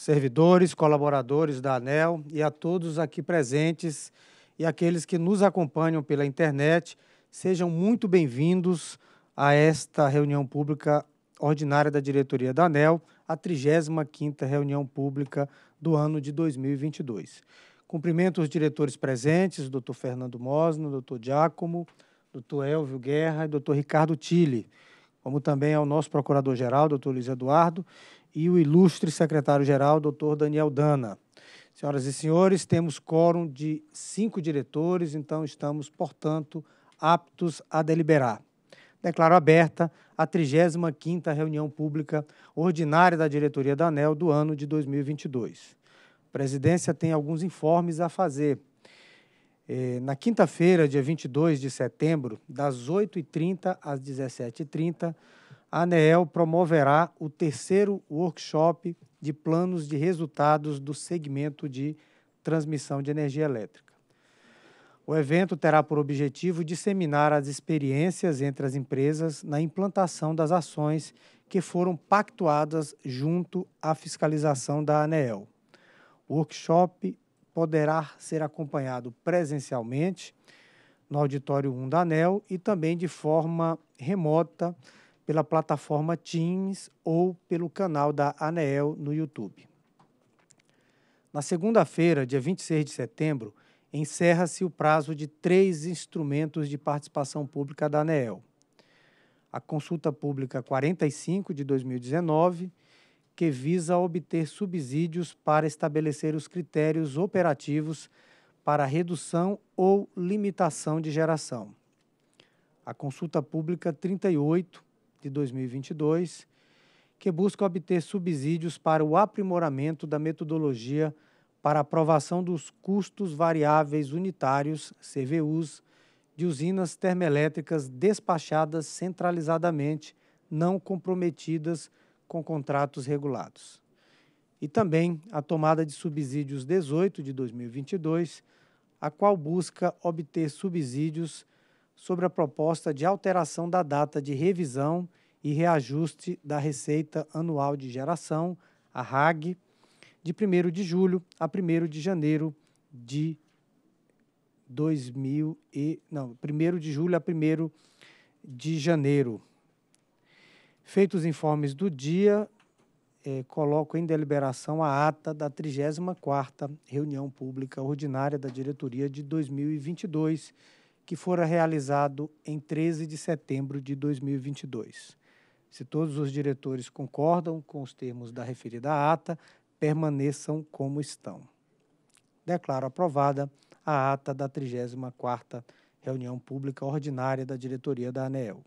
servidores, colaboradores da ANEL e a todos aqui presentes e aqueles que nos acompanham pela internet. Sejam muito bem-vindos a esta reunião pública ordinária da diretoria da ANEL, a 35ª reunião pública do ano de 2022. Cumprimento os diretores presentes, Dr. Fernando Mosno, Dr. Giacomo, Dr. Elvio Guerra e Dr. Ricardo Tille, como também ao nosso procurador-geral, Dr. Luiz Eduardo, e o ilustre secretário-geral, doutor Daniel Dana. Senhoras e senhores, temos quórum de cinco diretores, então estamos, portanto, aptos a deliberar. Declaro aberta a 35ª reunião pública ordinária da diretoria da ANEL do ano de 2022. A presidência tem alguns informes a fazer. Eh, na quinta-feira, dia 22 de setembro, das 8h30 às 17h30, a ANEEL promoverá o terceiro workshop de planos de resultados do segmento de transmissão de energia elétrica. O evento terá por objetivo disseminar as experiências entre as empresas na implantação das ações que foram pactuadas junto à fiscalização da ANEEL. O workshop poderá ser acompanhado presencialmente no Auditório 1 da ANEL e também de forma remota pela plataforma Teams ou pelo canal da ANEEL no YouTube. Na segunda-feira, dia 26 de setembro, encerra-se o prazo de três instrumentos de participação pública da ANEEL. A consulta pública 45 de 2019, que visa obter subsídios para estabelecer os critérios operativos para redução ou limitação de geração. A consulta pública 38, de 2022, que busca obter subsídios para o aprimoramento da metodologia para aprovação dos custos variáveis unitários, CVUs, de usinas termoelétricas despachadas centralizadamente, não comprometidas com contratos regulados. E também a tomada de subsídios 18 de 2022, a qual busca obter subsídios sobre a proposta de alteração da data de revisão e reajuste da Receita Anual de Geração, a RAG, de 1 de julho a 1 de janeiro de 2000 e não, 1 de julho a 1 de janeiro. Feitos os informes do dia, eh, coloco em deliberação a ata da 34ª reunião pública ordinária da diretoria de 2022 que fora realizado em 13 de setembro de 2022. Se todos os diretores concordam com os termos da referida ata, permaneçam como estão. Declaro aprovada a ata da 34ª reunião pública ordinária da diretoria da ANEEL.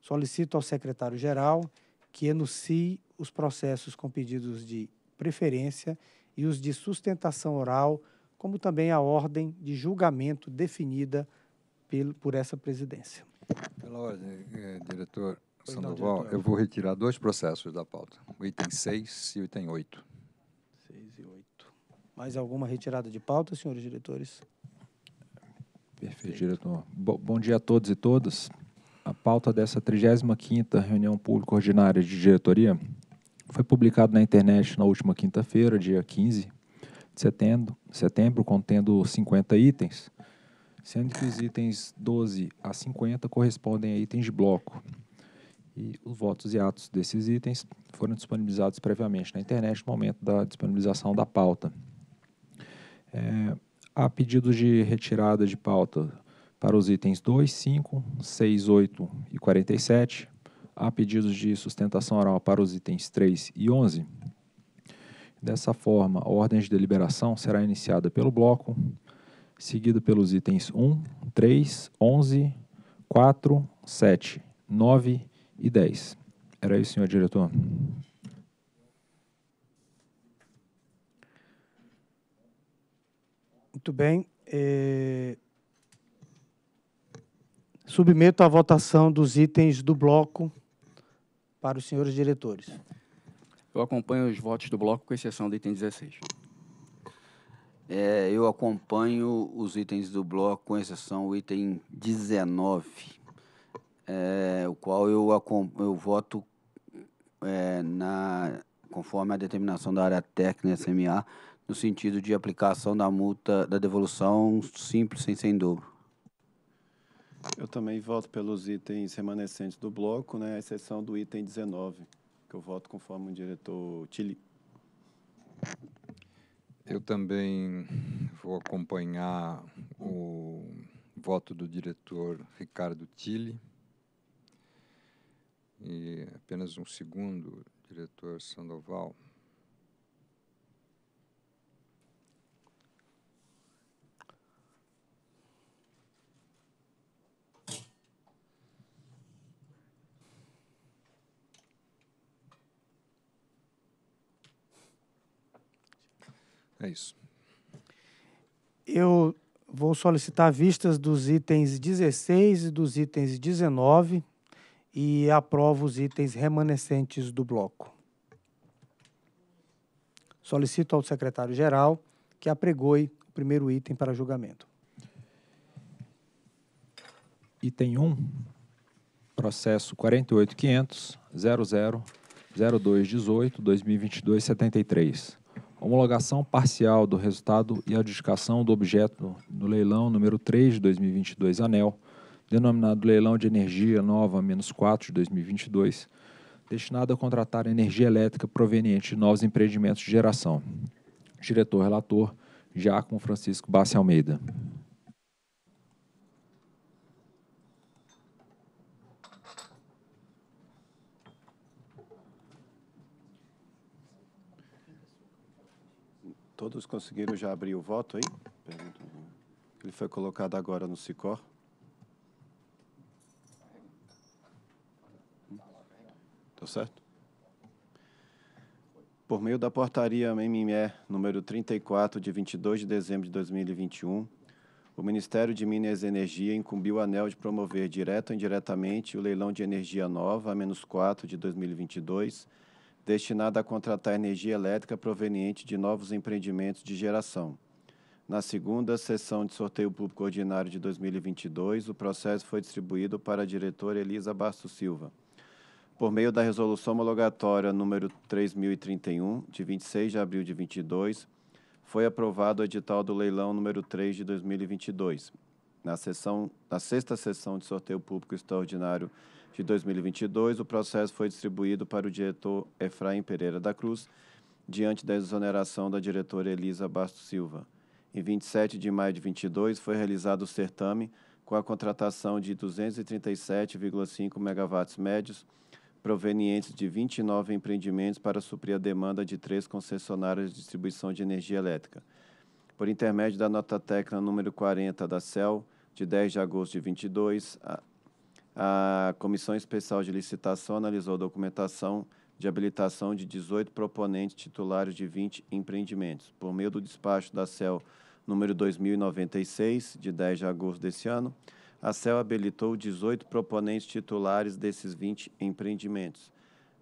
Solicito ao secretário-geral que enuncie os processos com pedidos de preferência e os de sustentação oral, como também a ordem de julgamento definida pelo, por essa presidência. Pela ordem, eh, diretor pois Sandoval, não, diretor. eu vou retirar dois processos da pauta, o item 6 e o item 8. 6 e 8. Mais alguma retirada de pauta, senhores diretores? Perfeito, diretor. Bo bom dia a todos e todas. A pauta dessa 35ª reunião pública ordinária de diretoria foi publicada na internet na última quinta-feira, dia 15 de setembro, setembro, contendo 50 itens sendo que os itens 12 a 50 correspondem a itens de bloco. E os votos e atos desses itens foram disponibilizados previamente na internet no momento da disponibilização da pauta. É, há pedidos de retirada de pauta para os itens 2, 5, 6, 8 e 47. Há pedidos de sustentação oral para os itens 3 e 11. Dessa forma, a ordem de deliberação será iniciada pelo bloco, seguido pelos itens 1, 3, 11, 4, 7, 9 e 10. Era isso, senhor diretor? Muito bem. Eh... Submeto a votação dos itens do bloco para os senhores diretores. Eu acompanho os votos do bloco, com exceção do item 16. É, eu acompanho os itens do bloco, com exceção o item 19, é, o qual eu, eu voto é, na, conforme a determinação da área técnica SMA, no sentido de aplicação da multa da devolução simples sem sem dobro. Eu também voto pelos itens remanescentes do bloco, né, à exceção do item 19, que eu voto conforme o diretor Tilly. Eu também vou acompanhar o voto do diretor Ricardo Tille. E apenas um segundo, diretor Sandoval. É isso. Eu vou solicitar vistas dos itens 16 e dos itens 19 e aprovo os itens remanescentes do bloco. Solicito ao secretário-geral que apregoe o primeiro item para julgamento. Item 1, processo 48500 2022 73 homologação parcial do resultado e adjudicação do objeto no leilão número 3 de 2022 ANEL, denominado Leilão de Energia Nova menos 4 de 2022, destinado a contratar energia elétrica proveniente de novos empreendimentos de geração. Diretor-relator, Giacomo Francisco Bassi Almeida. Todos conseguiram já abrir o voto aí? Ele foi colocado agora no SICOR. Tá certo? Por meio da portaria MME número 34 de 22 de dezembro de 2021, o Ministério de Minas e Energia incumbiu a ANEL de promover direta ou indiretamente o leilão de energia nova a menos 4 de 2022 destinada a contratar energia elétrica proveniente de novos empreendimentos de geração. Na segunda sessão de sorteio público ordinário de 2022, o processo foi distribuído para a diretora Elisa Basto Silva. Por meio da resolução homologatória número 3031, de 26 de abril de 22, foi aprovado o edital do leilão número 3 de 2022. Na, sessão, na sexta sessão de sorteio público extraordinário de 2022, o processo foi distribuído para o diretor Efraim Pereira da Cruz, diante da exoneração da diretora Elisa Basto Silva. Em 27 de maio de 22, foi realizado o certame com a contratação de 237,5 megawatts médios, provenientes de 29 empreendimentos para suprir a demanda de três concessionárias de distribuição de energia elétrica. Por intermédio da nota técnica número 40 da CEL, de 10 de agosto de 22, a Comissão Especial de Licitação analisou a documentação de habilitação de 18 proponentes titulares de 20 empreendimentos. Por meio do despacho da CEL número 2096, de 10 de agosto deste ano, a CEL habilitou 18 proponentes titulares desses 20 empreendimentos.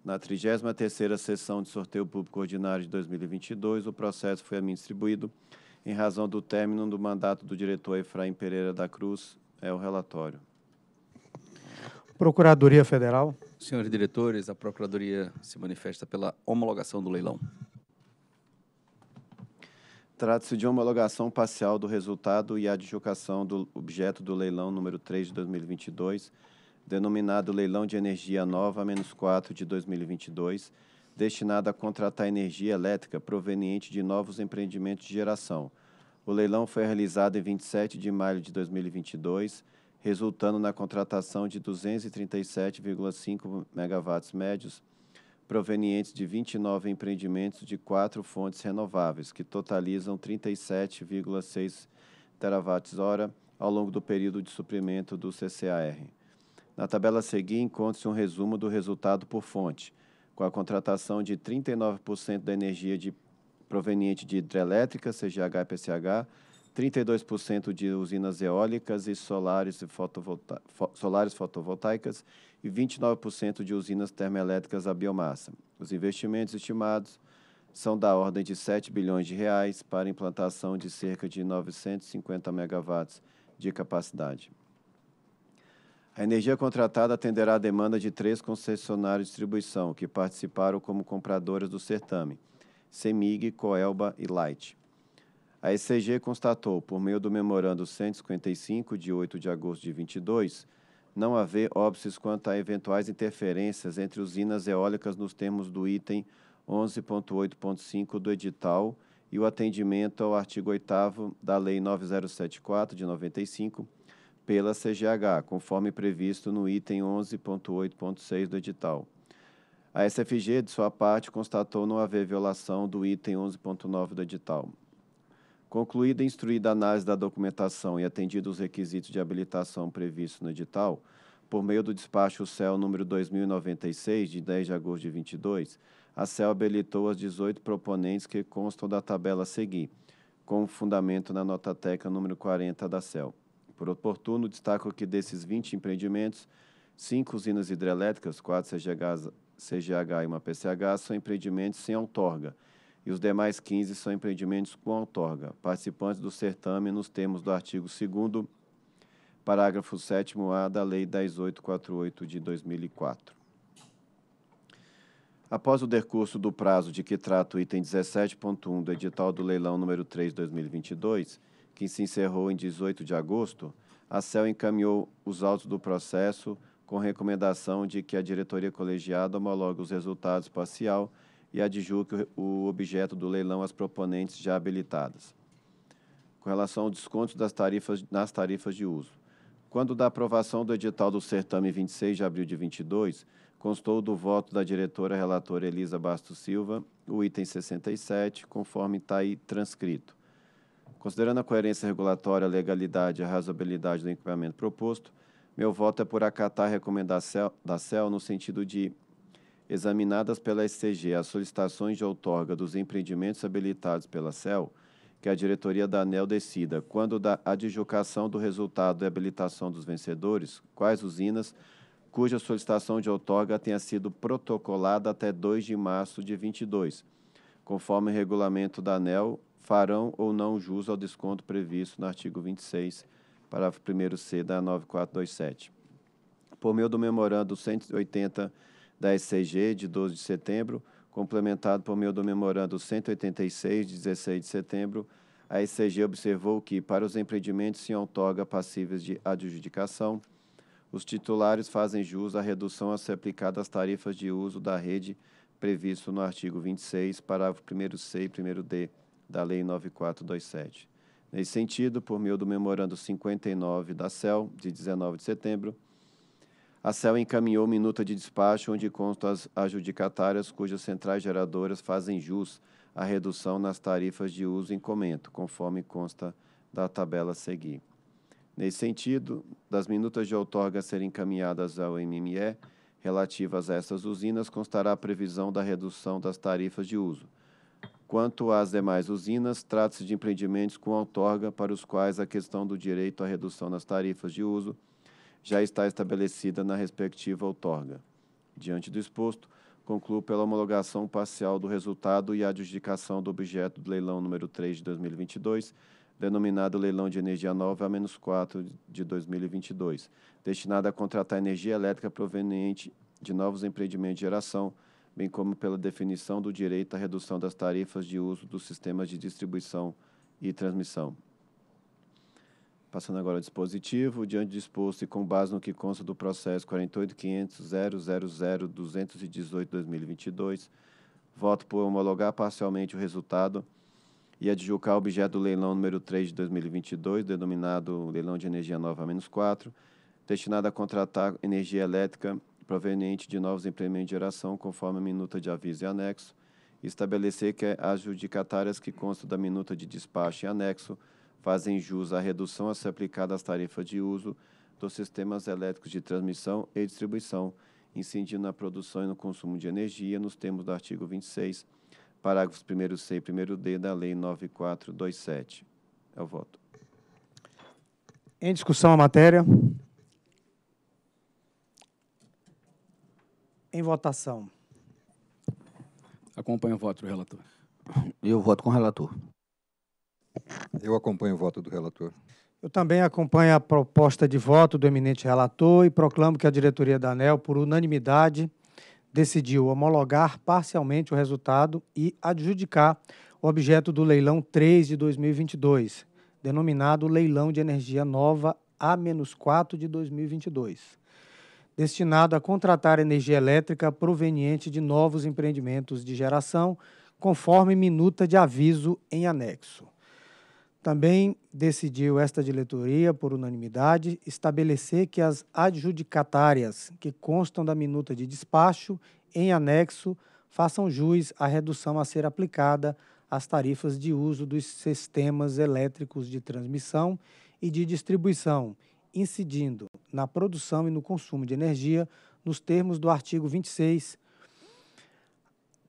Na 33ª sessão de sorteio público ordinário de 2022, o processo foi a mim distribuído em razão do término do mandato do diretor Efraim Pereira da Cruz. É o relatório. Procuradoria Federal. Senhores diretores, a Procuradoria se manifesta pela homologação do leilão. Trata-se de homologação parcial do resultado e adjudicação do objeto do leilão número 3 de 2022, denominado Leilão de Energia Nova 4 de 2022, destinado a contratar energia elétrica proveniente de novos empreendimentos de geração. O leilão foi realizado em 27 de maio de 2022 resultando na contratação de 237,5 megawatts médios provenientes de 29 empreendimentos de quatro fontes renováveis, que totalizam 37,6 terawatts-hora ao longo do período de suprimento do CCAR. Na tabela a seguir, encontra-se um resumo do resultado por fonte, com a contratação de 39% da energia de, proveniente de hidrelétrica, CGH e PCH, 32% de usinas eólicas e solares, e fotovolta solares fotovoltaicas e 29% de usinas termoelétricas a biomassa. Os investimentos estimados são da ordem de 7 bilhões de reais para implantação de cerca de 950 megawatts de capacidade. A energia contratada atenderá a demanda de três concessionários de distribuição que participaram como compradores do certame: CEMIG, Coelba e Light. A ECG constatou, por meio do memorando 155 de 8 de agosto de 22, não haver óbices quanto a eventuais interferências entre usinas eólicas nos termos do item 11.8.5 do edital e o atendimento ao artigo 8 da Lei 9074 de 95 pela CGH, conforme previsto no item 11.8.6 do edital. A SFG, de sua parte, constatou não haver violação do item 11.9 do edital. Concluída e instruída a análise da documentação e atendido os requisitos de habilitação previstos no edital, por meio do despacho CEL número 2096, de 10 de agosto de 22, a CEL habilitou as 18 proponentes que constam da tabela a seguir, com fundamento na nota técnica número 40 da CEL. Por oportuno, destaco que desses 20 empreendimentos, cinco usinas hidrelétricas, quatro CGH, CGH e uma PCH, são empreendimentos sem outorga, e os demais 15 são empreendimentos com outorga, participantes do certame nos termos do artigo 2 parágrafo 7º-A da Lei 10848 de 2004. Após o decurso do prazo de que trata o item 17.1 do edital do leilão número 3/2022, que se encerrou em 18 de agosto, a CEL encaminhou os autos do processo com recomendação de que a diretoria colegiada homologue os resultados parcial e adjuque o objeto do leilão às proponentes já habilitadas. Com relação ao desconto das tarifas, nas tarifas de uso. Quando da aprovação do edital do certame 26 de abril de 22, constou do voto da diretora relatora Elisa Bastos Silva o item 67, conforme está aí transcrito. Considerando a coerência regulatória, a legalidade e a razoabilidade do equipamento proposto, meu voto é por acatar a recomendação da CEL no sentido de examinadas pela SCG as solicitações de outorga dos empreendimentos habilitados pela CEL, que a diretoria da ANEL decida, quando da adjudicação do resultado e habilitação dos vencedores, quais usinas cuja solicitação de outorga tenha sido protocolada até 2 de março de 22, conforme o regulamento da ANEL, farão ou não jus ao desconto previsto no artigo 26, parágrafo 1º C da 9427. Por meio do memorando 180 da SCG de 12 de setembro, complementado por meio do memorando 186 de 16 de setembro, a SCG observou que para os empreendimentos em outorga passíveis de adjudicação, os titulares fazem jus à redução a ser aplicada às tarifas de uso da rede previsto no artigo 26, parágrafo 1 C e 1 D da Lei 9427. Nesse sentido, por meio do memorando 59 da CEL, de 19 de setembro, a CEL encaminhou minuta de despacho onde constam as adjudicatárias cujas centrais geradoras fazem jus à redução nas tarifas de uso em comento, conforme consta da tabela a seguir. Nesse sentido, das minutas de outorga serem encaminhadas ao MME relativas a essas usinas, constará a previsão da redução das tarifas de uso. Quanto às demais usinas, trata-se de empreendimentos com outorga para os quais a questão do direito à redução nas tarifas de uso – já está estabelecida na respectiva outorga. Diante do exposto, concluo pela homologação parcial do resultado e adjudicação do objeto do leilão número 3 de 2022, denominado Leilão de Energia Nova A-4 de 2022, destinado a contratar energia elétrica proveniente de novos empreendimentos de geração, bem como pela definição do direito à redução das tarifas de uso dos sistemas de distribuição e transmissão. Passando agora ao dispositivo, diante disposto e com base no que consta do processo 48.500.000.218.2022, voto por homologar parcialmente o resultado e adjudicar o objeto do leilão número 3 de 2022, denominado Leilão de Energia Nova menos 4, destinado a contratar energia elétrica proveniente de novos empreendimentos de geração, conforme a minuta de aviso e anexo, e estabelecer que as é adjudicatárias que constam da minuta de despacho e anexo fazem jus à redução a ser aplicada às tarifas de uso dos sistemas elétricos de transmissão e distribuição, incidindo na produção e no consumo de energia, nos termos do artigo 26, parágrafos 1 C e 1 D da Lei 9427. É o voto. Em discussão a matéria. Em votação. Acompanho o voto do relator. Eu voto com o relator. Eu acompanho o voto do relator. Eu também acompanho a proposta de voto do eminente relator e proclamo que a diretoria da ANEL, por unanimidade, decidiu homologar parcialmente o resultado e adjudicar o objeto do leilão 3 de 2022, denominado Leilão de Energia Nova A-4 de 2022, destinado a contratar energia elétrica proveniente de novos empreendimentos de geração, conforme minuta de aviso em anexo. Também decidiu esta diretoria, por unanimidade, estabelecer que as adjudicatárias que constam da minuta de despacho em anexo façam jus à redução a ser aplicada às tarifas de uso dos sistemas elétricos de transmissão e de distribuição, incidindo na produção e no consumo de energia nos termos do artigo 26,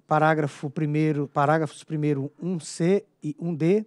parágrafo 1 parágrafos 1 1C e 1D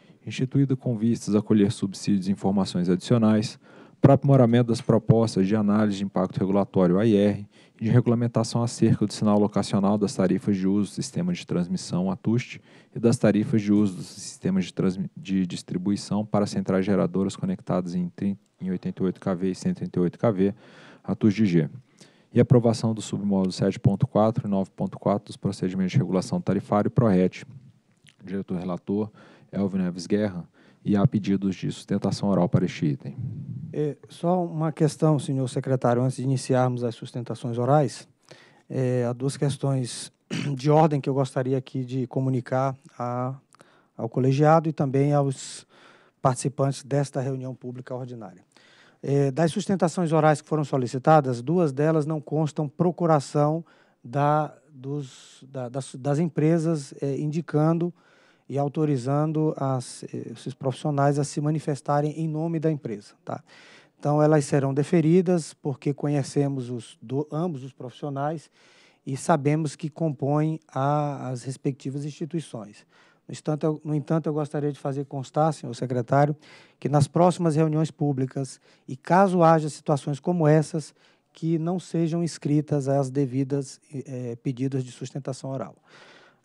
instituída com vistas a colher subsídios e informações adicionais para aprimoramento das propostas de análise de impacto regulatório AIR e de regulamentação acerca do sinal locacional das tarifas de uso do sistema de transmissão ATUST e das tarifas de uso dos sistemas de, de distribuição para centrais geradoras conectadas em, em 88 kV e 138 kV atust G e aprovação do submódulo 7.4 e 9.4 dos procedimentos de regulação tarifário PRORET. Diretor relator, Elvio Neves Guerra, e há pedidos de sustentação oral para este item. É, só uma questão, senhor secretário, antes de iniciarmos as sustentações orais. É, há duas questões de ordem que eu gostaria aqui de comunicar a, ao colegiado e também aos participantes desta reunião pública ordinária. É, das sustentações orais que foram solicitadas, duas delas não constam procuração da, dos, da, das, das, empresas é, indicando e autorizando as, eh, esses profissionais a se manifestarem em nome da empresa. Tá? Então, elas serão deferidas porque conhecemos os, do, ambos os profissionais e sabemos que compõem a, as respectivas instituições. No entanto, eu, no entanto, eu gostaria de fazer constar, senhor secretário, que nas próximas reuniões públicas, e caso haja situações como essas, que não sejam inscritas as devidas eh, eh, pedidas de sustentação oral.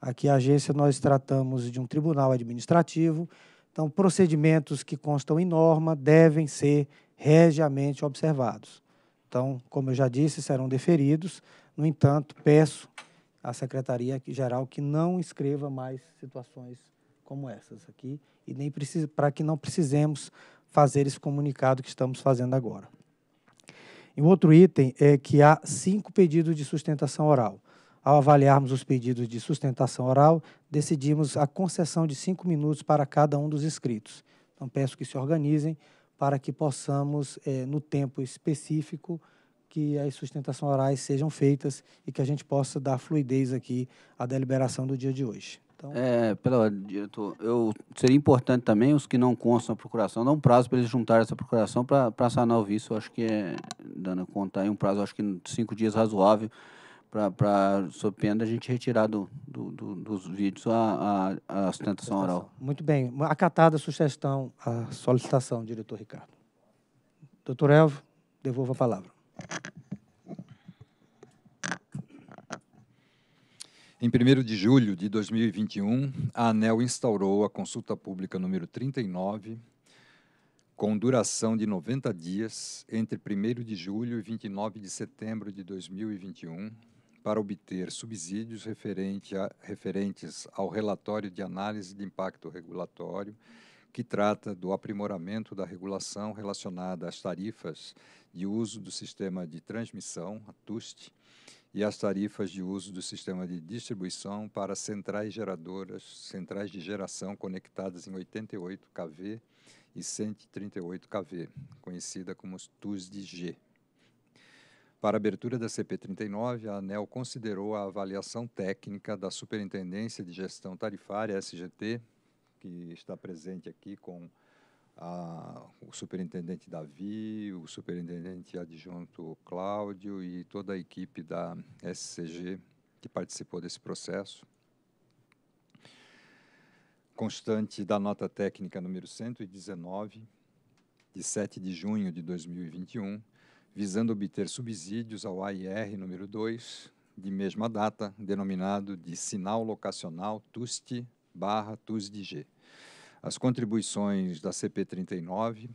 Aqui a agência nós tratamos de um tribunal administrativo, então procedimentos que constam em norma devem ser regiamente observados. Então, como eu já disse, serão deferidos. No entanto, peço à Secretaria Geral que não escreva mais situações como essas aqui e nem para que não precisemos fazer esse comunicado que estamos fazendo agora. E um outro item é que há cinco pedidos de sustentação oral. Ao avaliarmos os pedidos de sustentação oral, decidimos a concessão de cinco minutos para cada um dos inscritos. Então, peço que se organizem para que possamos, é, no tempo específico, que as sustentações orais sejam feitas e que a gente possa dar fluidez aqui à deliberação do dia de hoje. Então... É, pela hora, diretor, eu, seria importante também os que não constam a procuração, dar um prazo para eles juntarem essa procuração para sanar o vício. Eu acho que é, dando a conta aí, um prazo, acho que cinco dias razoável para Sopenda a gente retirar do, do, do, dos vídeos a, a, a sustentação oral. Muito bem. Acatada a sugestão, a solicitação, diretor Ricardo. Doutor Elvo, devolva a palavra. Em 1 de julho de 2021, a ANEL instaurou a consulta pública número 39, com duração de 90 dias, entre 1 de julho e 29 de setembro de 2021, para obter subsídios referente a, referentes ao relatório de análise de impacto regulatório, que trata do aprimoramento da regulação relacionada às tarifas de uso do sistema de transmissão, a TUST, e às tarifas de uso do sistema de distribuição para centrais geradoras, centrais de geração conectadas em 88 kV e 138 kV, conhecida como TUSD-G. Para a abertura da CP39, a ANEL considerou a avaliação técnica da Superintendência de Gestão Tarifária, SGT, que está presente aqui com a, o superintendente Davi, o superintendente adjunto Cláudio e toda a equipe da SCG que participou desse processo. Constante da nota técnica número 119, de 7 de junho de 2021, visando obter subsídios ao AIR número 2, de mesma data, denominado de Sinal Locacional TUST barra TUSDG. As contribuições da CP39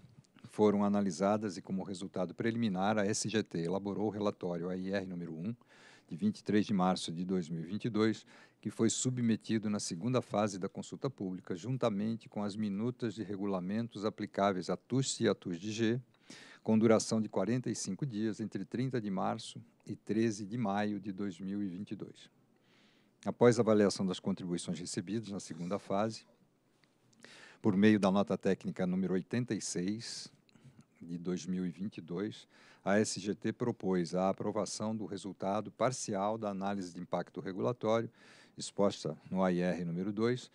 foram analisadas e, como resultado preliminar, a SGT elaborou o relatório AIR número 1, de 23 de março de 2022, que foi submetido na segunda fase da consulta pública, juntamente com as minutas de regulamentos aplicáveis à TUS e à TUSDG, com duração de 45 dias entre 30 de março e 13 de maio de 2022. Após avaliação das contribuições recebidas na segunda fase, por meio da nota técnica número 86 de 2022, a SGT propôs a aprovação do resultado parcial da análise de impacto regulatório exposta no AIR número 2,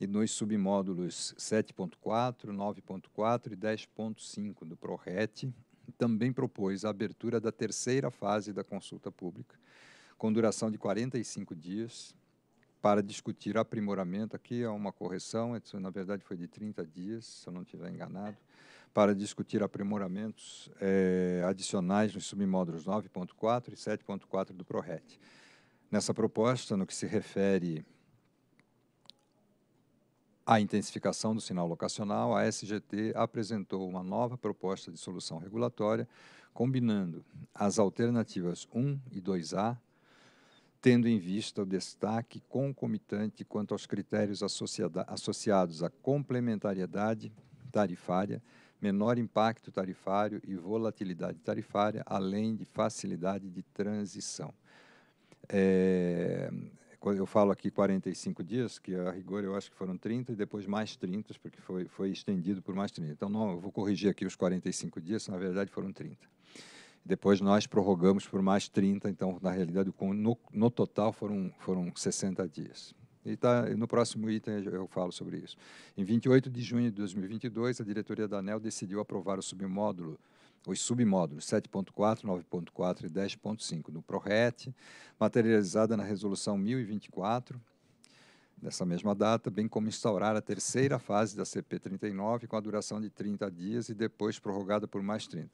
e nos submódulos 7.4, 9.4 e 10.5 do PRORET, também propôs a abertura da terceira fase da consulta pública, com duração de 45 dias, para discutir aprimoramento. Aqui é uma correção, é, na verdade foi de 30 dias, se eu não estiver enganado, para discutir aprimoramentos é, adicionais nos submódulos 9.4 e 7.4 do PRORET. Nessa proposta, no que se refere a intensificação do sinal locacional, a SGT apresentou uma nova proposta de solução regulatória, combinando as alternativas 1 e 2A, tendo em vista o destaque concomitante quanto aos critérios associados à complementariedade tarifária, menor impacto tarifário e volatilidade tarifária, além de facilidade de transição. É, eu falo aqui 45 dias, que a rigor eu acho que foram 30, e depois mais 30, porque foi, foi estendido por mais 30. Então, não, eu vou corrigir aqui os 45 dias, na verdade foram 30. Depois nós prorrogamos por mais 30, então, na realidade, no, no total foram, foram 60 dias. E tá, no próximo item eu falo sobre isso. Em 28 de junho de 2022, a diretoria da ANEL decidiu aprovar o submódulo os submódulos 7.4, 9.4 e 10.5 do PRORET, materializada na Resolução 1024, dessa mesma data, bem como instaurar a terceira fase da CP 39 com a duração de 30 dias e depois prorrogada por mais 30.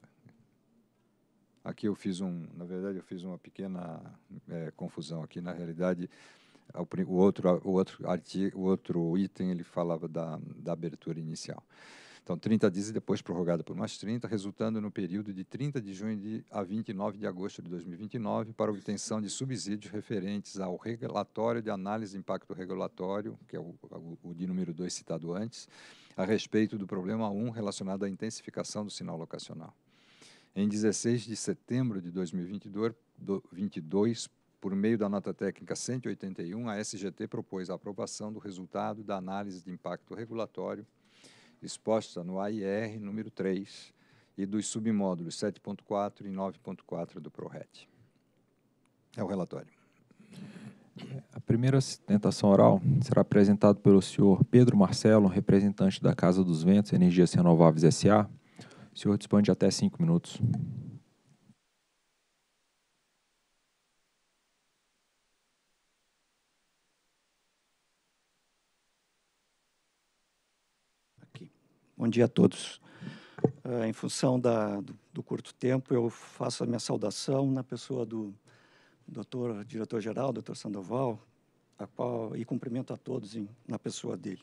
Aqui eu fiz um, na verdade eu fiz uma pequena é, confusão aqui, na realidade o outro, o outro artigo, o outro item ele falava da, da abertura inicial. Então, 30 dias e depois prorrogada por mais 30, resultando no período de 30 de junho de, a 29 de agosto de 2029 para obtenção de subsídios referentes ao relatório de análise de impacto regulatório, que é o, o, de número 2 citado antes, a respeito do problema 1 relacionado à intensificação do sinal locacional. Em 16 de setembro de 2022, por meio da nota técnica 181, a SGT propôs a aprovação do resultado da análise de impacto regulatório exposta no AIR número 3 e dos submódulos 7.4 e 9.4 do PRORET. É o relatório. A primeira sustentação oral será apresentada pelo senhor Pedro Marcelo, representante da Casa dos Ventos Energias Renováveis S.A. O senhor dispõe de até cinco minutos. Bom dia a todos. Uh, em função da, do, do, curto tempo, eu faço a minha saudação na pessoa do doutor diretor-geral, doutor Sandoval, a qual e cumprimento a todos em, na pessoa dele.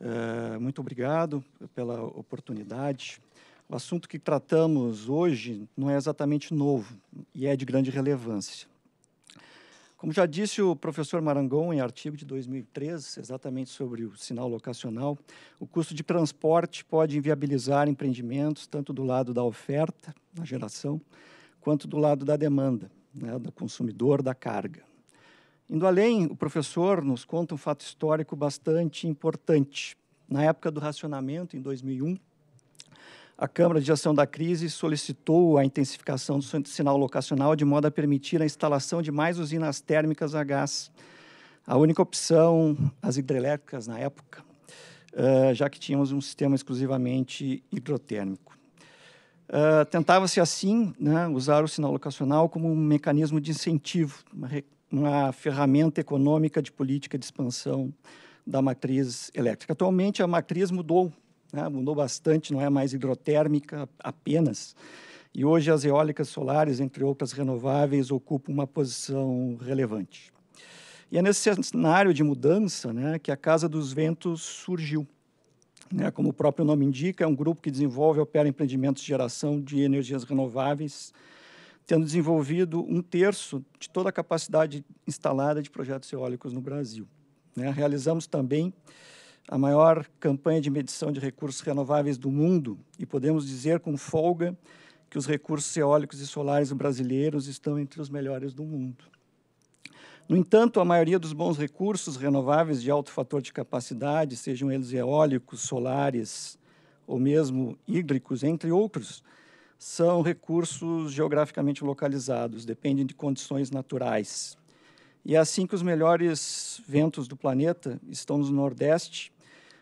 Uh, muito obrigado pela oportunidade. O assunto que tratamos hoje não é exatamente novo e é de grande relevância. Como já disse o professor Marangon em artigo de 2013, exatamente sobre o sinal locacional, o custo de transporte pode inviabilizar empreendimentos tanto do lado da oferta, na geração, quanto do lado da demanda, né, do consumidor, da carga. Indo além, o professor nos conta um fato histórico bastante importante. Na época do racionamento, em 2001, a Câmara de Ação da Crise solicitou a intensificação do sinal locacional de modo a permitir a instalação de mais usinas térmicas a gás. A única opção, as hidrelétricas na época, uh, já que tínhamos um sistema exclusivamente hidrotérmico. Uh, Tentava-se, assim, né, usar o sinal locacional como um mecanismo de incentivo, uma, uma ferramenta econômica de política de expansão da matriz elétrica. Atualmente, a matriz mudou né? mudou bastante, não é mais hidrotérmica apenas. E hoje as eólicas solares, entre outras renováveis, ocupam uma posição relevante. E é nesse cenário de mudança né, que a Casa dos Ventos surgiu. Né, como o próprio nome indica, é um grupo que desenvolve e opera empreendimentos de geração de energias renováveis, tendo desenvolvido um terço de toda a capacidade instalada de projetos eólicos no Brasil. Né, realizamos também a maior campanha de medição de recursos renováveis do mundo e podemos dizer com folga que os recursos eólicos e solares brasileiros estão entre os melhores do mundo. No entanto, a maioria dos bons recursos renováveis de alto fator de capacidade, sejam eles eólicos, solares ou mesmo hídricos, entre outros, são recursos geograficamente localizados, dependem de condições naturais. E é assim que os melhores ventos do planeta estão no Nordeste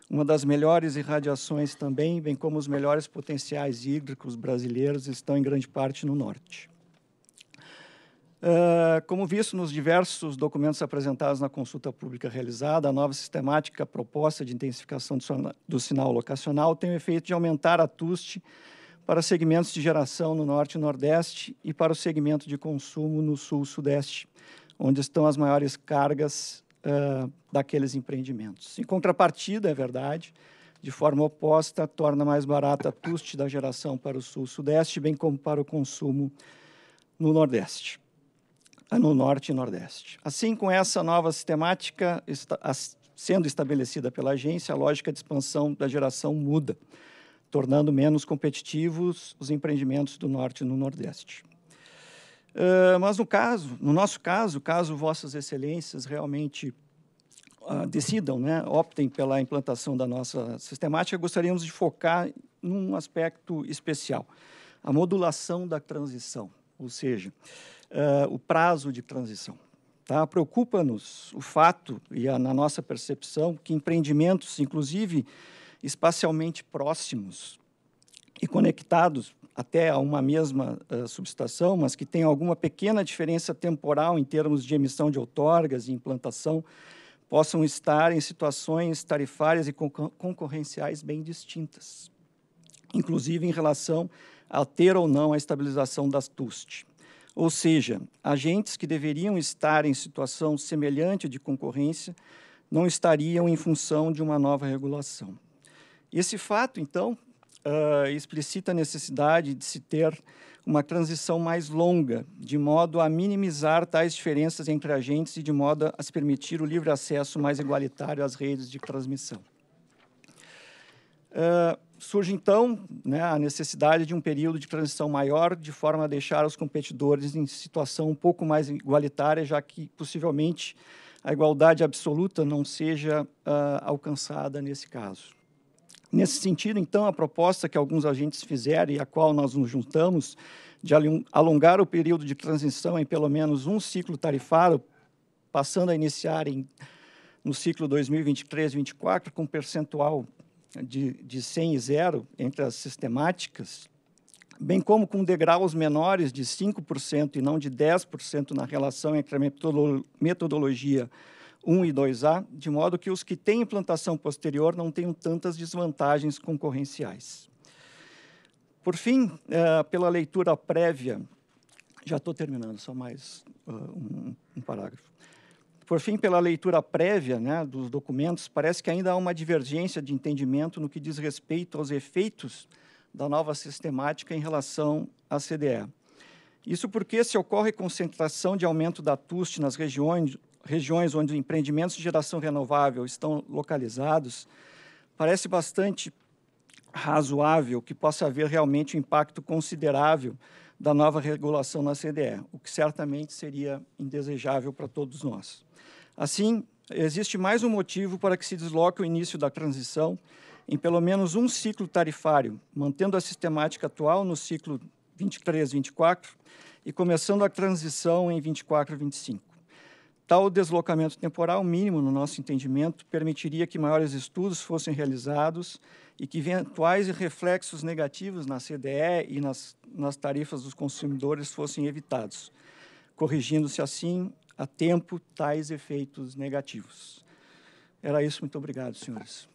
uma das melhores irradiações também, bem como os melhores potenciais hídricos brasileiros estão em grande parte no norte. Uh, como visto nos diversos documentos apresentados na consulta pública realizada, a nova sistemática proposta de intensificação do, sinal locacional tem o efeito de aumentar a TUST para segmentos de geração no norte e nordeste e para o segmento de consumo no sul-sudeste, onde estão as maiores cargas uh, daqueles empreendimentos. Em contrapartida, é verdade, de forma oposta, torna mais barata a TUST da geração para o Sul-Sudeste, bem como para o consumo no Nordeste, no Norte e Nordeste. Assim, com essa nova sistemática esta, as, sendo estabelecida pela agência, a lógica de expansão da geração muda, tornando menos competitivos os empreendimentos do Norte e no Nordeste. Ah, mas no caso, no nosso caso, caso vossas excelências realmente uh, decidam, né, optem pela implantação da nossa sistemática, gostaríamos de focar num aspecto especial, a modulação da transição, ou seja, uh, o prazo de transição. Tá? Preocupa-nos o fato, e a, na nossa percepção, que empreendimentos, inclusive espacialmente próximos e conectados, até a uma mesma uh, subestação, mas que tem alguma pequena diferença temporal em termos de emissão de outorgas e implantação, possam estar em situações tarifárias e concorrenciais bem distintas, inclusive em relação a ter ou não a estabilização das TUST. Ou seja, agentes que deveriam estar em situação semelhante de concorrência não estariam em função de uma nova regulação. Esse fato, então, uh, explicita a necessidade de se ter uma transição mais longa, de modo a minimizar tais diferenças entre agentes e de modo a se permitir o livre acesso mais igualitário às redes de transmissão. Uh, surge, então, né, a necessidade de um período de transição maior, de forma a deixar os competidores em situação um pouco mais igualitária, já que, possivelmente, a igualdade absoluta não seja uh, alcançada nesse caso. Nesse sentido, então, a proposta que alguns agentes fizeram e a qual nós nos juntamos, de alongar o período de transição em pelo menos um ciclo tarifário, passando a iniciar em, no ciclo 2023-24 com percentual de, de 100 e zero entre as sistemáticas, bem como com degraus menores de 5% e não de 10% na relação entre a metodologia 1 e 2A, de modo que os que têm implantação posterior não tenham tantas desvantagens concorrenciais. Por fim, eh, pela leitura prévia, já estou terminando, só mais uh, um, um parágrafo. Por fim, pela leitura prévia né, dos documentos, parece que ainda há uma divergência de entendimento no que diz respeito aos efeitos da nova sistemática em relação à CDE. Isso porque, se ocorre concentração de aumento da TUST nas regiões regiões onde empreendimentos de geração renovável estão localizados, parece bastante razoável que possa haver realmente um impacto considerável da nova regulação na CDE, o que certamente seria indesejável para todos nós. Assim, existe mais um motivo para que se desloque o início da transição em pelo menos um ciclo tarifário, mantendo a sistemática atual no ciclo 23-24 e começando a transição em 24-25. Tal deslocamento temporal mínimo, no nosso entendimento, permitiria que maiores estudos fossem realizados e que eventuais reflexos negativos na CDE e nas, nas tarifas dos consumidores fossem evitados, corrigindo-se assim a tempo tais efeitos negativos. Era isso, muito obrigado, senhores.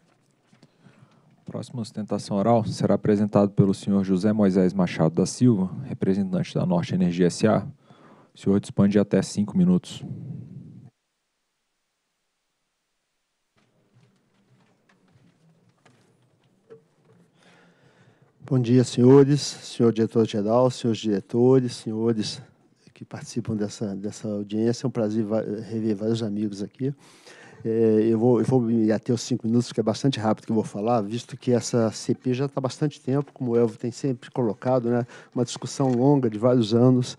Próxima sustentação oral será apresentado pelo senhor José Moisés Machado da Silva, representante da Norte Energia SA. O senhor dispõe de até cinco minutos. Bom dia, senhores, senhor diretor-geral, senhores diretores, senhores que participam dessa, dessa audiência. É um prazer rever vários amigos aqui. É, eu, vou, eu vou me ater os cinco minutos, que é bastante rápido que eu vou falar, visto que essa CP já está há bastante tempo, como o Elvo tem sempre colocado, né? uma discussão longa de vários anos,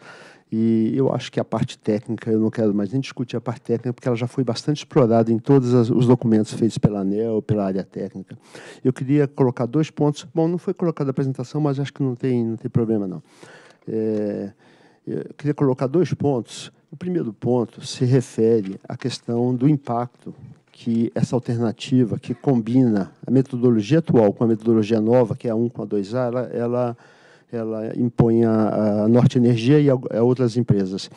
e eu acho que a parte técnica, eu não quero mais nem discutir a parte técnica, porque ela já foi bastante explorada em todos os documentos feitos pela ANEL, pela área técnica. Eu queria colocar dois pontos. Bom, não foi colocada a apresentação, mas acho que não tem, não tem problema, não. É, eu queria colocar dois pontos. O primeiro ponto se refere à questão do impacto que essa alternativa, que combina a metodologia atual com a metodologia nova, que é a 1 com a 2A, ela, ela ela impõe a, a Norte Energia e a, a outras empresas.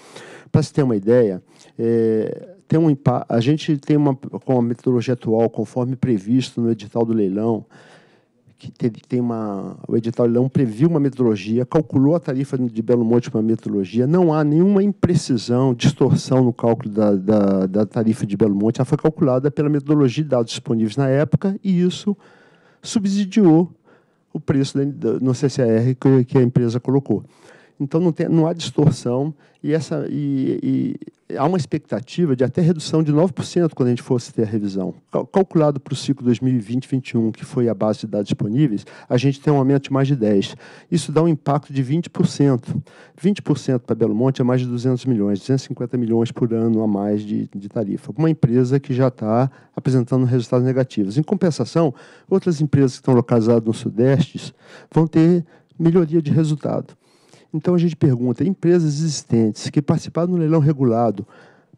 Para se ter uma ideia, é, tem um, a gente tem uma, com a metodologia atual, conforme previsto no edital do leilão, que teve, tem uma, o edital leilão previu uma metodologia, calculou a tarifa de Belo Monte para uma metodologia, não há nenhuma imprecisão, distorção no cálculo da, da, da, tarifa de Belo Monte, ela foi calculada pela metodologia de dados disponíveis na época e isso subsidiou o preço no CCR que a empresa colocou. Então não, tem, não há distorção e, essa, e, e, há uma expectativa de até redução de 9% quando a gente fosse ter a revisão. Calculado para o ciclo 2020-21, que foi a base de dados disponíveis, a gente tem um aumento de mais de 10%. Isso dá um impacto de 20%. 20% para Belo Monte é mais de 200 milhões, 250 milhões por ano a mais de, de tarifa. Uma empresa que já está apresentando resultados negativos. Em compensação, outras empresas que estão localizadas no Sudeste vão ter melhoria de resultado. Então a gente pergunta: empresas existentes que participaram do leilão regulado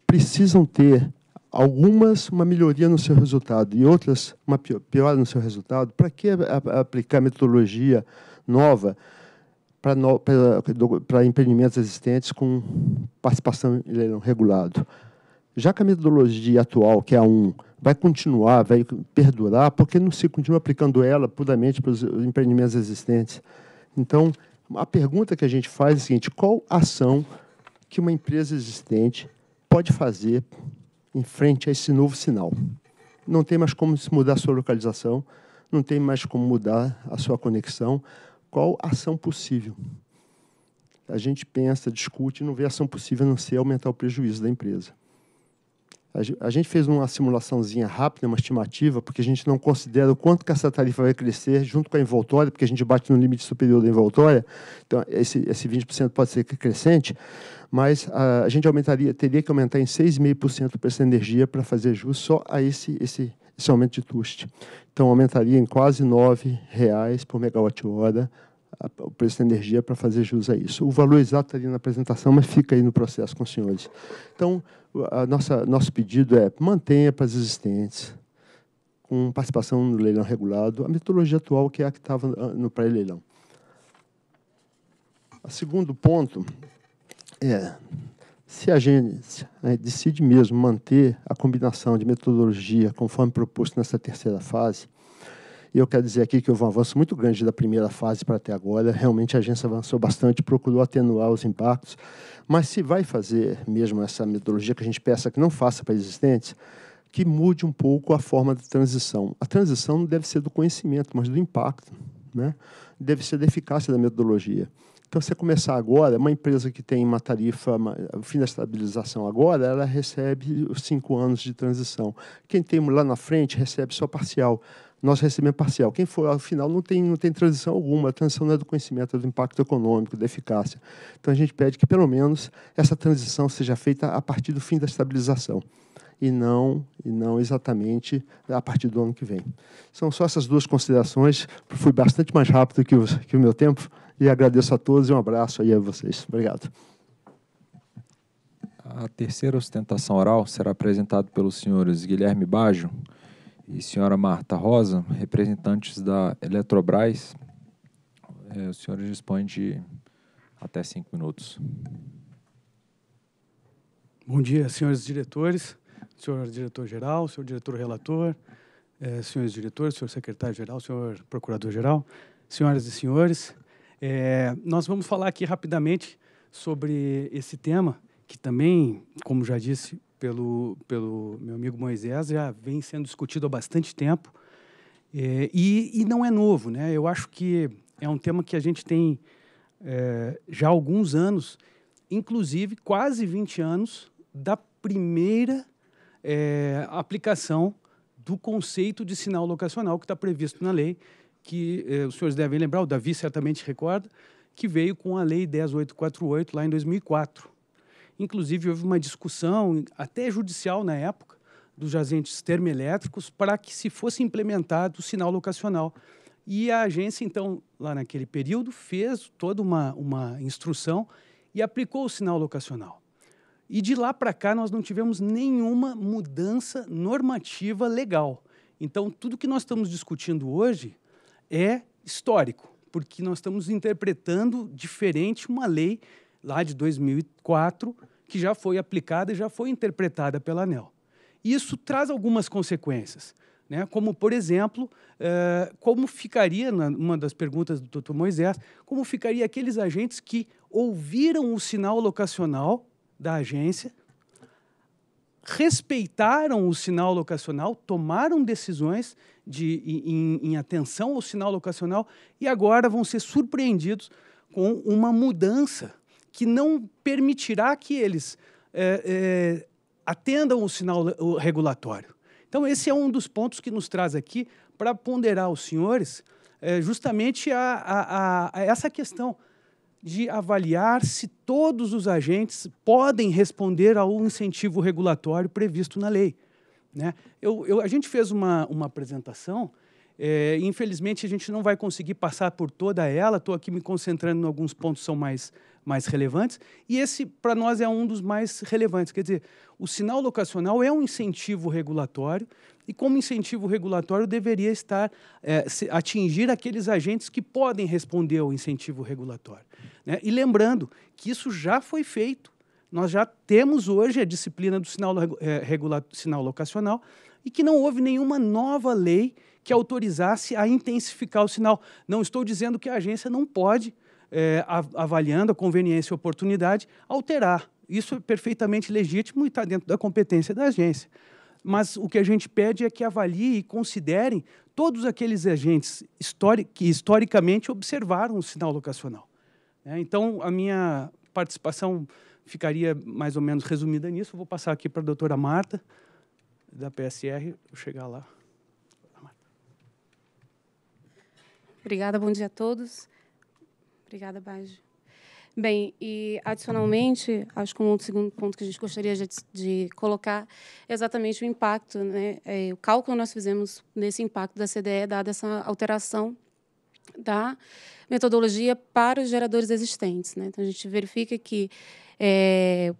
precisam ter algumas uma melhoria no seu resultado e outras uma piora no seu resultado? Para que aplicar metodologia nova para, no, para, para empreendimentos existentes com participação em leilão regulado? Já que a metodologia atual, que é a 1, vai continuar, vai perdurar, porque não se continua aplicando ela puramente para os empreendimentos existentes? Então, a pergunta que a gente faz é a seguinte: qual ação que uma empresa existente pode fazer em frente a esse novo sinal? Não tem mais como mudar a sua localização, não tem mais como mudar a sua conexão. Qual ação possível? A gente pensa, discute não vê ação possível a não ser aumentar o prejuízo da empresa. A gente fez uma simulaçãozinha rápida, uma estimativa, porque a gente não considera o quanto que essa tarifa vai crescer junto com a envoltória, porque a gente bate no limite superior da envoltória, então esse, esse 20% pode ser crescente, mas a, a, gente aumentaria, teria que aumentar em 6,5% o preço da energia para fazer jus só a esse, esse, esse aumento de custo. Então aumentaria em quase R$ 9,00 por megawatt-hora o preço da energia para fazer jus a isso. O valor exato está ali na apresentação, mas fica aí no processo com os senhores. Então, a nossa, nosso pedido é mantenha para as existentes, com participação no leilão regulado, a metodologia atual que é a que estava ah, no pré-leilão. O segundo ponto é se a gente decide mesmo manter a combinação de metodologia conforme proposto nessa terceira fase, e eu quero dizer aqui que houve um avanço muito grande da primeira fase para até agora. Realmente a agência avançou bastante, procurou atenuar os impactos. Mas se vai fazer mesmo essa metodologia que a gente peça que não faça para existentes, que mude um pouco a forma de transição. A transição não deve ser do conhecimento, mas do impacto. Né? Deve ser da eficácia da metodologia. Então, se você começar agora, uma empresa que tem uma tarifa, o fim da estabilização agora, ela recebe os cinco anos de transição. Quem tem lá na frente recebe só parcial nós recebemos parcial. Quem for ao final não tem, não tem transição alguma, a transição não é do conhecimento, é do impacto econômico, da eficácia. Então a gente pede que, pelo menos, essa transição seja feita a partir do fim da estabilização e não e não exatamente a partir do ano que vem. São só essas duas considerações. Fui bastante mais rápido que o, que o meu tempo e agradeço a todos e um abraço aí a vocês. Obrigado. A terceira ostentação oral será apresentada pelos senhores Guilherme Bajo, e senhora Marta Rosa, representantes da Eletrobras. É, senhor senhores de até cinco minutos. Bom dia, senhores diretores, senhor diretor-geral, senhor diretor-relator, é, senhores diretores, senhor secretário-geral, senhor procurador-geral, senhoras e senhores. É, nós vamos falar aqui rapidamente sobre esse tema, que também, como já disse pelo, pelo meu amigo Moisés já vem sendo discutido há bastante tempo é, e, e não é novo, né? Eu acho que é um tema que a gente tem é, já alguns anos, inclusive quase 20 anos da primeira é, aplicação do conceito de sinal locacional que está previsto na lei, que é, os senhores devem lembrar, o Davi certamente recorda, que veio com a Lei 10.848 lá em 2004. Inclusive, houve uma discussão, até judicial na época, dos jazentes termoelétricos para que se fosse implementado o sinal locacional. E a agência, então, lá naquele período, fez toda uma, uma instrução e aplicou o sinal locacional. E de lá para cá nós não tivemos nenhuma mudança normativa legal. Então, tudo que nós estamos discutindo hoje é histórico, porque nós estamos interpretando diferente uma lei lá de 2004, que já foi aplicada e já foi interpretada pela ANEL. Isso traz algumas consequências, né? como, por exemplo, eh, como ficaria, uma das perguntas do doutor Moisés, como ficaria aqueles agentes que ouviram o sinal locacional da agência, respeitaram o sinal locacional, tomaram decisões de, em, em, atenção ao sinal locacional e agora vão ser surpreendidos com uma mudança que não permitirá que eles é, é, atendam o sinal regulatório. Então, esse é um dos pontos que nos traz aqui para ponderar os senhores é, justamente a, a, a, essa questão de avaliar se todos os agentes podem responder ao incentivo regulatório previsto na lei. Né? Eu, eu, a gente fez uma, uma apresentação, é, infelizmente a gente não vai conseguir passar por toda ela, estou aqui me concentrando em alguns pontos que são mais mais relevantes, e esse, para nós, é um dos mais relevantes. Quer dizer, o sinal locacional é um incentivo regulatório, e como incentivo regulatório deveria estar é, atingir aqueles agentes que podem responder ao incentivo regulatório. Né? E lembrando que isso já foi feito, nós já temos hoje a disciplina do sinal, é, regula, sinal locacional, e que não houve nenhuma nova lei que autorizasse a intensificar o sinal. Não estou dizendo que a agência não pode é, avaliando a conveniência e oportunidade, alterar. Isso é perfeitamente legítimo e está dentro da competência da agência. Mas o que a gente pede é que avalie e considerem todos aqueles agentes histori que historicamente observaram o sinal locacional. É, então, a minha participação ficaria mais ou menos resumida nisso. vou passar aqui para a doutora Marta, da PSR, vou chegar lá. Obrigada, bom dia a todos. Obrigada, Bajo. Bem, e adicionalmente, acho que um segundo ponto que a gente gostaria de, de colocar é exatamente o impacto, né? É, o cálculo que nós fizemos nesse impacto da CDE, dada essa alteração da metodologia para os geradores existentes. Né? Então, a gente verifica que é,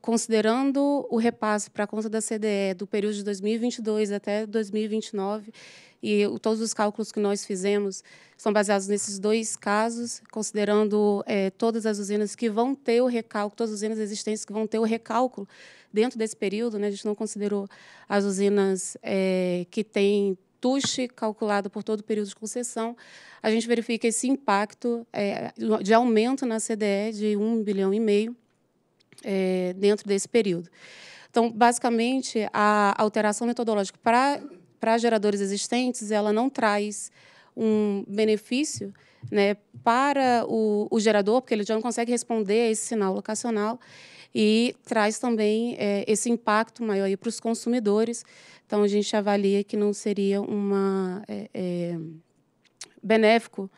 considerando o repasse para a conta da CDE do período de 2022 até 2029, e todos os cálculos que nós fizemos são baseados nesses dois casos, considerando é, todas as usinas que vão ter o recálculo, todas as usinas existentes que vão ter o recálculo dentro desse período. Né? A gente não considerou as usinas é, que têm TUSH calculado por todo o período de concessão, a gente verifica esse impacto é, de aumento na CDE de 1 bilhão e meio é, dentro desse período. Então, basicamente, a alteração metodológica para, para geradores existentes, ela não traz um benefício né, para o, o, gerador, porque ele já não consegue responder a esse sinal locacional e traz também é, esse impacto maior para os consumidores. Então, a gente avalia que não seria uma é, é, benéfico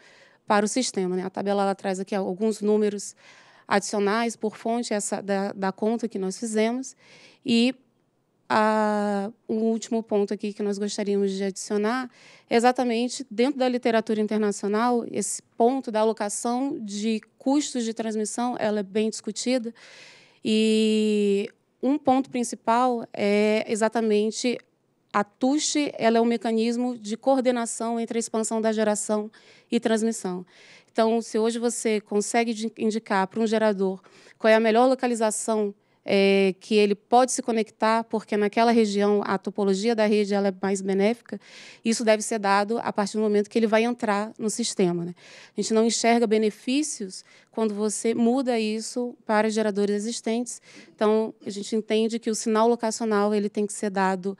para o sistema. Né? A tabela ela traz aqui alguns números adicionais por fonte essa, da, da conta que nós fizemos. E a, o último ponto aqui que nós gostaríamos de adicionar é exatamente dentro da literatura internacional, esse ponto da alocação de custos de transmissão ela é bem discutida. E um ponto principal é exatamente a TUSH ela é um mecanismo de coordenação entre a expansão da geração e transmissão. Então, se hoje você consegue indicar para um gerador qual é a melhor localização é, que ele pode se conectar, porque naquela região a topologia da rede ela é mais benéfica, isso deve ser dado a partir do momento que ele vai entrar no sistema. Né? A gente não enxerga benefícios quando você muda isso para geradores existentes. Então, a gente entende que o sinal locacional ele tem que ser dado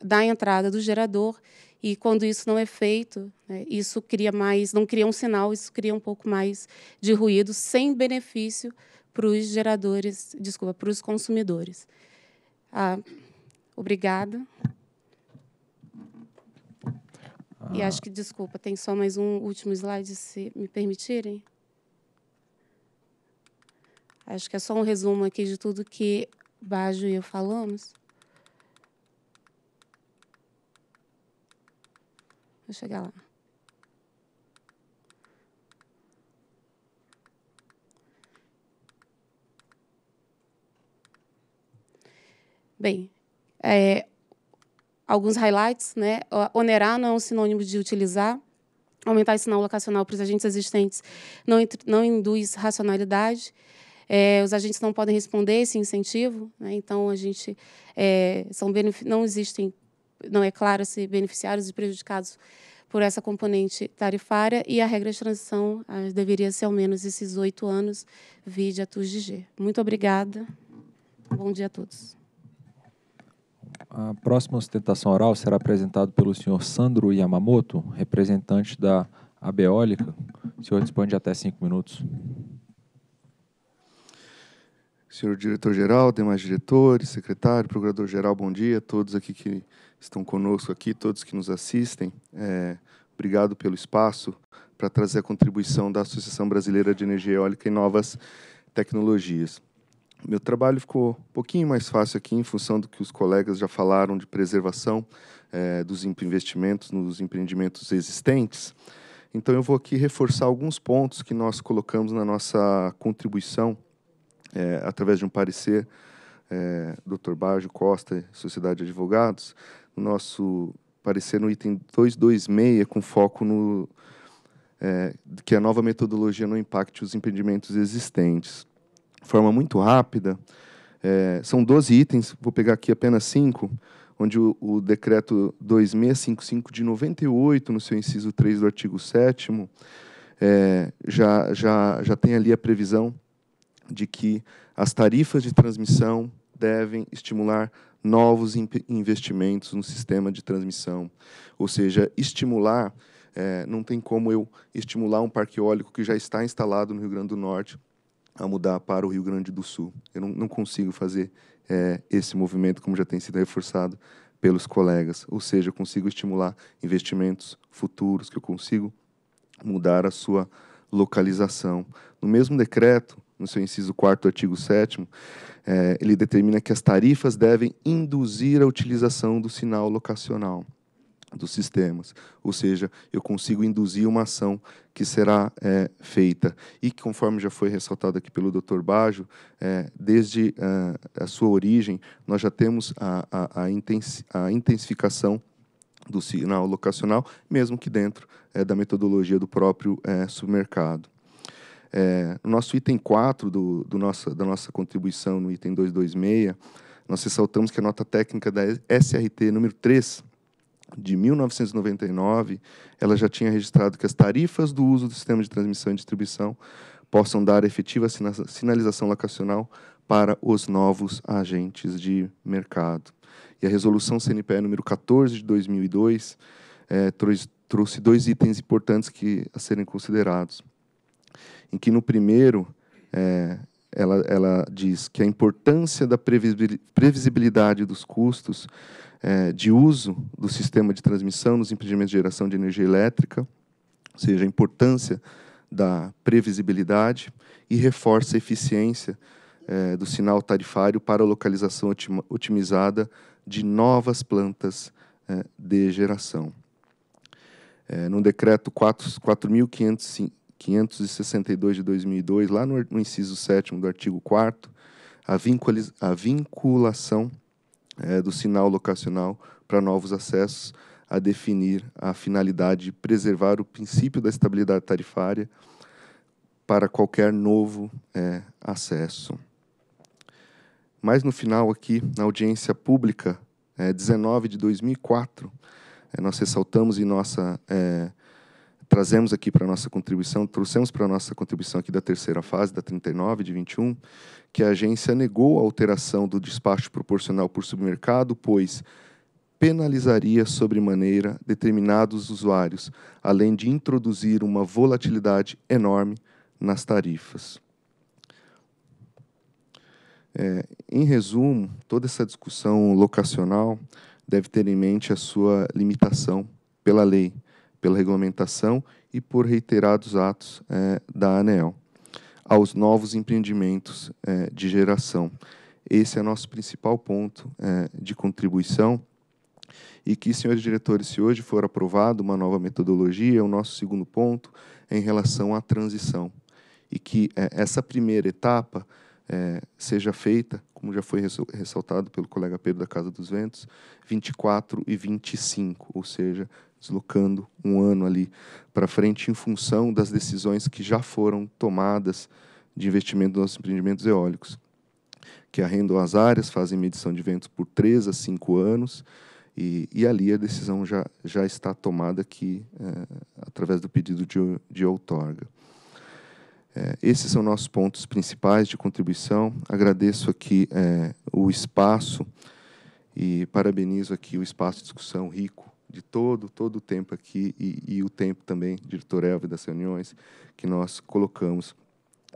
da entrada do gerador e quando isso não é feito, né, isso cria mais, não cria um sinal, isso cria um pouco mais de ruído, sem benefício para os geradores, desculpa, para os consumidores. Ah, obrigada. Ah. E acho que, desculpa, tem só mais um último slide, se me permitirem. Acho que é só um resumo aqui de tudo que Bajo e eu falamos. Vou chegar lá. Bem, é, alguns highlights, né? Onerar não é um sinônimo de utilizar. Aumentar esse sinal locacional para os agentes existentes não, não induz racionalidade. É, os agentes não podem responder esse incentivo, né? então a gente é, são não existem não é claro se beneficiários e prejudicados por essa componente tarifária e a regra de transição ah, deveria ser ao menos esses oito anos, vide a TUS Muito obrigada. Bom dia a todos. A próxima sustentação oral será apresentada pelo senhor Sandro Yamamoto, representante da Abeólica. O senhor dispõe de até cinco minutos. Senhor diretor-geral, demais diretores, secretário, procurador-geral, bom dia a todos aqui que estão conosco aqui, todos que nos assistem. É, obrigado pelo espaço para trazer a contribuição da Associação Brasileira de Energia Eólica e Novas Tecnologias. Meu trabalho ficou um pouquinho mais fácil aqui em função do que os colegas já falaram de preservação é, dos investimentos nos empreendimentos existentes. Então, eu vou aqui reforçar alguns pontos que nós colocamos na nossa contribuição é, através de um parecer, é, Dr. Bajo Costa, Sociedade de Advogados, nosso parecer no item 226, com foco no é, que a nova metodologia não impacte os empreendimentos existentes. De forma muito rápida, é, são 12 itens, vou pegar aqui apenas cinco onde o, o, decreto 2655 de 98, no seu inciso 3 do artigo 7 é, já, já, já tem ali a previsão de que as tarifas de transmissão devem estimular novos investimentos no sistema de transmissão. Ou seja, estimular, é, não tem como eu estimular um parque eólico que já está instalado no Rio Grande do Norte a mudar para o Rio Grande do Sul. Eu não, não consigo fazer é, esse movimento, como já tem sido reforçado pelos colegas. Ou seja, eu consigo estimular investimentos futuros, que eu consigo mudar a sua localização. No mesmo decreto, no seu inciso 4 artigo 7 é, ele determina que as tarifas devem induzir a utilização do sinal locacional dos sistemas, ou seja, eu consigo induzir uma ação que será é, feita e que, conforme já foi ressaltado aqui pelo Dr. Bajo, é, desde a, é, a sua origem nós já temos a, a, a intensificação do sinal locacional, mesmo que dentro é, da metodologia do próprio é, submercado. É, no nosso item 4 do, do nossa, da nossa contribuição, no item 226, nós ressaltamos que a nota técnica da SRT número 3, de 1999, ela já tinha registrado que as tarifas do uso do sistema de transmissão e distribuição possam dar efetiva sinalização locacional para os novos agentes de mercado. E a resolução CNPE número 14 de 2002 é, trouxe dois itens importantes que a serem considerados em que no primeiro é, ela, ela diz que a importância da previsibilidade dos custos é, de uso do sistema de transmissão nos empreendimentos de geração de energia elétrica, ou seja, a importância da previsibilidade e reforça a eficiência é, do sinal tarifário para a localização otimizada de novas plantas é, de geração. É, no decreto 4.505 562 de 2002, lá no, no inciso 7 do artigo 4 a, a vinculação é, do sinal locacional para novos acessos a definir a finalidade de preservar o princípio da estabilidade tarifária para qualquer novo é, acesso. Mas no final aqui, na audiência pública é, 19 de 2004, é, nós ressaltamos em nossa é, trazemos aqui para a nossa contribuição, trouxemos para a nossa contribuição aqui da terceira fase, da 39 de 21, que a agência negou a alteração do despacho proporcional por submercado, pois penalizaria sobremaneira determinados usuários, além de introduzir uma volatilidade enorme nas tarifas. É, em resumo, toda essa discussão locacional deve ter em mente a sua limitação pela lei, pela regulamentação e por reiterados atos é, da ANEEL, aos novos empreendimentos é, de geração. Esse é nosso principal ponto é, de contribuição e que, senhores diretores, se hoje for aprovada uma nova metodologia, o nosso segundo ponto é em relação à transição e que é, essa primeira etapa é, seja feita, como já foi ressaltado pelo colega Pedro da Casa dos Ventos, 24 e 25, ou seja, deslocando um ano ali para frente em função das decisões que já foram tomadas de investimento nos empreendimentos eólicos, que arrendam as áreas, fazem medição de ventos por 3 a 5 anos, e, e ali a decisão já, já está tomada aqui é, através do pedido de, de outorga. É, esses são nossos pontos principais de contribuição. Agradeço aqui é, o espaço e parabenizo aqui o espaço de discussão rico de todo, todo o tempo aqui e, e o tempo também, diretor Elvio, das reuniões que nós colocamos.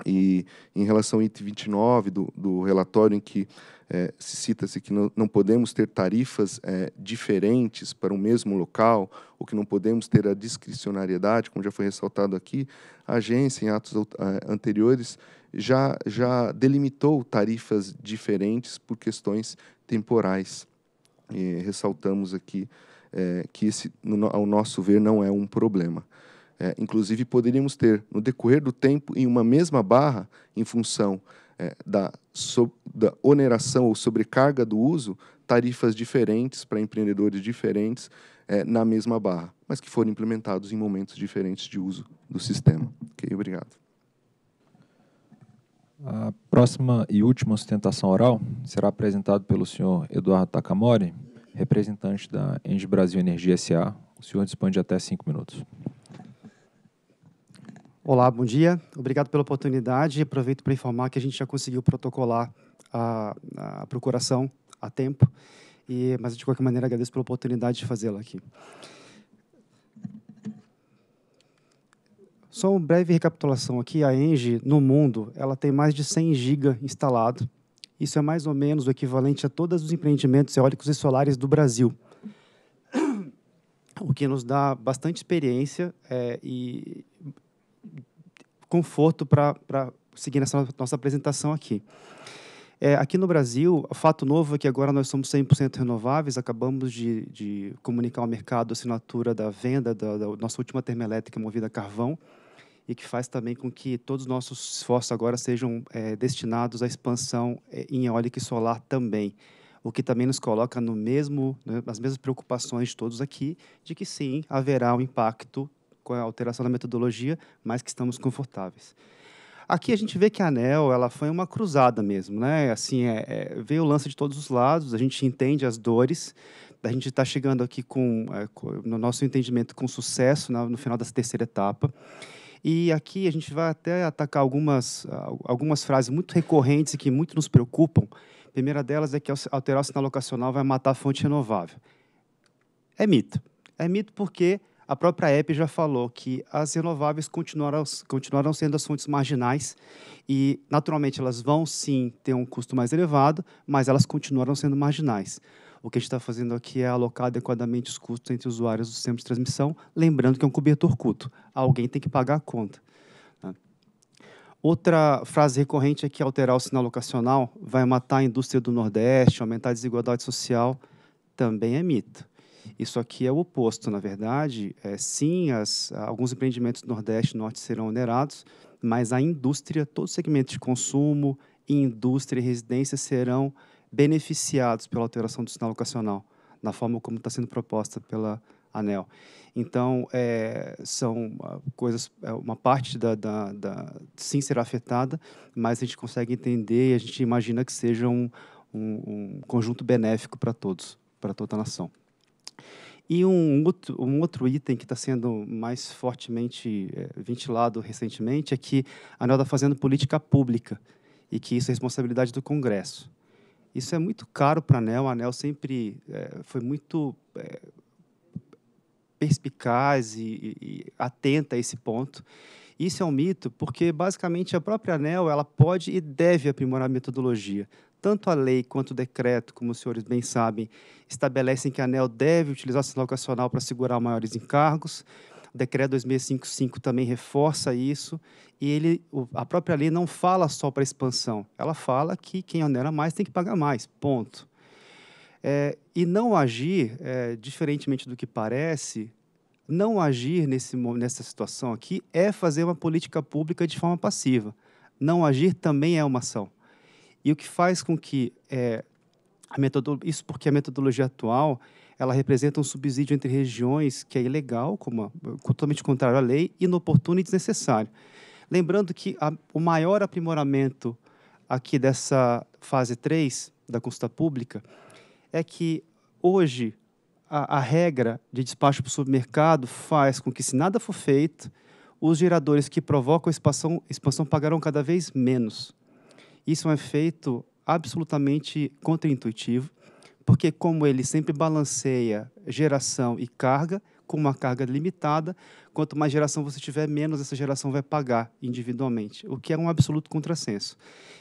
E em relação ao item 29 do, do relatório, em que é, cita-se que não, não, podemos ter tarifas é, diferentes para o mesmo local, ou que não podemos ter a discricionariedade, como já foi ressaltado aqui, a agência, em atos é, anteriores, já, já delimitou tarifas diferentes por questões temporais. E ressaltamos aqui é, que esse, no, ao nosso ver, não é um problema. É, inclusive, poderíamos ter, no decorrer do tempo, em uma mesma barra, em função é, da, so, da oneração ou sobrecarga do uso, tarifas diferentes para empreendedores diferentes é, na mesma barra, mas que foram implementados em momentos diferentes de uso do sistema. Ok, obrigado. A próxima e última sustentação oral será apresentada pelo senhor Eduardo Takamori, representante da Engie Brasil Energia SA. O senhor dispõe de até cinco minutos. Olá, bom dia. Obrigado pela oportunidade. Aproveito para informar que a gente já conseguiu protocolar a, a procuração a tempo, e, mas de qualquer maneira agradeço pela oportunidade de fazê-la aqui. Só uma breve recapitulação aqui. A Engie, no mundo, ela tem mais de 100 GB instalado. Isso é mais ou menos o equivalente a todos os empreendimentos eólicos e solares do Brasil. O que nos dá bastante experiência é, e conforto para seguir nessa nossa apresentação aqui. É, aqui no Brasil, o fato novo é que agora nós somos 100% renováveis, acabamos de, de, comunicar ao mercado a assinatura da venda da, da nossa última termoelétrica movida a carvão, e que faz também com que todos os nossos esforços agora sejam é, destinados à expansão é, em eólica e solar também, o que também nos coloca no mesmo, né, nas mesmas preocupações de todos aqui, de que sim, haverá um impacto com a alteração da metodologia, mas que estamos confortáveis. Aqui a gente vê que a ANEL ela foi uma cruzada mesmo, né? Assim, é, é, veio o lance de todos os lados, a gente entende as dores, a gente está chegando aqui com, é, com, no nosso entendimento, com sucesso na, né, no final dessa terceira etapa. E aqui a gente vai até atacar algumas, algumas frases muito recorrentes e que muito nos preocupam. A primeira delas é que alterar o sinal locacional vai matar a fonte renovável. É mito. É mito porque a própria EP já falou que as renováveis continuarão, continuarão sendo as fontes marginais e, naturalmente, elas vão sim ter um custo mais elevado, mas elas continuarão sendo marginais. O que a gente está fazendo aqui é alocar adequadamente os custos entre usuários do sistema de transmissão, lembrando que é um cobertor curto. Alguém tem que pagar a conta. Tá? Outra frase recorrente é que alterar o sinal locacional vai matar a indústria do Nordeste, aumentar a desigualdade social. Também é mito. Isso aqui é o oposto, na verdade. É, sim, as, alguns empreendimentos do Nordeste e Norte serão onerados, mas a indústria, todo segmento de consumo, indústria e residência serão beneficiados pela alteração do sinal locacional, na forma como está sendo proposta pela ANEL. Então, é, são ah, coisas, é, uma parte da, da, da, sim será afetada, mas a gente consegue entender e a gente imagina que seja um, um, um conjunto benéfico para todos, para toda a nação. E um outro, um outro item que está sendo mais fortemente é, ventilado recentemente é que a ANEL está fazendo política pública e que isso é responsabilidade do Congresso. Isso é muito caro para a ANEL. A ANEL sempre é, foi muito é, perspicaz e, e, e atenta a esse ponto. Isso é um mito porque, basicamente, a própria ANEL ela pode e deve aprimorar a metodologia. Tanto a lei quanto o decreto, como os senhores bem sabem, estabelecem que a ANEL deve utilizar o sinal ocasional para segurar maiores encargos. O decreto 2655 também reforça isso. E ele, a própria lei não fala só para expansão, ela fala que quem onera mais tem que pagar mais, ponto. É, e não agir, é, diferentemente do que parece, não agir nesse, nessa situação aqui é fazer uma política pública de forma passiva. Não agir também é uma ação. E o que faz com que é, a metodologia, isso porque a metodologia atual ela representa um subsídio entre regiões que é ilegal, como totalmente contrário à lei, inoportuno e desnecessário. Lembrando que a, o maior aprimoramento aqui dessa fase 3 da consulta pública é que hoje a, a regra de despacho para o supermercado faz com que, se nada for feito, os geradores que provocam a expansão, expansão pagarão cada vez menos. Isso é um efeito absolutamente contraintuitivo, porque como ele sempre balanceia geração e carga, com uma carga limitada, quanto mais geração você tiver, menos essa geração vai pagar individualmente, o que é um absoluto contrassenso.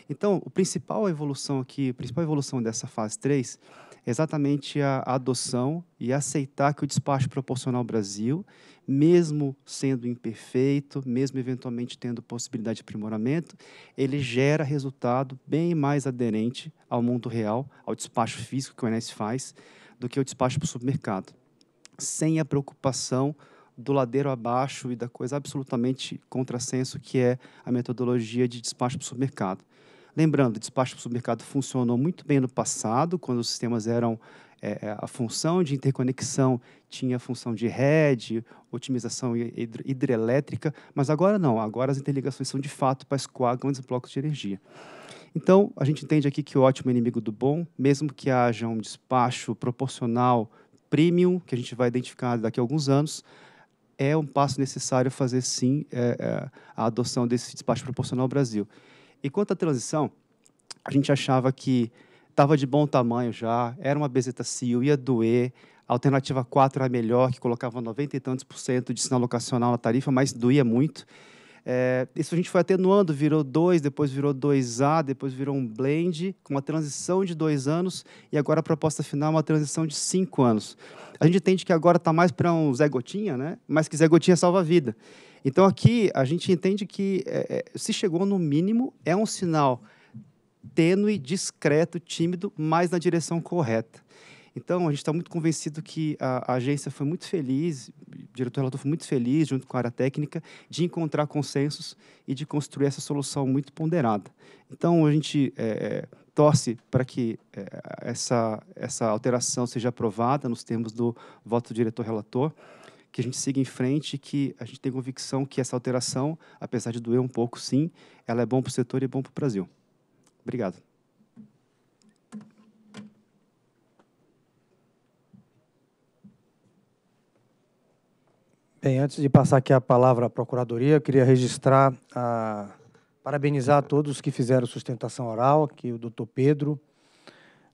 Então, o principal evolução aqui, a principal evolução dessa fase 3 é exatamente a adoção e aceitar que o despacho proporcional Brasil mesmo sendo imperfeito, mesmo eventualmente tendo possibilidade de aprimoramento, ele gera resultado bem mais aderente ao mundo real, ao despacho físico que o Enes faz, do que o despacho para o supermercado. Sem a preocupação do ladeiro abaixo e da coisa absolutamente contrassenso que é a metodologia de despacho para o supermercado. Lembrando, o despacho para o supermercado funcionou muito bem no passado, quando os sistemas eram é, é, a função de interconexão tinha a função de rede, otimização hidro, hidrelétrica, mas agora não, agora as interligações são de fato para escoar grandes blocos de energia. Então, a gente entende aqui que o ótimo é inimigo do bom, mesmo que haja um despacho proporcional premium, que a gente vai identificar daqui a alguns anos, é um passo necessário fazer sim é, é, a adoção desse despacho proporcional ao Brasil. E quanto à transição, a gente achava que estava de bom tamanho já, era uma bezetacil, ia doer. A alternativa 4 era melhor, que colocava 90 e tantos por cento de sinal locacional na tarifa, mas doía muito. É, isso a gente foi atenuando, virou 2, depois virou 2A, depois virou um blend, com uma transição de dois anos, e agora a proposta final é uma transição de cinco anos. A gente entende que agora está mais para um Zé Gotinha, né? mas que Zé Gotinha salva a vida. Então aqui a gente entende que é, se chegou no mínimo, é um sinal tênue, discreto, tímido, mas na direção correta. Então, a gente está muito convencido que a, a, agência foi muito feliz, o diretor relator foi muito feliz, junto com a área técnica, de encontrar consensos e de construir essa solução muito ponderada. Então, a gente é, torce para que é, essa, essa alteração seja aprovada nos termos do voto do diretor relator, que a gente siga em frente e que a gente tem convicção que essa alteração, apesar de doer um pouco, sim, ela é bom para o setor e é bom para o Brasil. Obrigado. Bem, antes de passar aqui a palavra à Procuradoria, eu queria registrar, a, ah, parabenizar a todos que fizeram sustentação oral, aqui o doutor Pedro,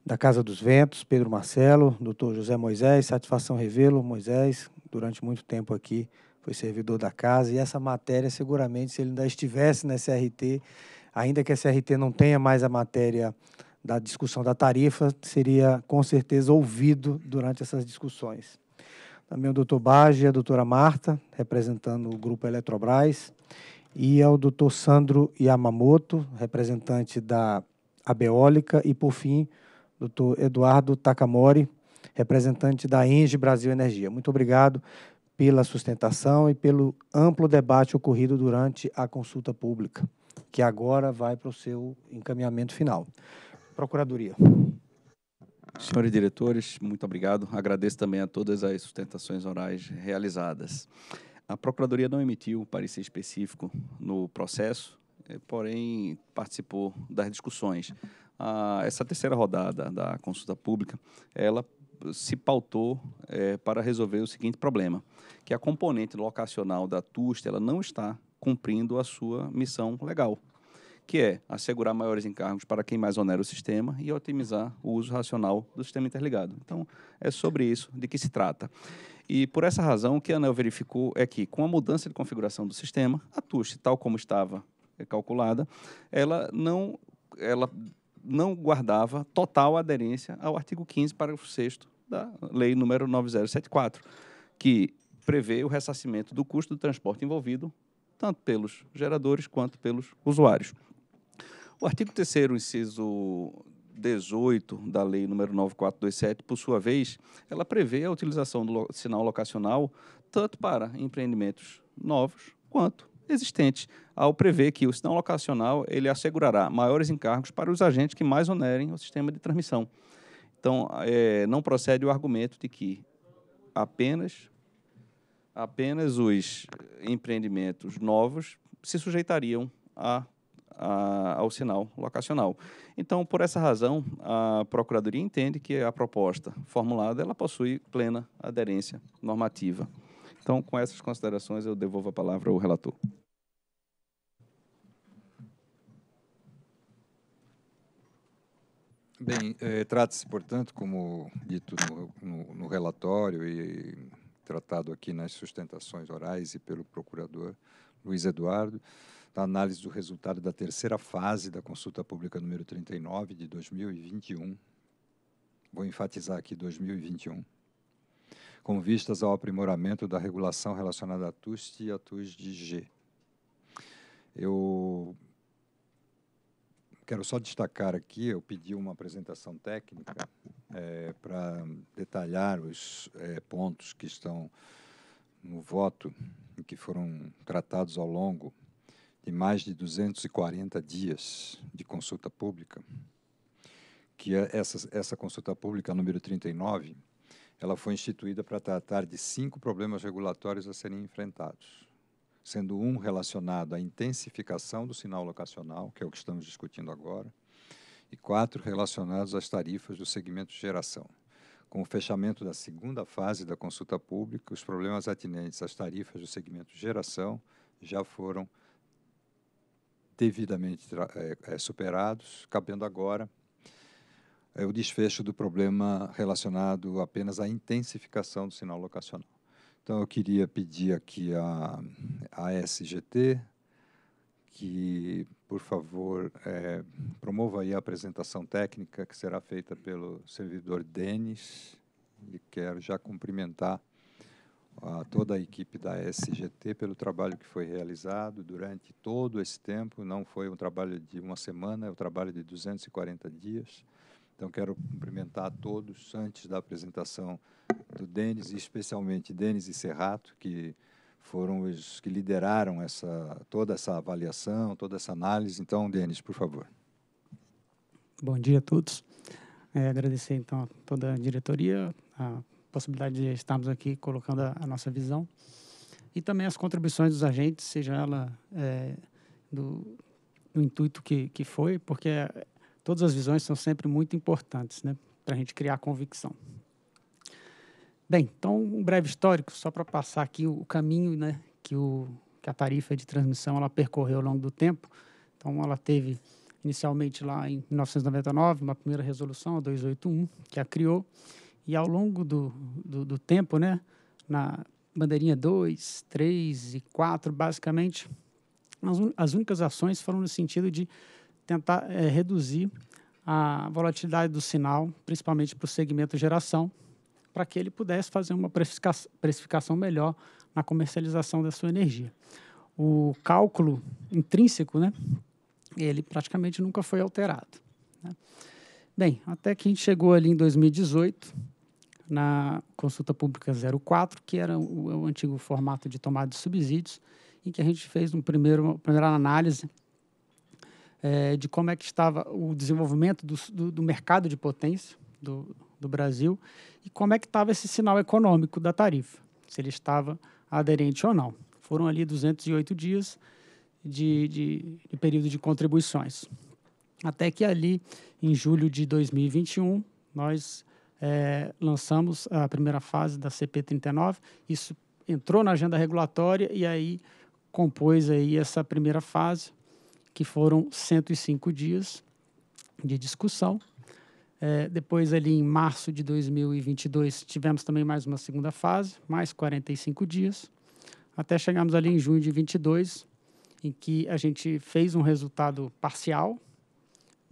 da Casa dos Ventos, Pedro Marcelo, doutor José Moisés, satisfação revê-lo, Moisés, durante muito tempo aqui, foi servidor da casa, e essa matéria, seguramente, se ele ainda estivesse na CRT, ainda que a CRT não tenha mais a matéria da discussão da tarifa, seria com certeza ouvido durante essas discussões. Também o doutor Bage a doutora Marta, representando o grupo Eletrobras, e ao doutor Sandro Yamamoto, representante da Abeólica, e por fim, doutor Eduardo Takamori, representante da Enge Brasil Energia. Muito obrigado pela sustentação e pelo amplo debate ocorrido durante a consulta pública que agora vai para o seu encaminhamento final. Procuradoria. Senhores diretores, muito obrigado. Agradeço também a todas as sustentações orais realizadas. A Procuradoria não emitiu parecer específico no processo, eh, porém participou das discussões. Ah, essa terceira rodada da consulta pública, ela se pautou é, para resolver o seguinte problema, que a componente locacional da TUST ela não está cumprindo a sua missão legal, que é assegurar maiores encargos para quem mais onera o sistema e otimizar o uso racional do sistema interligado. Então, é sobre isso de que se trata. E por essa razão, o que a ANEL verificou é que, com a mudança de configuração do sistema, a TUST, tal como estava é, calculada, ela não, ela não guardava total aderência ao artigo 15, parágrafo 6 da Lei número 9074, que prevê o ressarcimento do custo do transporte envolvido tanto pelos geradores quanto pelos usuários. O artigo 3 inciso 18 da Lei nº 9427, por sua vez, ela prevê a utilização do sinal locacional tanto para empreendimentos novos quanto existentes, ao prever que o sinal locacional ele assegurará maiores encargos para os agentes que mais onerem o sistema de transmissão. Então, é, não procede o argumento de que apenas apenas os empreendimentos novos se sujeitariam a, a, ao sinal locacional. Então, por essa razão, a Procuradoria entende que a proposta formulada ela possui plena aderência normativa. Então, com essas considerações, eu devolvo a palavra ao relator. Bem, eh, trata-se, portanto, como dito no, no, no relatório e tratado aqui nas sustentações orais e pelo procurador Luiz Eduardo, da análise do resultado da terceira fase da consulta pública número 39 de 2021. Vou enfatizar aqui 2021. Com vistas ao aprimoramento da regulação relacionada à TUST e à G. Eu quero só destacar aqui, eu pedi uma apresentação técnica é, para detalhar os é, pontos que estão no voto e que foram tratados ao longo de mais de 240 dias de consulta pública, que é essa, essa consulta pública número 39, ela foi instituída para tratar de cinco problemas regulatórios a serem enfrentados sendo um relacionado à intensificação do sinal locacional, que é o que estamos discutindo agora, e quatro relacionados às tarifas do segmento de geração. Com o fechamento da segunda fase da consulta pública, os problemas atinentes às tarifas do segmento de geração já foram devidamente é, superados, cabendo agora é, o desfecho do problema relacionado apenas à intensificação do sinal locacional. Então, eu queria pedir aqui a, a SGT que, por favor, é, promova aí a apresentação técnica que será feita pelo servidor Denis. E quero já cumprimentar a toda a equipe da SGT pelo trabalho que foi realizado durante todo esse tempo. Não foi um trabalho de uma semana, é um trabalho de 240 dias. Então, quero cumprimentar a todos antes da apresentação do Denis, e especialmente Denis e Serrato, que foram os que lideraram essa, toda essa avaliação, toda essa análise. Então, Denis, por favor. Bom dia a todos. É, agradecer, então, a toda a diretoria, a possibilidade de estarmos aqui colocando a, a nossa visão e também as contribuições dos agentes, seja ela é, do, do, intuito que, que foi, porque todas as visões são sempre muito importantes né, para a gente criar convicção. Bem, então um breve histórico, só para passar aqui o caminho né, que, o, que a tarifa de transmissão ela percorreu ao longo do tempo. Então ela teve inicialmente lá em 1999 uma primeira resolução, a 281, que a criou. E ao longo do, do, do tempo, né, na bandeirinha 2, 3 e 4, basicamente, as, un, as únicas ações foram no sentido de tentar é, reduzir a volatilidade do sinal, principalmente para o segmento geração, para que ele pudesse fazer uma precificação melhor na comercialização da sua energia. O cálculo intrínseco, né, ele praticamente nunca foi alterado. Né? Bem, até que a gente chegou ali em 2018, na consulta pública 04, que era o, o antigo formato de tomada de subsídios, em que a gente fez uma primeira análise é, de como é que estava o desenvolvimento do, do, do mercado de potência do, do Brasil e como é que estava esse sinal econômico da tarifa, se ele estava aderente ou não. Foram ali 208 dias de, de, de período de contribuições. Até que ali, em julho de 2021, nós é, lançamos a primeira fase da CP39. Isso entrou na agenda regulatória e aí compôs aí essa primeira fase que foram 105 dias de discussão. É, depois, ali em março de 2022, tivemos também mais uma segunda fase, mais 45 dias, até chegarmos ali em junho de 22, em que a gente fez um resultado parcial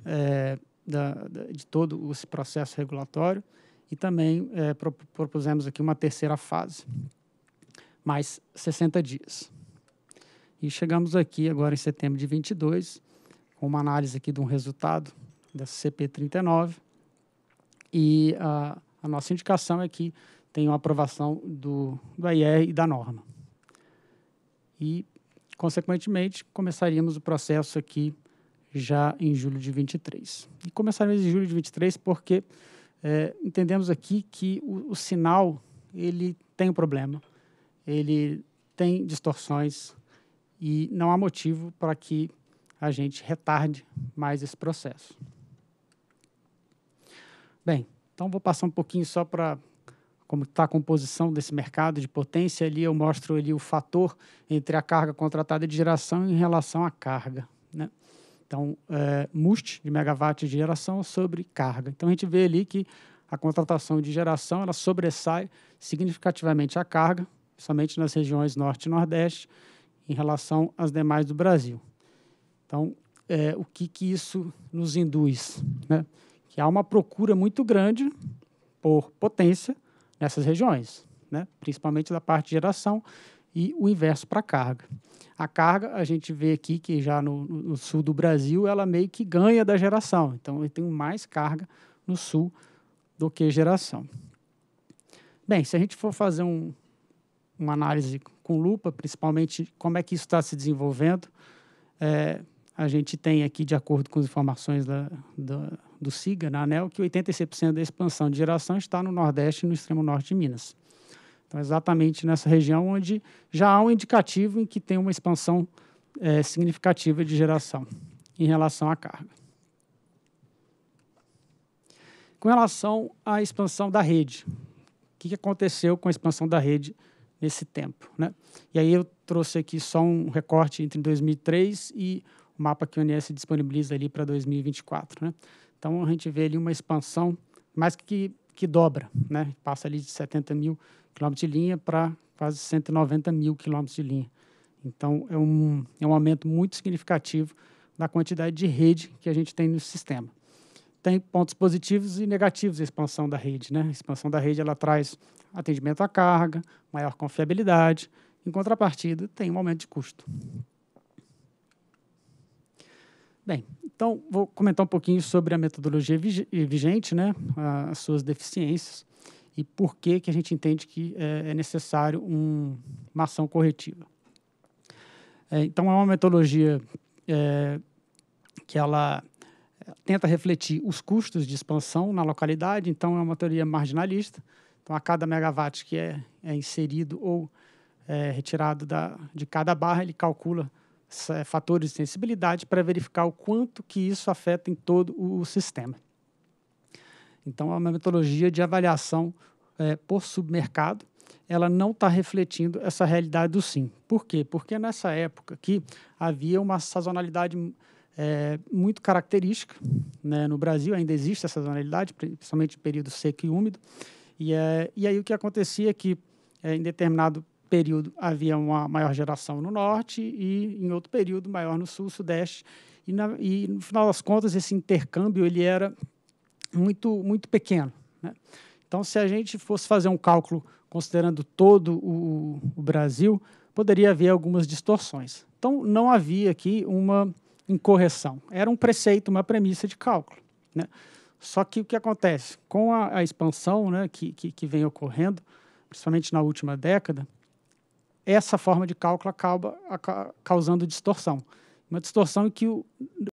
é, da, da, de todo esse processo regulatório e também é, propusemos aqui uma terceira fase, mais 60 dias. E chegamos aqui agora em setembro de 22, com uma análise aqui de um resultado da CP39. E a, ah, a nossa indicação é que tem uma aprovação do, do e da norma. E, consequentemente, começaríamos o processo aqui já em julho de 23. E começaremos em julho de 23 porque é, entendemos aqui que o, o, sinal ele tem um problema, ele tem distorções, e não há motivo para que a gente retarde mais esse processo. Bem, então vou passar um pouquinho só para como está a composição desse mercado de potência ali, eu mostro ali o fator entre a carga contratada de geração em relação à carga, né? Então, é, MUST de megawatts de geração sobre carga. Então a gente vê ali que a contratação de geração ela sobressai significativamente a carga, somente nas regiões norte e nordeste, em relação às demais do Brasil. Então, é, o que, que isso nos induz? Né? Que há uma procura muito grande por potência nessas regiões, né? principalmente da parte de geração e o inverso para a carga. A carga, a gente vê aqui que já no, no, sul do Brasil, ela meio que ganha da geração. Então, eu tenho mais carga no sul do que geração. Bem, se a gente for fazer um, uma análise com lupa, principalmente como é que isso está se desenvolvendo. É, a gente tem aqui, de acordo com as informações da, da, do SIGA, na ANEL, que 86% da expansão de geração está no Nordeste e no extremo norte de Minas. Então, exatamente nessa região onde já há um indicativo em que tem uma expansão é, significativa de geração em relação à carga. Com relação à expansão da rede, o que aconteceu com a expansão da rede nesse tempo. Né? E aí eu trouxe aqui só um recorte entre 2003 e o mapa que a ONS disponibiliza ali para 2024. Né? Então, a gente vê ali uma expansão mais que, que dobra, né? passa ali de 70 mil quilômetros de linha para quase 190 mil quilômetros de linha. Então, é um, é um aumento muito significativo da quantidade de rede que a gente tem no sistema tem pontos positivos e negativos a expansão da rede. Né? A expansão da rede ela traz atendimento à carga, maior confiabilidade, em contrapartida, tem um aumento de custo. Bem, então vou comentar um pouquinho sobre a metodologia vigente, né, as suas deficiências e por que, que a gente entende que é, é, necessário um, uma ação corretiva. É, então é uma metodologia é, que ela tenta refletir os custos de expansão na localidade, então é uma teoria marginalista. Então, a cada megawatt que é, é inserido ou é, retirado da, de cada barra, ele calcula é, fatores de sensibilidade para verificar o quanto que isso afeta em todo o sistema. Então, é uma metodologia de avaliação é, por submercado. Ela não está refletindo essa realidade do sim. Por quê? Porque nessa época aqui havia uma sazonalidade é muito característica. Né? No Brasil ainda existe essa sazonalidade, principalmente em período seco e úmido. E, é, e aí o que acontecia é que é, em determinado período havia uma maior geração no norte e em outro período maior no sul, sudeste. E, na, e no final das contas esse intercâmbio ele era muito muito pequeno. Né? Então se a gente fosse fazer um cálculo considerando todo o, o Brasil, poderia haver algumas distorções. Então não havia aqui uma em correção. Era um preceito, uma premissa de cálculo. Né? Só que o que acontece? Com a, a expansão né, que, que, que, vem ocorrendo, principalmente na última década, essa forma de cálculo acaba, causando distorção. Uma distorção em que o,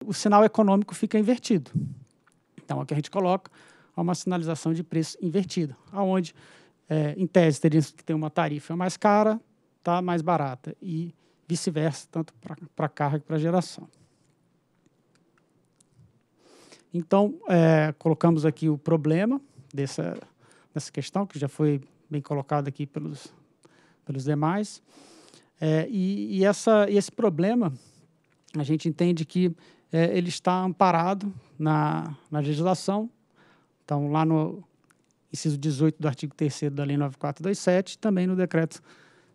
o sinal econômico fica invertido. Então, o que a gente coloca é uma sinalização de preço invertida, aonde, é, em tese, teríamos que ter uma tarifa mais cara, está mais barata, e vice-versa, tanto para carga que para geração. Então, é, colocamos aqui o problema dessa, dessa questão, que já foi bem colocado aqui pelos, pelos demais. É, e, e essa, e esse problema, a gente entende que é, ele está amparado na, na legislação. Então, lá no inciso 18 do artigo 3 da Lei 9427, também no decreto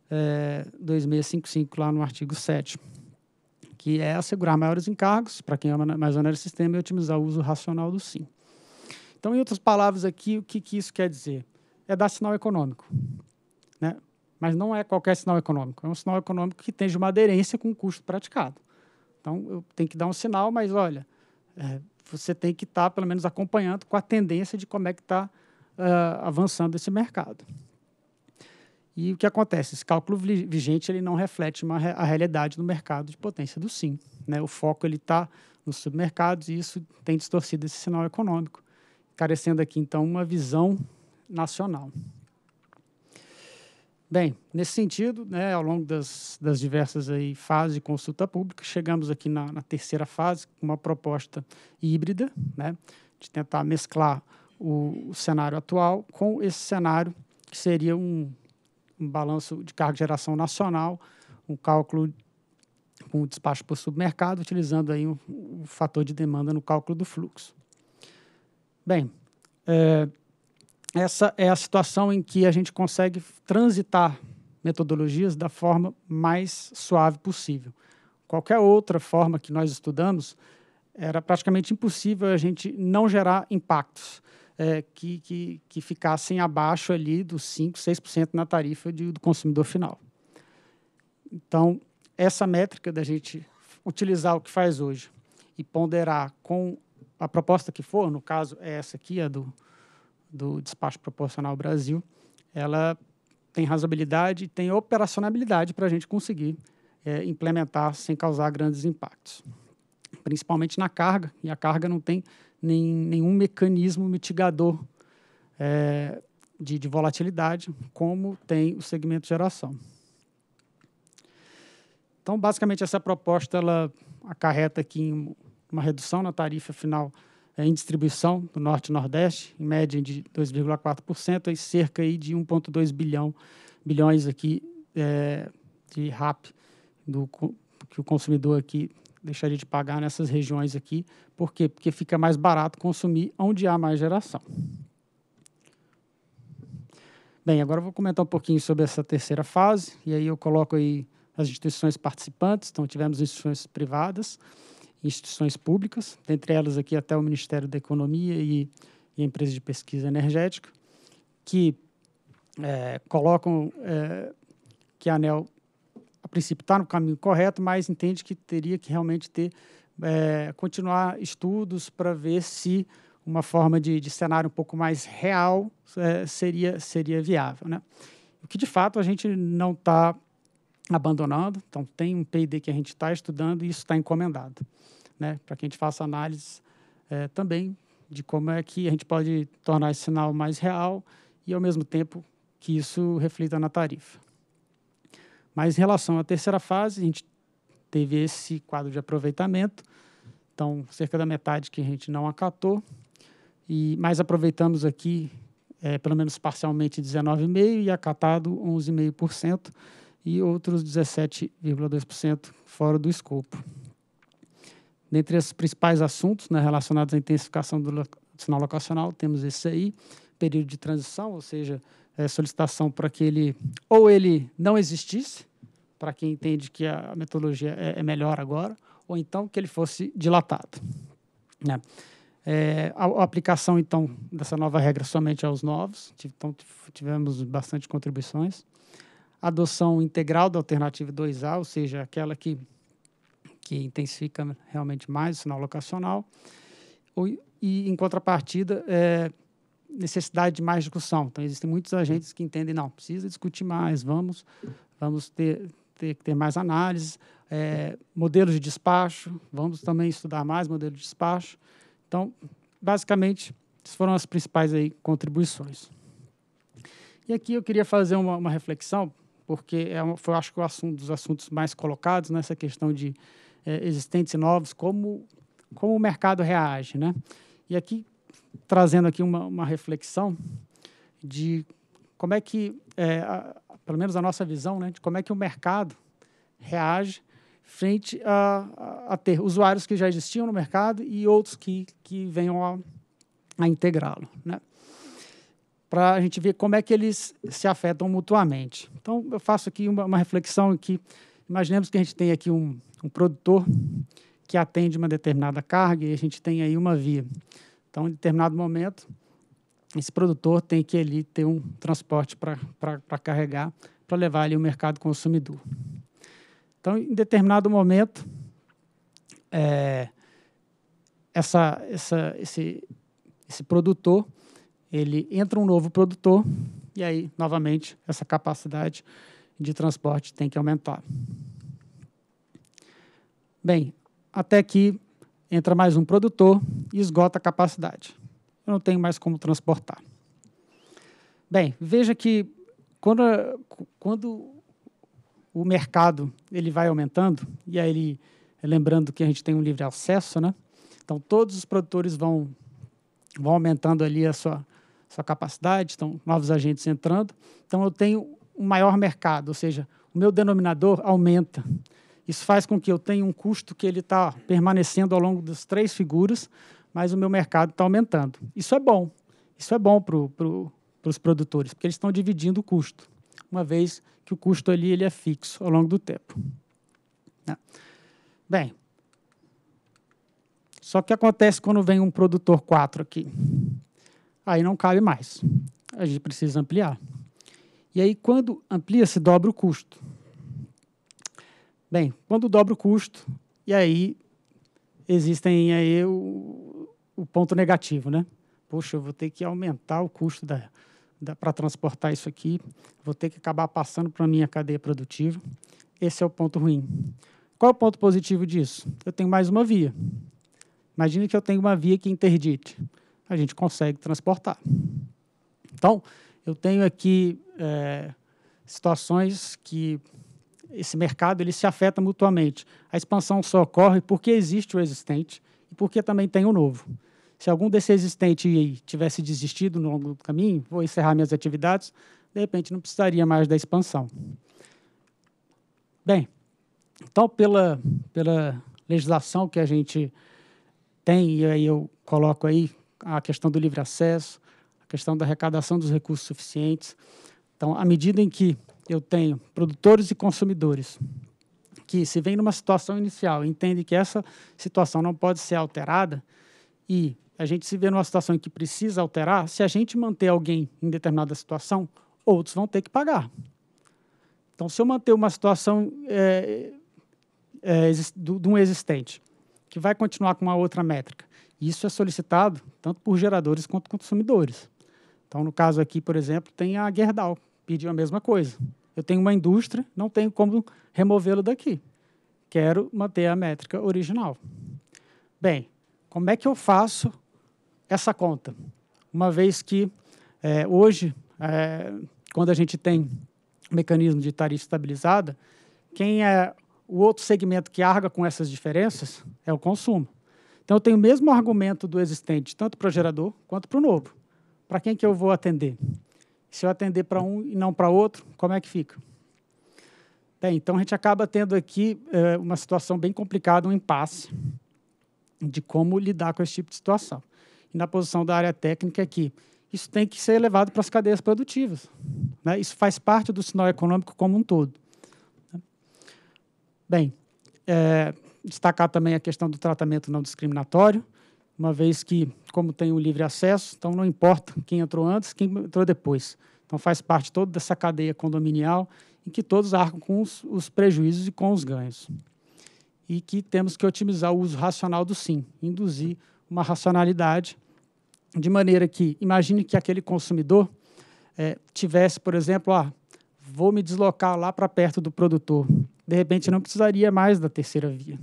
é, 2655, lá no artigo 7 que é assegurar maiores encargos para quem mais onera o sistema e otimizar o uso racional do SIM. Então, em outras palavras aqui, o que, que isso quer dizer? É dar sinal econômico. Né? Mas não é qualquer sinal econômico, é um sinal econômico que tem uma aderência com o custo praticado. Então, eu tenho que dar um sinal, mas olha, é, você tem que estar, tá, pelo menos, acompanhando com a tendência de como é que está uh, ah, avançando esse mercado. E o que acontece? Esse cálculo vigente ele não reflete uma, a realidade do mercado de potência do sim. Né? O foco está nos submercados e isso tem distorcido esse sinal econômico, carecendo aqui, então, uma visão nacional. Bem, nesse sentido, né, ao longo das, das diversas aí, fases de consulta pública, chegamos aqui na, na terceira fase, com uma proposta híbrida, né, de tentar mesclar o, o cenário atual com esse cenário que seria um um balanço de carga de geração nacional, um cálculo com um despacho por submercado, utilizando aí um, um, fator de demanda no cálculo do fluxo. Bem, é, essa é a situação em que a gente consegue transitar metodologias da forma mais suave possível. Qualquer outra forma que nós estudamos, era praticamente impossível a gente não gerar impactos é, que, que, que, ficassem abaixo ali dos 5%, 6% na tarifa de, do consumidor final. Então, essa métrica da gente utilizar o que faz hoje e ponderar com a proposta que for, no caso é essa aqui, a do, do Despacho Proporcional Brasil, ela tem razoabilidade e tem operacionalidade para a gente conseguir é, implementar sem causar grandes impactos, principalmente na carga, e a carga não tem nem, nenhum mecanismo mitigador é, de, de volatilidade, como tem o segmento geração. Então, basicamente, essa proposta ela acarreta aqui uma redução na tarifa final é, em distribuição do Norte e Nordeste, em média de 2,4%, e cerca aí de 1,2 bilhão, bilhões aqui é, de RAP do, que o consumidor aqui deixaria de pagar nessas regiões aqui. Por quê? Porque fica mais barato consumir onde há mais geração. Bem, agora eu vou comentar um pouquinho sobre essa terceira fase, e aí eu coloco aí as instituições participantes, então tivemos instituições privadas, instituições públicas, dentre elas aqui até o Ministério da Economia e, e a empresa de pesquisa energética, que é, colocam é, que a ANEL a princípio está no caminho correto, mas entende que teria que realmente ter é, continuar estudos para ver se uma forma de, de, cenário um pouco mais real é, seria, seria viável. Né? O que de fato a gente não está abandonando, então tem um PD que a gente está estudando e isso está encomendado né? para que a gente faça análise é, eh, também de como é que a gente pode tornar esse sinal mais real e, ao mesmo tempo, que isso reflita na tarifa. Mas em relação à terceira fase, a gente teve esse quadro de aproveitamento, então cerca da metade que a gente não acatou, e mas aproveitamos aqui é, pelo menos parcialmente 19,5% e acatado 11,5% e outros 17,2% fora do escopo. Dentre os principais assuntos né, relacionados à intensificação do sinal locacional, temos esse aí, período de transição, ou seja, é, solicitação para que ele ou ele não existisse, para quem entende que a metodologia é, é, melhor agora, ou então que ele fosse dilatado. Né? É, a, a, aplicação, então, dessa nova regra somente aos novos, então tivemos bastante contribuições. adoção integral da alternativa 2A, ou seja, aquela que, que intensifica realmente mais o sinal locacional. e, em contrapartida, é, necessidade de mais discussão. Então, existem muitos agentes que entendem, não, precisa discutir mais, vamos, vamos ter, ter que ter mais análise, é, modelos de despacho, vamos também estudar mais modelos de despacho. Então, basicamente, essas foram as principais aí, contribuições. E aqui eu queria fazer uma, uma reflexão, porque é uma, foi, acho que, o assunto dos assuntos mais colocados nessa questão de é, existentes e novos, como, como o mercado reage, né? E aqui trazendo aqui uma, uma reflexão de como é que, é, a, pelo menos a nossa visão, né, de como é que o mercado reage frente a, a, ter usuários que já existiam no mercado e outros que, que venham a, a integrá-lo, né? para a gente ver como é que eles se afetam mutuamente. Então, eu faço aqui uma, uma reflexão que imaginemos que a gente tem aqui um, um produtor que atende uma determinada carga e a gente tem aí uma via então, em determinado momento, esse produtor tem que ali ter um transporte para carregar, para levar ali o mercado consumidor. Então, em determinado momento, é, essa, essa, esse, esse produtor, ele entra um novo produtor e aí, novamente, essa capacidade de transporte tem que aumentar. Bem, até aqui entra mais um produtor e esgota a capacidade. Eu não tenho mais como transportar. Bem, veja que quando, quando o mercado ele vai aumentando, e aí ele, lembrando que a gente tem um livre acesso, né? então todos os produtores vão, vão aumentando ali a sua, sua capacidade, estão novos agentes entrando, então eu tenho um maior mercado, ou seja, o meu denominador aumenta. Isso faz com que eu tenha um custo que ele está permanecendo ao longo das três figuras, mas o meu mercado está aumentando. Isso é bom. Isso é bom para pro, os produtores, porque eles estão dividindo o custo, uma vez que o custo ali ele é fixo ao longo do tempo. Né? Bem, só que acontece quando vem um produtor 4 aqui. Aí não cabe mais. A gente precisa ampliar. E aí, quando amplia, se dobra o custo. Bem, quando dobra o custo, e aí existem aí o, o ponto negativo, né? Poxa, eu vou ter que aumentar o custo da, da para transportar isso aqui, vou ter que acabar passando para a minha cadeia produtiva. Esse é o ponto ruim. Qual é o ponto positivo disso? Eu tenho mais uma via. Imagina que eu tenho uma via que interdite. A gente consegue transportar. Então, eu tenho aqui é, situações que esse mercado ele se afeta mutuamente. A expansão só ocorre porque existe o existente e porque também tem o novo. Se algum desse existente tivesse desistido no longo do caminho, vou encerrar minhas atividades, de repente não precisaria mais da expansão. Bem, então pela, pela legislação que a gente tem, e aí eu coloco aí a questão do livre acesso, a questão da arrecadação dos recursos suficientes. Então, à medida em que eu tenho produtores e consumidores que se vem numa situação inicial, entende que essa situação não pode ser alterada e a gente se vê numa situação em que precisa alterar, se a gente manter alguém em determinada situação, outros vão ter que pagar. Então, se eu manter uma situação é, é, é de um existente que vai continuar com uma outra métrica, isso é solicitado tanto por geradores quanto consumidores. Então, no caso aqui, por exemplo, tem a Gerdau, pediu a mesma coisa. Eu tenho uma indústria, não tenho como removê-lo daqui. Quero manter a métrica original. Bem, como é que eu faço essa conta? Uma vez que é, hoje, é, quando a gente tem mecanismo de tarifa estabilizada, quem é o outro segmento que arga com essas diferenças é o consumo. Então, eu tenho o mesmo argumento do existente, tanto para o gerador quanto para o novo. Para quem que eu vou atender? Se eu atender para um e não para outro, como é que fica? Bem, então a gente acaba tendo aqui é, uma situação bem complicada, um impasse de como lidar com esse tipo de situação. E na posição da área técnica aqui, isso tem que ser levado para as cadeias produtivas. Né? Isso faz parte do sinal econômico como um todo. Né? Bem, é, destacar também a questão do tratamento não discriminatório, uma vez que, como tem o livre acesso, então não importa quem entrou antes, quem entrou depois. Então faz parte toda dessa cadeia condominial em que todos arcam com os, os prejuízos e com os ganhos. E que temos que otimizar o uso racional do sim, induzir uma racionalidade, de maneira que, imagine que aquele consumidor é, tivesse, por exemplo, ah, vou me deslocar lá para perto do produtor. De repente, não precisaria mais da terceira via.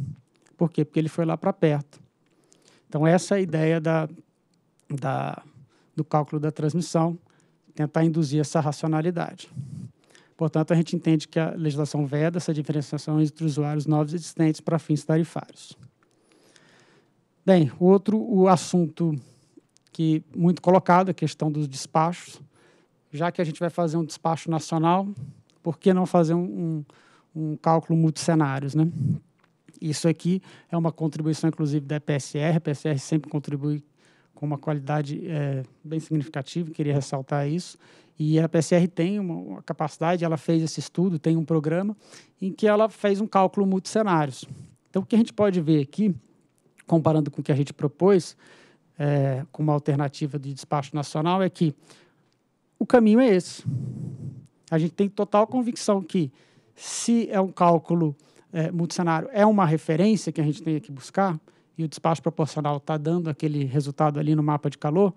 Por quê? Porque ele foi lá para perto então, essa é a ideia da, da, do cálculo da transmissão, tentar induzir essa racionalidade. Portanto, a gente entende que a legislação veda essa diferenciação entre usuários novos e existentes para fins tarifários. Bem, outro o assunto que muito colocado, a questão dos despachos. Já que a gente vai fazer um despacho nacional, por que não fazer um, um, um cálculo multicenários, né? Isso aqui é uma contribuição, inclusive, da EPSR. A EPSR sempre contribui com uma qualidade é, bem significativa, queria ressaltar isso. E a PSR tem uma, uma, capacidade, ela fez esse estudo, tem um programa em que ela fez um cálculo multicenários. Então, o que a gente pode ver aqui, comparando com o que a gente propôs, é, com uma alternativa de despacho nacional, é que o caminho é esse. A gente tem total convicção que, se é um cálculo é, é uma referência que a gente tem que buscar, e o despacho proporcional está dando aquele resultado ali no mapa de calor,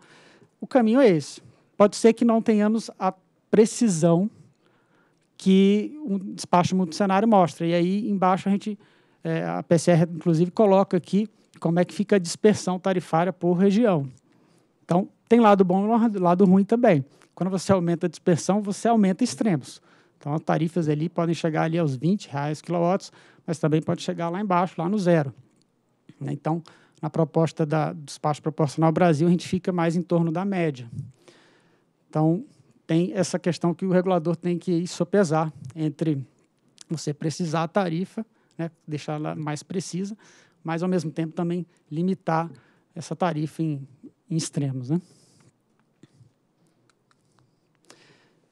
o caminho é esse. Pode ser que não tenhamos a precisão que um despacho multicenário mostra. E aí embaixo a gente, é, a PCR inclusive coloca aqui como é que fica a dispersão tarifária por região. Então, tem lado bom e lado ruim também. Quando você aumenta a dispersão, você aumenta extremos. Então, as tarifas ali podem chegar ali aos 20 reais quilowatts, mas também pode chegar lá embaixo, lá no zero. Né? Então, na proposta da, do espaço proporcional Brasil, a gente fica mais em torno da média. Então, tem essa questão que o regulador tem que sopesar entre você precisar a tarifa, né, deixar ela mais precisa, mas, ao mesmo tempo, também limitar essa tarifa em, em extremos. Né?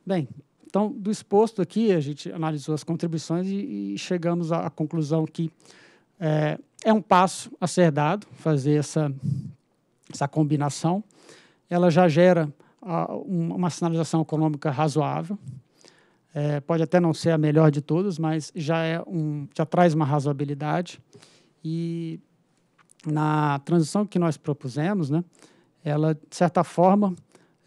Bem, então, do exposto aqui, a gente analisou as contribuições e, e chegamos à, à, conclusão que é, é, um passo a ser dado, fazer essa, essa combinação. Ela já gera a, uma sinalização econômica razoável. É, pode até não ser a melhor de todas, mas já, é um, já traz uma razoabilidade. E na transição que nós propusemos, né, ela, de certa forma,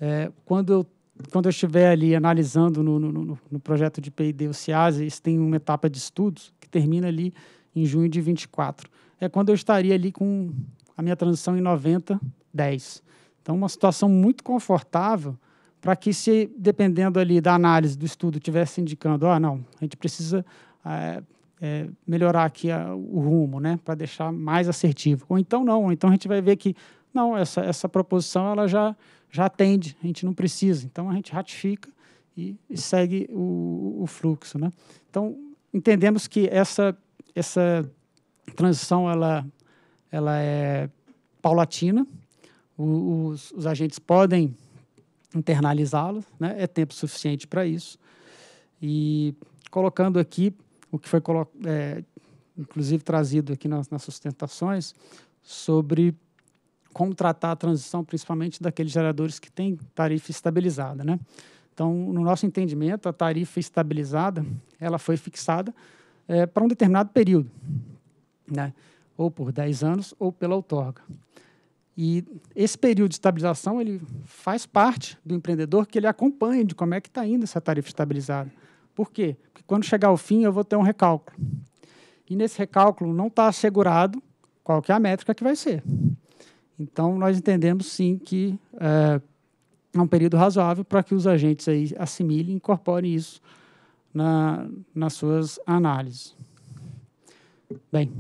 é, quando eu quando eu estiver ali analisando no, no, no projeto de P&D o CIASE, isso tem uma etapa de estudos que termina ali em junho de 24. É quando eu estaria ali com a minha transição em 90, 10. Então, uma situação muito confortável para que, se dependendo ali da análise do estudo, tivesse indicando, ah, não, a gente precisa é, é, melhorar aqui a, o rumo, né, para deixar mais assertivo. Ou então não, ou então a gente vai ver que não, essa, essa proposição ela já já atende, a gente não precisa. Então a gente ratifica e, e segue o, o, fluxo, né? Então entendemos que essa essa transição ela ela é paulatina. O, os, os, agentes podem internalizá-la, né? É tempo suficiente para isso. E colocando aqui o que foi é, inclusive trazido aqui nas, nas sustentações sobre contratar a transição, principalmente daqueles geradores que têm tarifa estabilizada, né? Então, no nosso entendimento, a tarifa estabilizada ela foi fixada é, para um determinado período, né? ou por 10 anos ou pela outorga. E esse período de estabilização ele faz parte do empreendedor que ele acompanha de como é que está indo essa tarifa estabilizada. Por quê? Porque quando chegar ao fim eu vou ter um recálculo. E nesse recálculo não está assegurado qual que é a métrica que vai ser. Então, nós entendemos sim que é, é um período razoável para que os agentes aí assimilem e incorporem isso na, nas suas análises. Bem,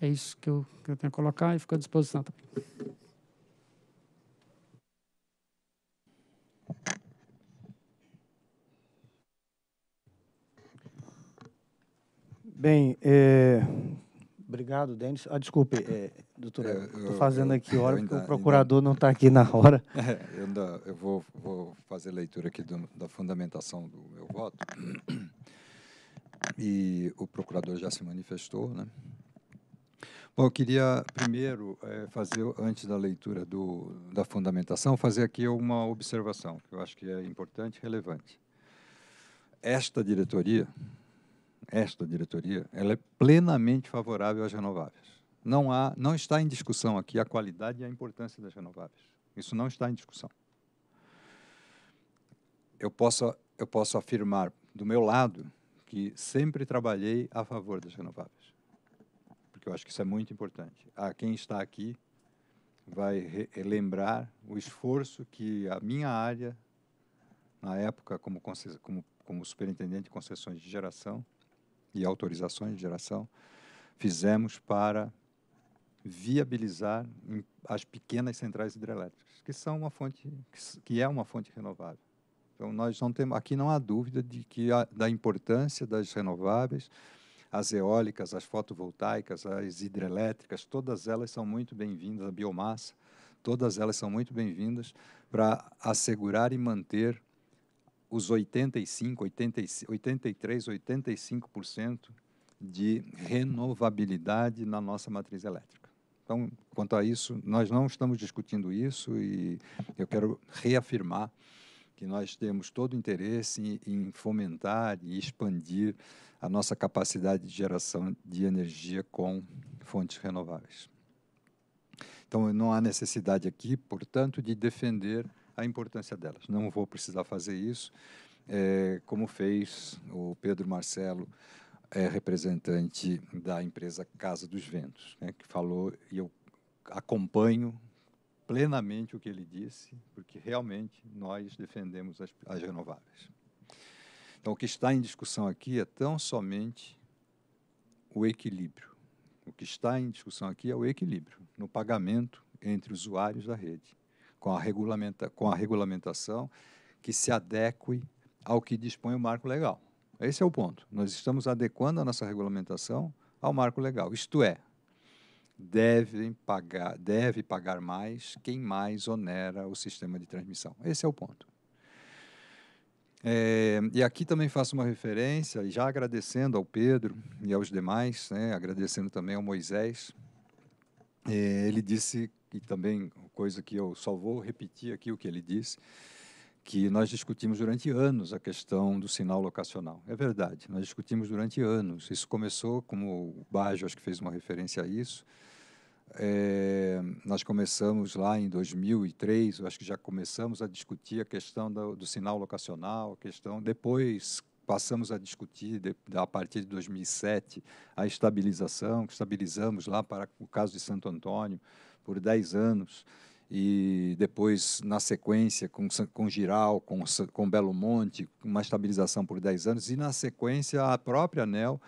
é isso que eu, que eu tenho a colocar e fico à disposição. Também. Bem, é, obrigado, Denis. Ah, desculpe, é, Doutor, estou fazendo eu, aqui hora ainda, porque o procurador ainda, não está aqui na hora. É, eu, ainda, eu vou, vou fazer leitura aqui do, da fundamentação do meu voto. E o procurador já se manifestou, né? Bom, eu queria primeiro é, fazer, antes da leitura do, da fundamentação, fazer aqui uma observação, que eu acho que é importante e relevante. Esta diretoria, esta diretoria, ela é plenamente favorável às renováveis não, há, não está em discussão aqui a qualidade e a importância das renováveis. Isso não está em discussão. Eu posso, eu posso afirmar, do meu lado, que sempre trabalhei a favor das renováveis, porque eu acho que isso é muito importante. A ah, quem está aqui vai relembrar o esforço que a minha área, na época como, como, como superintendente de concessões de geração e autorizações de geração, fizemos para viabilizar as pequenas centrais hidrelétricas, que são uma fonte que é uma fonte renovável. Então nós não temos aqui não há dúvida de que a, da importância das renováveis, as eólicas, as fotovoltaicas, as hidrelétricas, todas elas são muito bem-vindas, a biomassa, todas elas são muito bem-vindas para assegurar e manter os 85, 80, 83, 85% de renovabilidade na nossa matriz elétrica. Então, quanto a isso, nós não estamos discutindo isso e eu quero reafirmar que nós temos todo o interesse em, fomentar e expandir a nossa capacidade de geração de energia com fontes renováveis. Então, não há necessidade aqui, portanto, de defender a importância delas. Não vou precisar fazer isso, é, como fez o Pedro Marcelo é representante da empresa Casa dos Ventos, né, que falou, e eu acompanho plenamente o que ele disse, porque realmente nós defendemos as, as renováveis. Então, o que está em discussão aqui é tão somente o equilíbrio. O que está em discussão aqui é o equilíbrio no pagamento entre usuários da rede, com a, regulamenta com a regulamentação que se adeque ao que dispõe o marco legal. Esse é o ponto. Nós estamos adequando a nossa regulamentação ao marco legal. Isto é, devem pagar, deve pagar mais quem mais onera o sistema de transmissão. Esse é o ponto. É, e aqui também faço uma referência, já agradecendo ao Pedro e aos demais, né, agradecendo também ao Moisés. É, ele disse, e também coisa que eu só vou repetir aqui o que ele disse, que nós discutimos durante anos a questão do sinal locacional. É verdade, nós discutimos durante anos. Isso começou, como o Bajo acho que fez uma referência a isso, é, nós começamos lá em 2003, eu acho que já começamos a discutir a questão do, do sinal locacional, a questão depois passamos a discutir de, a partir de 2007 a estabilização, que estabilizamos lá para o caso de Santo Antônio por 10 anos e depois, na sequência, com, com Giral, com, com Belo Monte, uma estabilização por 10 anos, e na sequência, a própria ANEL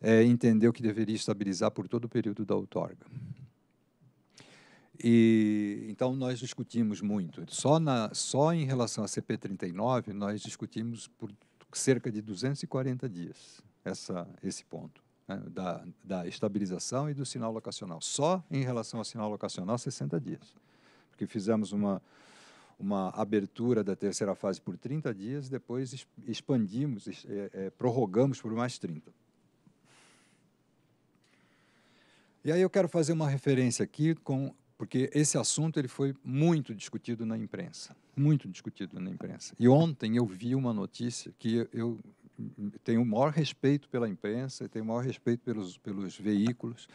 é, entendeu que deveria estabilizar por todo o período da outorga. E, então, nós discutimos muito. Só, na, só em relação à CP39, nós discutimos por cerca de 240 dias essa, esse ponto. Né, da, da, estabilização e do sinal locacional. Só em relação ao sinal locacional, 60 dias porque fizemos uma, uma abertura da terceira fase por 30 dias, depois expandimos, é, é, prorrogamos por mais 30. E aí eu quero fazer uma referência aqui, com, porque esse assunto ele foi muito discutido na imprensa, muito discutido na imprensa. E ontem eu vi uma notícia que eu tenho o maior respeito pela imprensa, tenho o maior respeito pelos, pelos veículos,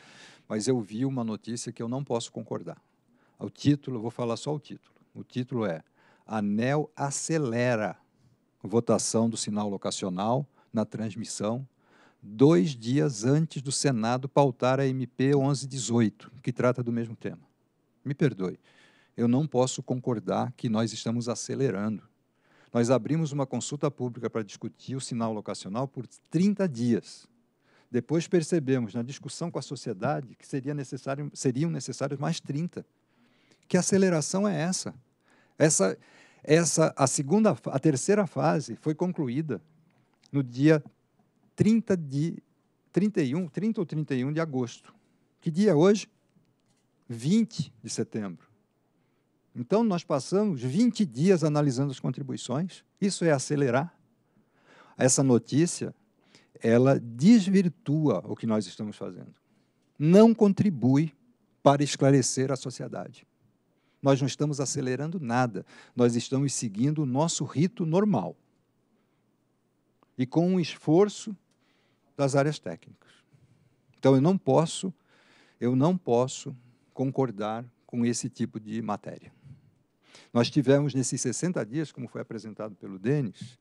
mas eu vi uma notícia que eu não posso concordar. O título, vou falar só o título. O título é Anel acelera votação do sinal locacional na transmissão dois dias antes do Senado pautar a MP 1118, que trata do mesmo tema. Me perdoe, eu não posso concordar que nós estamos acelerando. Nós abrimos uma consulta pública para discutir o sinal locacional por 30 dias. Depois percebemos, na discussão com a sociedade, que seria necessário, seriam necessários mais 30. Que aceleração é essa? Essa, essa a segunda, a terceira fase foi concluída no dia 30 de 31, 30 ou 31 de agosto. Que dia é hoje? 20 de setembro. Então nós passamos 20 dias analisando as contribuições. Isso é acelerar. Essa notícia ela desvirtua o que nós estamos fazendo. Não contribui para esclarecer a sociedade. Nós não estamos acelerando nada, nós estamos seguindo o nosso rito normal. E com um esforço das áreas técnicas. Então eu não posso, eu não posso concordar com esse tipo de matéria. Nós tivemos nesses 60 dias, como foi apresentado pelo Denis,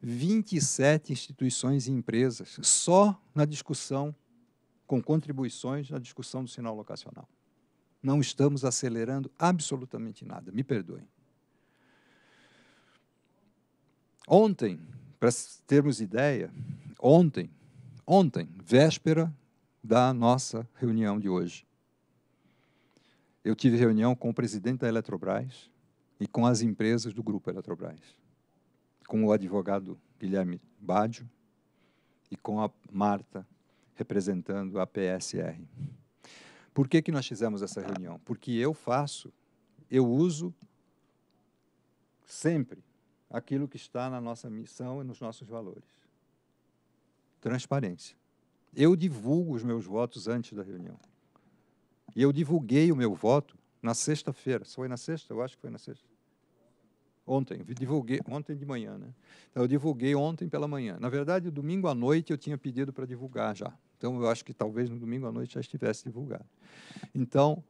27 instituições e empresas só na discussão com contribuições na discussão do sinal locacional não estamos acelerando absolutamente nada, me perdoem. Ontem, para termos ideia, ontem, ontem, véspera da nossa reunião de hoje, eu tive reunião com o presidente da Eletrobras e com as empresas do grupo Eletrobras, com o advogado Guilherme Badio e com a Marta representando a PSR. Por que, que nós fizemos essa reunião? Porque eu faço, eu uso sempre aquilo que está na nossa missão e nos nossos valores. Transparência. Eu divulgo os meus votos antes da reunião. E eu divulguei o meu voto na sexta-feira. Foi na sexta? Eu acho que foi na sexta. Ontem, divulguei ontem de manhã, né? Então, eu divulguei ontem pela manhã. Na verdade, domingo à noite eu tinha pedido para divulgar já. Então, eu acho que talvez no domingo à noite já estivesse divulgado. Então,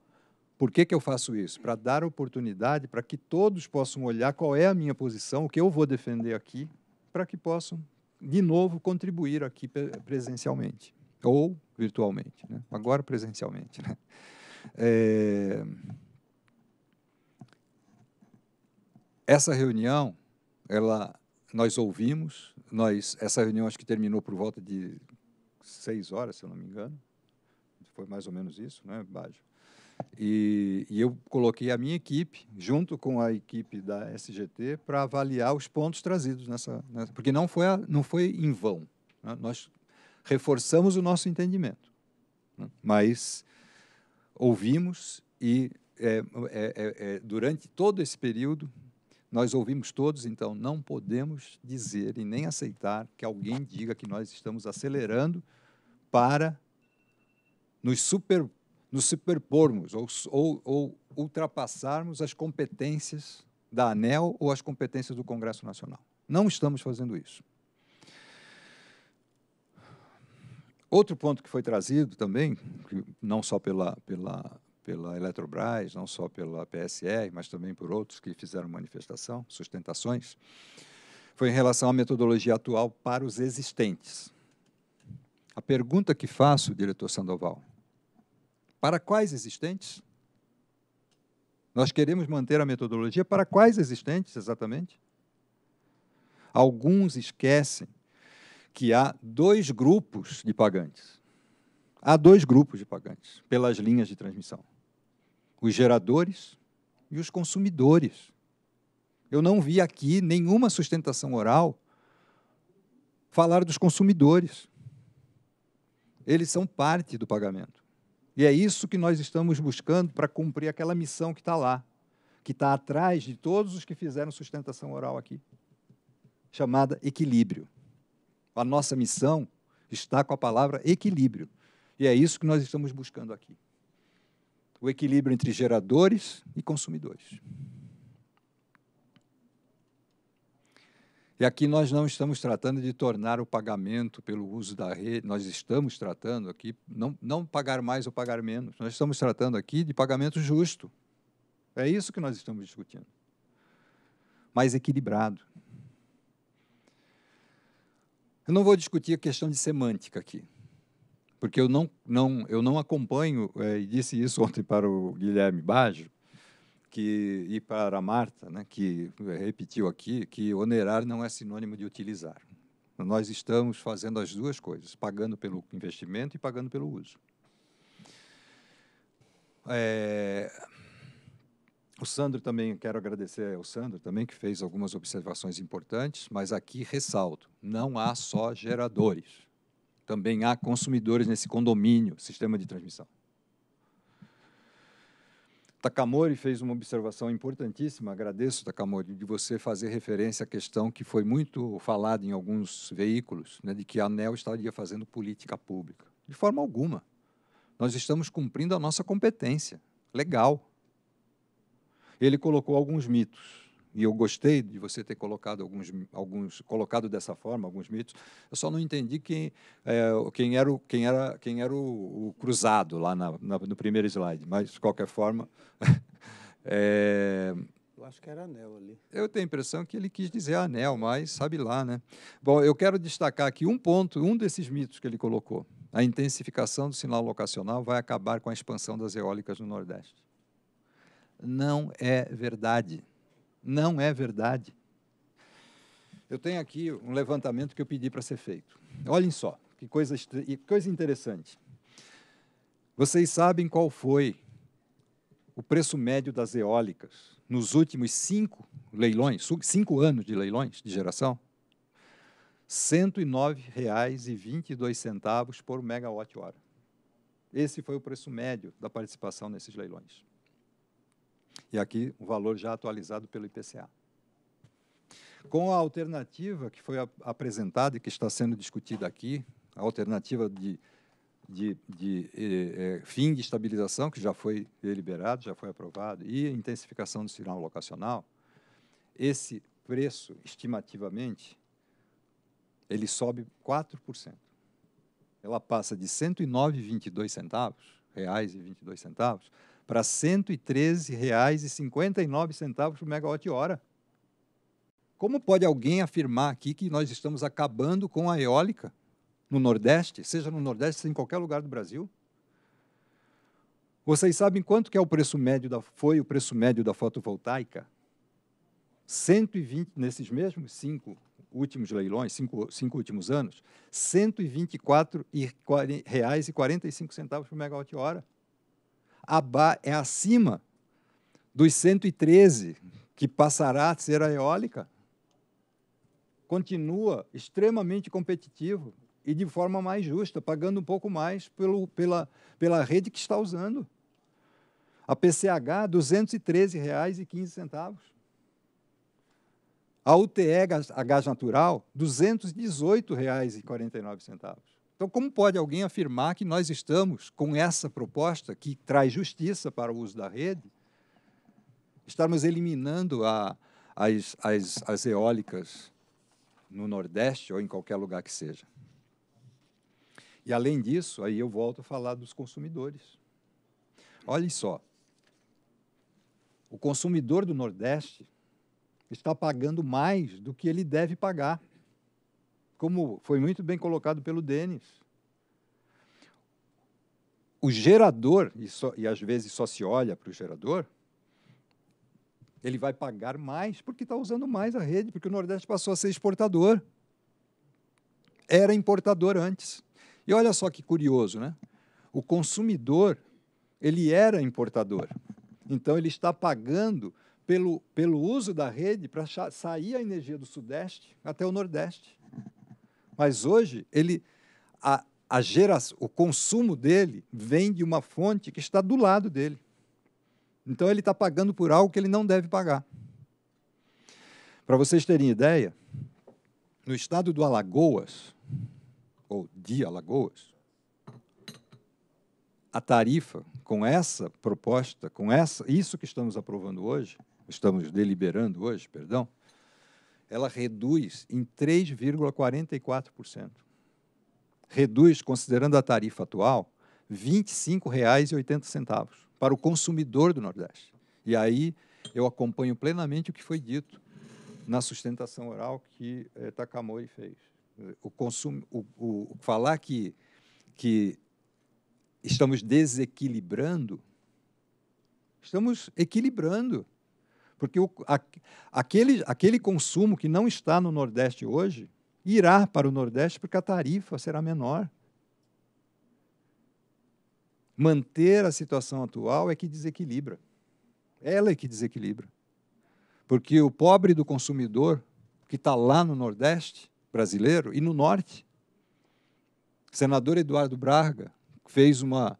por que, que eu faço isso? Para dar oportunidade para que todos possam olhar qual é a minha posição, o que eu vou defender aqui, para que possam, de novo, contribuir aqui presencialmente ou virtualmente. Né? Agora, presencialmente. Né? É... Essa reunião, ela, nós ouvimos, nós, essa reunião acho que terminou por volta de seis horas, se eu não me engano. Foi mais ou menos isso, né, Bajo? E, e eu coloquei a minha equipe, junto com a equipe da SGT, para avaliar os pontos trazidos nessa, nessa. Né, porque não foi, a, não foi em vão. Né? Nós reforçamos o nosso entendimento, né? mas ouvimos e é, é, é, é, durante todo esse período, nós ouvimos todos, então não podemos dizer e nem aceitar que alguém diga que nós estamos acelerando para nos, super, nos superpormos ou, ou, ou ultrapassarmos as competências da ANEL ou as competências do Congresso Nacional. Não estamos fazendo isso. Outro ponto que foi trazido também, não só pela, pela, pela Eletrobras, não só pela PSR, mas também por outros que fizeram manifestação, sustentações, foi em relação à metodologia atual para os existentes. A pergunta que faço, diretor Sandoval, para quais existentes? Nós queremos manter a metodologia para quais existentes exatamente? Alguns esquecem que há dois grupos de pagantes. Há dois grupos de pagantes pelas linhas de transmissão: os geradores e os consumidores. Eu não vi aqui nenhuma sustentação oral falar dos consumidores eles são parte do pagamento. E é isso que nós estamos buscando para cumprir aquela missão que está lá, que está atrás de todos os que fizeram sustentação oral aqui, chamada equilíbrio. A nossa missão está com a palavra equilíbrio. E é isso que nós estamos buscando aqui. O equilíbrio entre geradores e consumidores. E aqui nós não estamos tratando de tornar o pagamento pelo uso da rede, nós estamos tratando aqui, não, não pagar mais ou pagar menos, nós estamos tratando aqui de pagamento justo. É isso que nós estamos discutindo. Mais equilibrado. Eu não vou discutir a questão de semântica aqui, porque eu não, não, eu não acompanho, é, e disse isso ontem para o Guilherme Baggio, que e para a Marta, né, que é, repetiu aqui, que onerar não é sinônimo de utilizar. Nós estamos fazendo as duas coisas, pagando pelo investimento e pagando pelo uso. É, o Sandro também, quero agradecer ao Sandro também, que fez algumas observações importantes, mas aqui ressalto: não há só geradores. Também há consumidores nesse condomínio, sistema de transmissão. Takamori fez uma observação importantíssima, agradeço, Takamori, de você fazer referência à questão que foi muito falada em alguns veículos, né, de que a ANEL estaria fazendo política pública. De forma alguma. Nós estamos cumprindo a nossa competência legal. Ele colocou alguns mitos e eu gostei de você ter colocado alguns, alguns colocado dessa forma alguns mitos. Eu só não entendi quem, é, quem era o quem era quem era o, o cruzado lá na, na, no primeiro slide. Mas de qualquer forma, é, eu acho que era anel ali. Eu tenho a impressão que ele quis dizer anel, mas sabe lá, né? Bom, eu quero destacar aqui um ponto, um desses mitos que ele colocou. A intensificação do sinal locacional vai acabar com a expansão das eólicas no Nordeste. Não é verdade. Não é verdade. Eu tenho aqui um levantamento que eu pedi para ser feito. Olhem só, que coisa, coisa interessante. Vocês sabem qual foi o preço médio das eólicas nos últimos cinco leilões, cinco anos de leilões de geração? R$ 109,22 por megawatt-hora. Esse foi o preço médio da participação nesses leilões. E aqui o valor já atualizado pelo IPCA. Com a alternativa que foi apresentada e que está sendo discutida aqui, a alternativa de, de, de eh, eh fim de estabilização, que já foi deliberado, já foi aprovado, e intensificação do sinal locacional, esse preço, estimativamente, ele sobe 4%. Ela passa de R$ 109,22 reais e 22 centavos para R$ 113,59 por megawatt-hora. Como pode alguém afirmar aqui que nós estamos acabando com a eólica no Nordeste, seja no Nordeste, seja em qualquer lugar do Brasil? Vocês sabem quanto que é o preço médio da, foi o preço médio da fotovoltaica? 120, nesses mesmos cinco últimos leilões, cinco, cinco últimos anos, R$ 124,45 por megawatt-hora aba, é acima dos 113 que passará a ser a eólica, continua extremamente competitivo e de forma mais justa, pagando um pouco mais pelo, pela, pela rede que está usando. A PCH, R$ 213,15. A UTE a gás natural, R$ 218,49. Então, como pode alguém afirmar que nós estamos, com essa proposta que traz justiça para o uso da rede, estarmos eliminando a, as, as, as eólicas no Nordeste ou em qualquer lugar que seja? E, além disso, aí eu volto a falar dos consumidores. Olhem só, o consumidor do Nordeste está pagando mais do que ele deve pagar como foi muito bem colocado pelo Denis. O gerador, e, só, e às vezes só se olha para o gerador, ele vai pagar mais porque está usando mais a rede, porque o Nordeste passou a ser exportador. Era importador antes. E olha só que curioso, né? O consumidor, ele era importador. Então, ele está pagando pelo, pelo uso da rede para sair a energia do Sudeste até o Nordeste. Mas hoje ele a, a o consumo dele vem de uma fonte que está do lado dele. Então ele está pagando por algo que ele não deve pagar. Para vocês terem ideia, no estado do Alagoas, ou de Alagoas, a tarifa com essa proposta, com essa, isso que estamos aprovando hoje, estamos deliberando hoje, perdão, ela reduz em 3,44%. Reduz, considerando a tarifa atual, R$ 25,80 para o consumidor do Nordeste. E aí eu acompanho plenamente o que foi dito na sustentação oral que eh, Takamori fez. O, consumo, o, o falar que, que estamos desequilibrando, estamos equilibrando. Porque o, a, aquele, aquele consumo que não está no Nordeste hoje irá para o Nordeste porque a tarifa será menor. Manter a situação atual é que desequilibra. Ela é que desequilibra. Porque o pobre do consumidor, que está lá no Nordeste brasileiro e no Norte, o senador Eduardo Braga fez uma,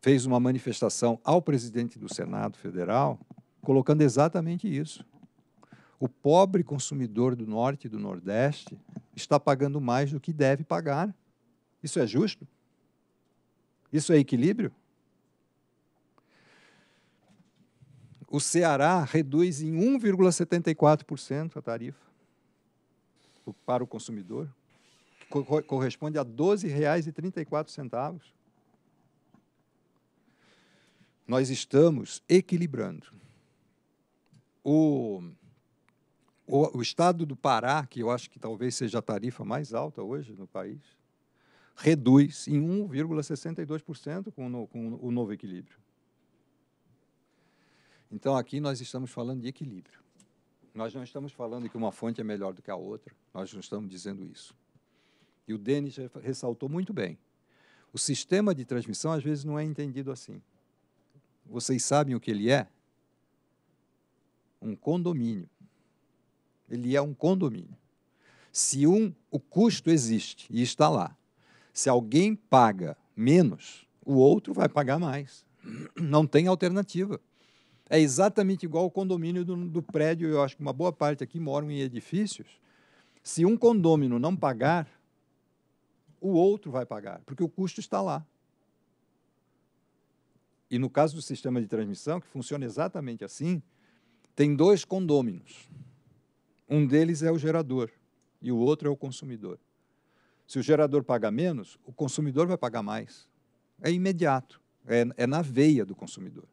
fez uma manifestação ao presidente do Senado Federal colocando exatamente isso. O pobre consumidor do norte e do nordeste está pagando mais do que deve pagar. Isso é justo? Isso é equilíbrio? O Ceará reduz em 1,74% a tarifa para o consumidor, que corresponde a R$ 12,34. Nós estamos equilibrando o, o, o estado do Pará, que eu acho que talvez seja a tarifa mais alta hoje no país, reduz em 1,62% com, com o novo equilíbrio. Então, aqui nós estamos falando de equilíbrio. Nós não estamos falando que uma fonte é melhor do que a outra, nós não estamos dizendo isso. E o Denis ressaltou muito bem. O sistema de transmissão, às vezes, não é entendido assim. Vocês sabem o que ele é? um condomínio. Ele é um condomínio. Se um, o custo existe e está lá. Se alguém paga menos, o outro vai pagar mais. Não tem alternativa. É exatamente igual o condomínio do, do, prédio. Eu acho que uma boa parte aqui moram em edifícios. Se um condômino não pagar, o outro vai pagar, porque o custo está lá. E no caso do sistema de transmissão, que funciona exatamente assim, tem dois condôminos. Um deles é o gerador e o outro é o consumidor. Se o gerador paga menos, o consumidor vai pagar mais. É imediato, é, é na veia do consumidor.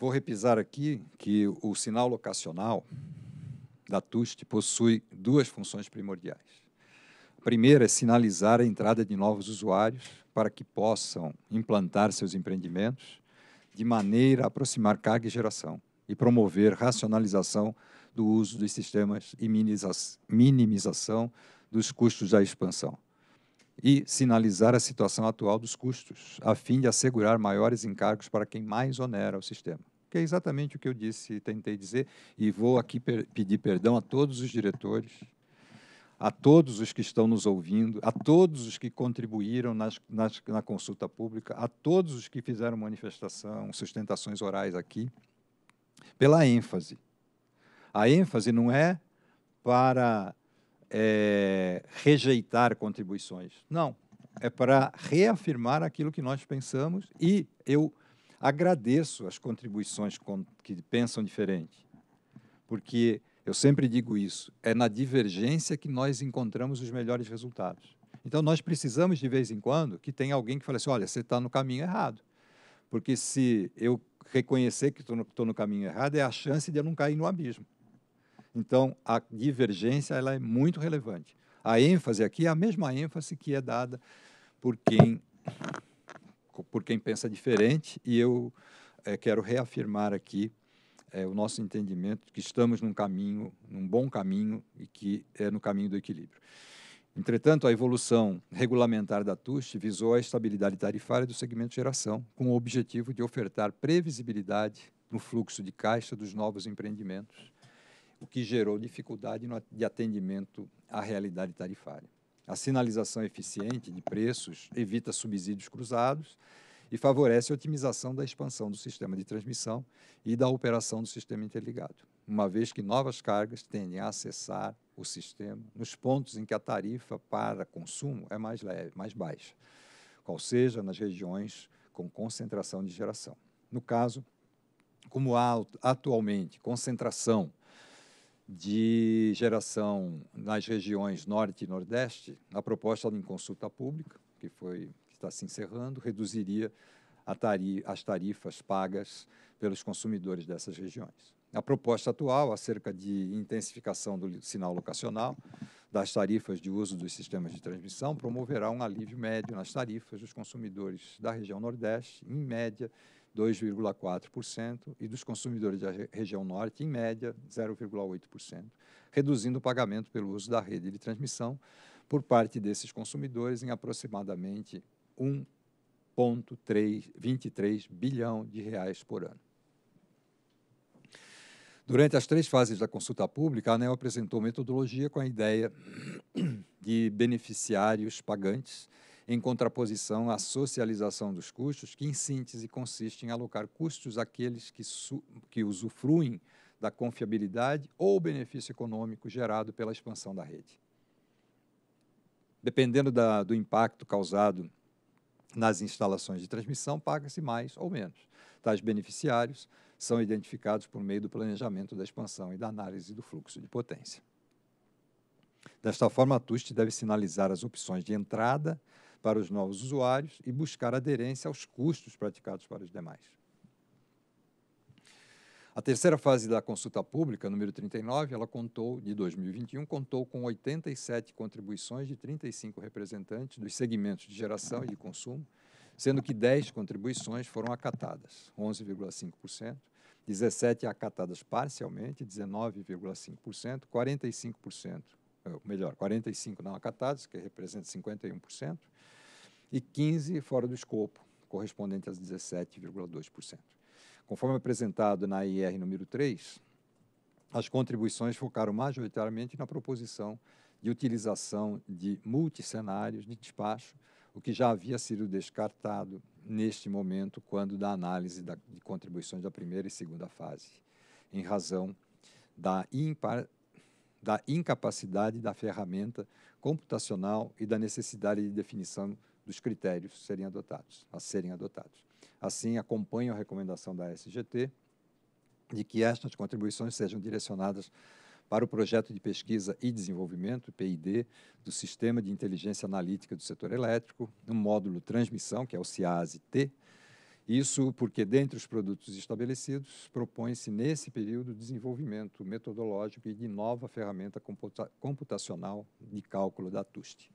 Vou repisar aqui que o sinal locacional da TUST possui duas funções primordiais. A primeira é sinalizar a entrada de novos usuários para que possam implantar seus empreendimentos de maneira a aproximar carga e geração e promover racionalização do uso dos sistemas e minimização dos custos da expansão. E sinalizar a situação atual dos custos, a fim de assegurar maiores encargos para quem mais onera o sistema que é exatamente o que eu disse e tentei dizer, e vou aqui per pedir perdão a todos os diretores, a todos os que estão nos ouvindo, a todos os que contribuíram nas, nas, na consulta pública, a todos os que fizeram manifestação, sustentações orais aqui, pela ênfase. A ênfase não é para é, rejeitar contribuições, não. É para reafirmar aquilo que nós pensamos e eu Agradeço as contribuições que pensam diferente, porque eu sempre digo isso, é na divergência que nós encontramos os melhores resultados. Então, nós precisamos, de vez em quando, que tenha alguém que fale assim: olha, você está no caminho errado. Porque se eu reconhecer que estou no, no, caminho errado, é a chance de eu não cair no abismo. Então, a divergência ela é muito relevante. A ênfase aqui é a mesma ênfase que é dada por quem por quem pensa diferente, e eu é, quero reafirmar aqui é, o nosso entendimento de que estamos num caminho, num bom caminho, e que é no caminho do equilíbrio. Entretanto, a evolução regulamentar da TUST visou a estabilidade tarifária do segmento geração, com o objetivo de ofertar previsibilidade no fluxo de caixa dos novos empreendimentos, o que gerou dificuldade de atendimento à realidade tarifária. A sinalização eficiente de preços evita subsídios cruzados e favorece a otimização da expansão do sistema de transmissão e da operação do sistema interligado, uma vez que novas cargas tendem a acessar o sistema nos pontos em que a tarifa para consumo é mais leve, mais baixa, qual seja nas regiões com concentração de geração. No caso, como há atualmente concentração de geração nas regiões norte e nordeste, a proposta em consulta pública, que foi que está se encerrando, reduziria tari, as tarifas pagas pelos consumidores dessas regiões. A proposta atual acerca de intensificação do sinal locacional das tarifas de uso dos sistemas de transmissão promoverá um alívio médio nas tarifas dos consumidores da região Nordeste, em média, 2,4%, e dos consumidores da região norte, em média, 0,8%, reduzindo o pagamento pelo uso da rede de transmissão por parte desses consumidores em aproximadamente 1,23 bilhão de reais por ano. Durante as três fases da consulta pública, a ANEL apresentou metodologia com a ideia de beneficiários pagantes em contraposição à socialização dos custos, que, em síntese, consiste em alocar custos àqueles que, que usufruem da confiabilidade ou benefício econômico gerado pela expansão da rede. Dependendo da, do impacto causado nas instalações de transmissão, paga-se mais ou menos. Tais beneficiários são identificados por meio do planejamento da expansão e da análise do fluxo de potência. Desta forma, a TUST deve sinalizar as opções de entrada para os novos usuários e buscar aderência aos custos praticados para os demais. A terceira fase da consulta pública, número 39, ela contou de 2021 contou com 87 contribuições de 35 representantes dos segmentos de geração e de consumo, sendo que 10 contribuições foram acatadas, 11,5%, 17 acatadas parcialmente, 19,5%, 45% melhor, 45 não acatados, que representa 51%, e 15 fora do escopo, correspondente a 17,2%. Conforme apresentado na IR número 3, as contribuições focaram majoritariamente na proposição de utilização de multicenários de despacho, o que já havia sido descartado neste momento, quando da análise da, de contribuições da primeira e segunda fase, em razão da impar, da incapacidade da ferramenta computacional e da necessidade de definição dos critérios serem adotados, a serem adotados. Assim, acompanho a recomendação da SGT de que estas contribuições sejam direcionadas para o projeto de pesquisa e desenvolvimento, PID, do Sistema de Inteligência Analítica do Setor Elétrico, no módulo Transmissão, que é o CIASE-T, isso porque, dentre os produtos estabelecidos, propõe-se, nesse período, desenvolvimento metodológico e de nova ferramenta computacional de cálculo da TUST.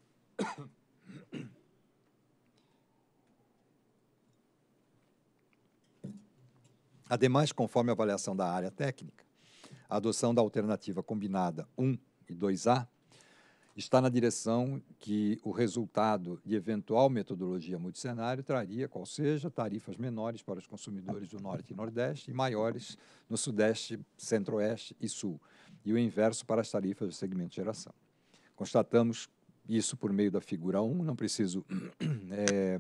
Ademais, conforme a avaliação da área técnica, a adoção da alternativa combinada 1 e 2A está na direção que o resultado de eventual metodologia multicenário traria, qual seja, tarifas menores para os consumidores do Norte e Nordeste e maiores no Sudeste, Centro-Oeste e Sul, e o inverso para as tarifas do segmento geração. Constatamos isso por meio da figura 1, não preciso é,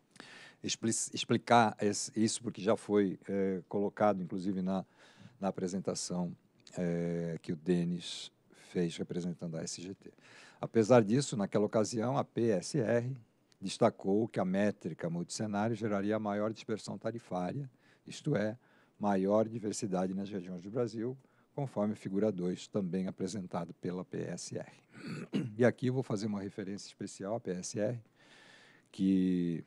explicar isso porque já foi é, colocado, inclusive, na, na apresentação é, que o Denis fez representando a SGT. Apesar disso, naquela ocasião, a PSR destacou que a métrica multicenário geraria maior dispersão tarifária, isto é, maior diversidade nas regiões do Brasil, conforme figura 2, também apresentado pela PSR. E aqui vou fazer uma referência especial à PSR, que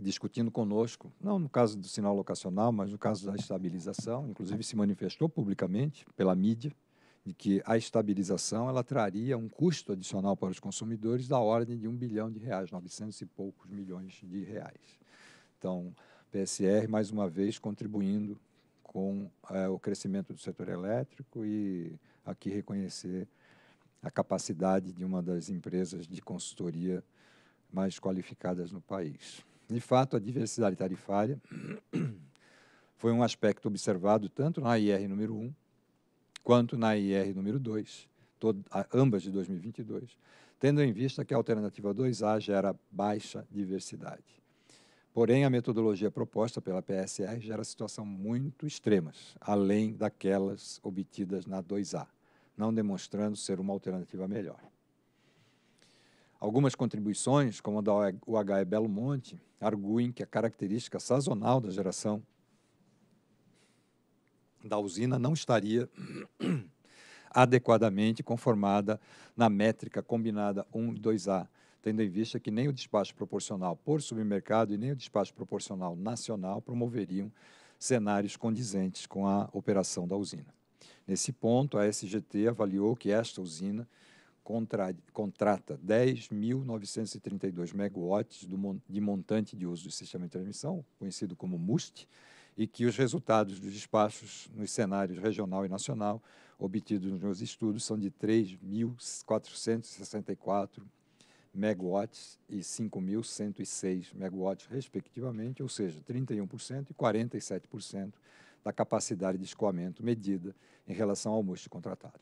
discutindo conosco, não no caso do sinal locacional, mas no caso da estabilização, inclusive se manifestou publicamente pela mídia, de que a estabilização ela traria um custo adicional para os consumidores da ordem de um bilhão de reais, 900 e poucos milhões de reais. Então, PSR, mais uma vez, contribuindo com é, o crescimento do setor elétrico e aqui reconhecer a capacidade de uma das empresas de consultoria mais qualificadas no país. De fato, a diversidade tarifária foi um aspecto observado tanto na IR número 1 quanto na IR número 2, todo, ambas de 2022, tendo em vista que a alternativa 2A gera baixa diversidade. Porém, a metodologia proposta pela PSR gera situações muito extremas, além daquelas obtidas na 2A, não demonstrando ser uma alternativa melhor. Algumas contribuições, como a da UHE Belo Monte, arguem que a característica sazonal da geração da usina não estaria adequadamente conformada na métrica combinada 1 e 2A, tendo em vista que nem o despacho proporcional por submercado e nem o despacho proporcional nacional promoveriam cenários condizentes com a operação da usina. Nesse ponto, a SGT avaliou que esta usina contrata 10.932 megawatts de montante de uso do sistema de transmissão, conhecido como MUST, e que os resultados dos despachos nos cenários regional e nacional obtidos nos meus estudos são de 3.464 megawatts e 5.106 megawatts, respectivamente, ou seja, 31% e 47% da capacidade de escoamento medida em relação ao mosto contratado.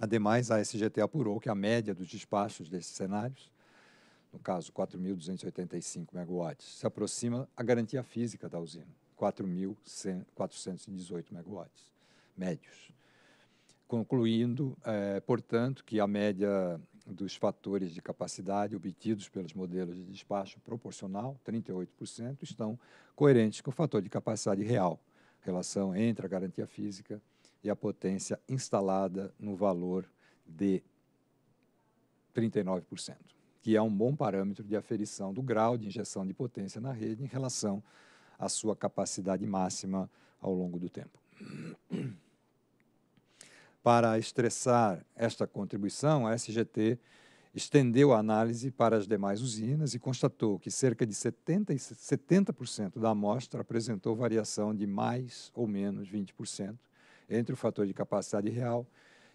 Ademais, a SGT apurou que a média dos despachos desses cenários no caso 4.285 megawatts, se aproxima a garantia física da usina, 4.418 megawatts médios. Concluindo, eh, portanto, que a média dos fatores de capacidade obtidos pelos modelos de despacho proporcional, 38%, estão coerentes com o fator de capacidade real, relação entre a garantia física e a potência instalada no valor de 39% que é um bom parâmetro de aferição do grau de injeção de potência na rede em relação à sua capacidade máxima ao longo do tempo. Para estressar esta contribuição, a SGT estendeu a análise para as demais usinas e constatou que cerca de 70%, 70 da amostra apresentou variação de mais ou menos 20% entre o fator de capacidade real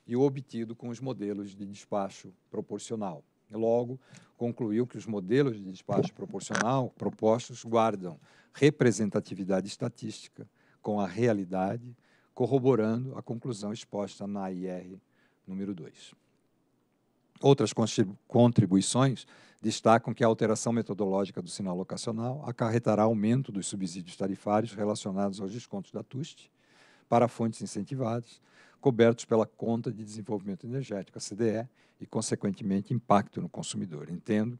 e o obtido com os modelos de despacho proporcional, Logo, concluiu que os modelos de despacho proporcional propostos guardam representatividade estatística com a realidade, corroborando a conclusão exposta na IR número 2. Outras contribuições destacam que a alteração metodológica do sinal locacional acarretará aumento dos subsídios tarifários relacionados aos descontos da TUST para fontes incentivadas, cobertos pela Conta de Desenvolvimento Energético, a CDE, e, consequentemente, impacto no consumidor. Entendo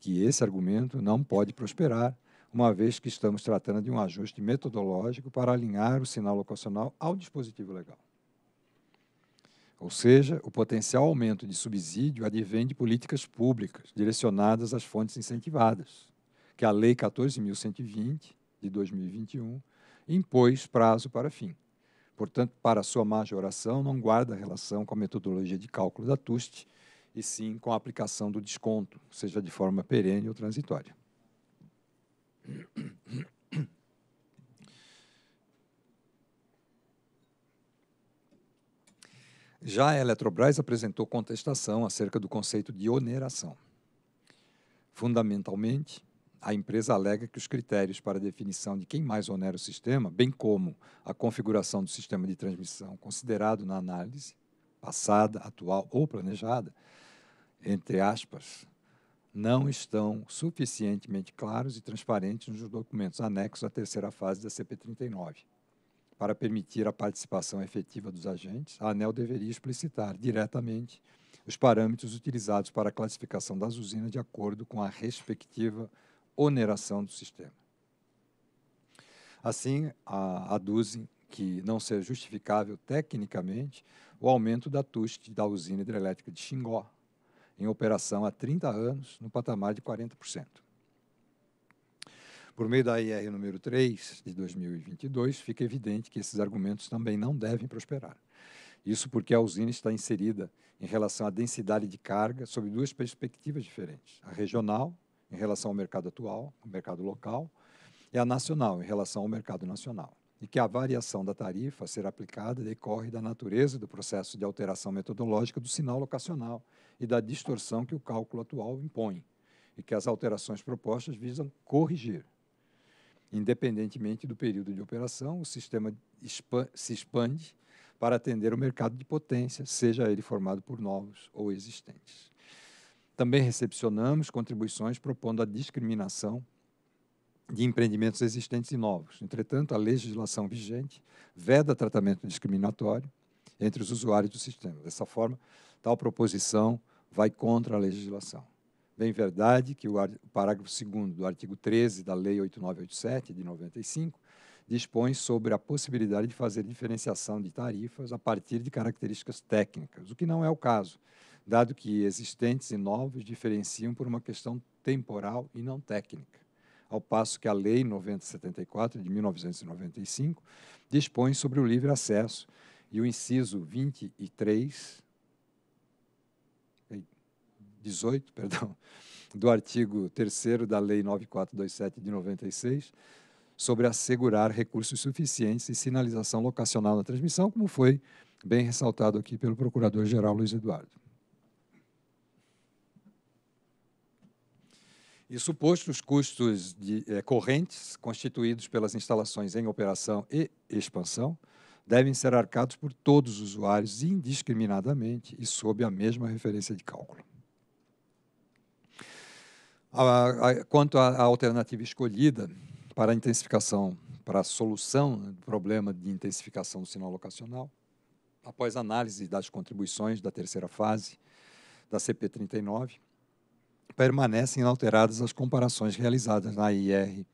que esse argumento não pode prosperar, uma vez que estamos tratando de um ajuste metodológico para alinhar o sinal locacional ao dispositivo legal. Ou seja, o potencial aumento de subsídio advém de políticas públicas direcionadas às fontes incentivadas, que a Lei 14.120, de 2021, impôs prazo para fim. Portanto, para sua majoração, não guarda relação com a metodologia de cálculo da TUST, e sim com a aplicação do desconto, seja de forma perene ou transitória. Já a Eletrobras apresentou contestação acerca do conceito de oneração. Fundamentalmente, a empresa alega que os critérios para definição de quem mais onera o sistema, bem como a configuração do sistema de transmissão considerado na análise passada, atual ou planejada, entre aspas, não estão suficientemente claros e transparentes nos documentos anexos à terceira fase da CP39. Para permitir a participação efetiva dos agentes, a ANEL deveria explicitar diretamente os parâmetros utilizados para a classificação das usinas de acordo com a respectiva oneração do sistema. Assim, aduzem que não seja justificável tecnicamente o aumento da TUSC da usina hidrelétrica de Xingó, em operação há 30 anos, no patamar de 40%. Por meio da IR número 3 de 2022, fica evidente que esses argumentos também não devem prosperar. Isso porque a usina está inserida em relação à densidade de carga sob duas perspectivas diferentes, a regional em relação ao mercado atual, o mercado local, e a nacional, em relação ao mercado nacional, e que a variação da tarifa a ser aplicada decorre da natureza do processo de alteração metodológica do sinal locacional e da distorção que o cálculo atual impõe, e que as alterações propostas visam corrigir. Independentemente do período de operação, o sistema se expande para atender o mercado de potência, seja ele formado por novos ou existentes. Também recepcionamos contribuições propondo a discriminação de empreendimentos existentes e novos. Entretanto, a legislação vigente veda tratamento discriminatório entre os usuários do sistema. Dessa forma, tal proposição vai contra a legislação. Bem verdade que o parágrafo 2 do artigo 13 da Lei 8987 de 95 dispõe sobre a possibilidade de fazer diferenciação de tarifas a partir de características técnicas, o que não é o caso dado que existentes e novos diferenciam por uma questão temporal e não técnica, ao passo que a Lei 9074 de 1995 dispõe sobre o livre acesso e o inciso 23 18, perdão, do artigo 3 da Lei 9427 de 96 sobre assegurar recursos suficientes e sinalização locacional na transmissão, como foi bem ressaltado aqui pelo Procurador-Geral Luiz Eduardo. E supostos os custos de, eh, correntes constituídos pelas instalações em operação e expansão devem ser arcados por todos os usuários indiscriminadamente e sob a mesma referência de cálculo. A, a, quanto à alternativa escolhida para a intensificação, para a solução do problema de intensificação do sinal locacional, após análise das contribuições da terceira fase da CP39, permanecem inalteradas as comparações realizadas na IR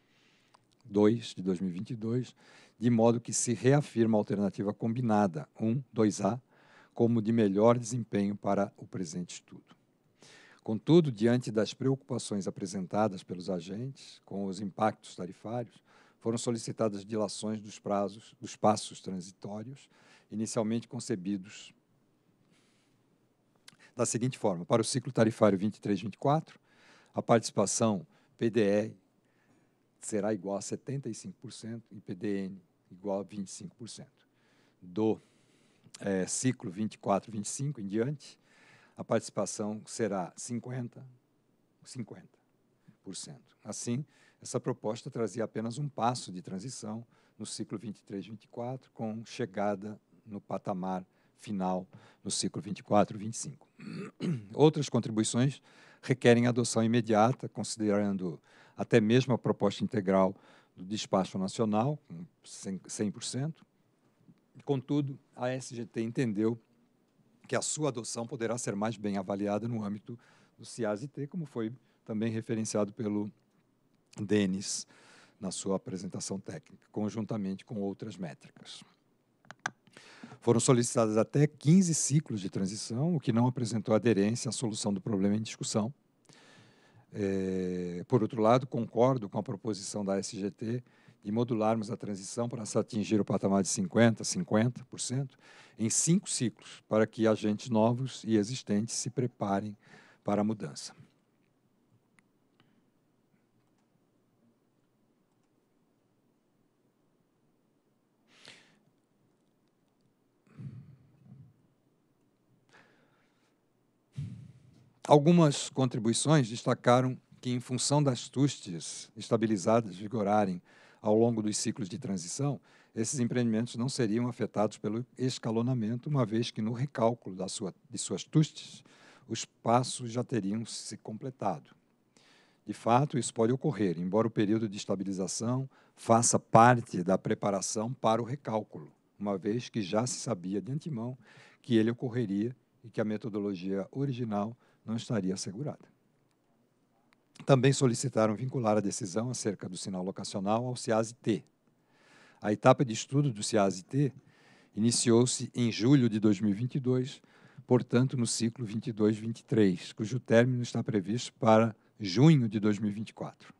2 de 2022, de modo que se reafirma a alternativa combinada 1, 2A como de melhor desempenho para o presente estudo. Contudo, diante das preocupações apresentadas pelos agentes com os impactos tarifários, foram solicitadas dilações dos prazos dos passos transitórios inicialmente concebidos da seguinte forma: para o ciclo tarifário 23-24, a participação PDR será igual a 75% e PDN igual a 25%. Do é, ciclo 24-25 em diante, a participação será 50%, 50%. Assim, essa proposta trazia apenas um passo de transição no ciclo 23-24, com chegada no patamar final no ciclo 24 e 25. Outras contribuições requerem adoção imediata, considerando até mesmo a proposta integral do despacho nacional, 100%. Contudo, a SGT entendeu que a sua adoção poderá ser mais bem avaliada no âmbito do CIASIT, como foi também referenciado pelo Denis na sua apresentação técnica, conjuntamente com outras métricas. Foram solicitadas até 15 ciclos de transição, o que não apresentou aderência à solução do problema em discussão. É, por outro lado, concordo com a proposição da SGT de modularmos a transição para se atingir o patamar de 50%, 50% em cinco ciclos, para que agentes novos e existentes se preparem para a mudança. Algumas contribuições destacaram que, em função das tustes estabilizadas vigorarem ao longo dos ciclos de transição, esses empreendimentos não seriam afetados pelo escalonamento, uma vez que no recálculo da sua, de suas tustes os passos já teriam se completado. De fato, isso pode ocorrer, embora o período de estabilização faça parte da preparação para o recálculo, uma vez que já se sabia de antemão que ele ocorreria e que a metodologia original não estaria assegurada. Também solicitaram vincular a decisão acerca do sinal locacional ao Ciase-T. A etapa de estudo do Ciase-T iniciou-se em julho de 2022, portanto, no ciclo 22-23, cujo término está previsto para junho de 2024.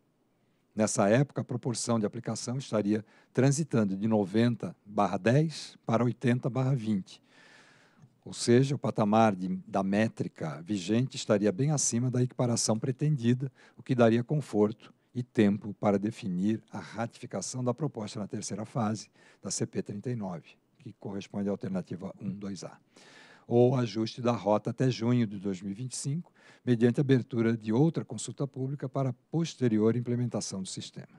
Nessa época, a proporção de aplicação estaria transitando de 90/10 para 80/20, ou seja, o patamar de, da métrica vigente estaria bem acima da equiparação pretendida, o que daria conforto e tempo para definir a ratificação da proposta na terceira fase da CP39, que corresponde à alternativa 1.2a, ou ajuste da rota até junho de 2025, mediante abertura de outra consulta pública para posterior implementação do sistema.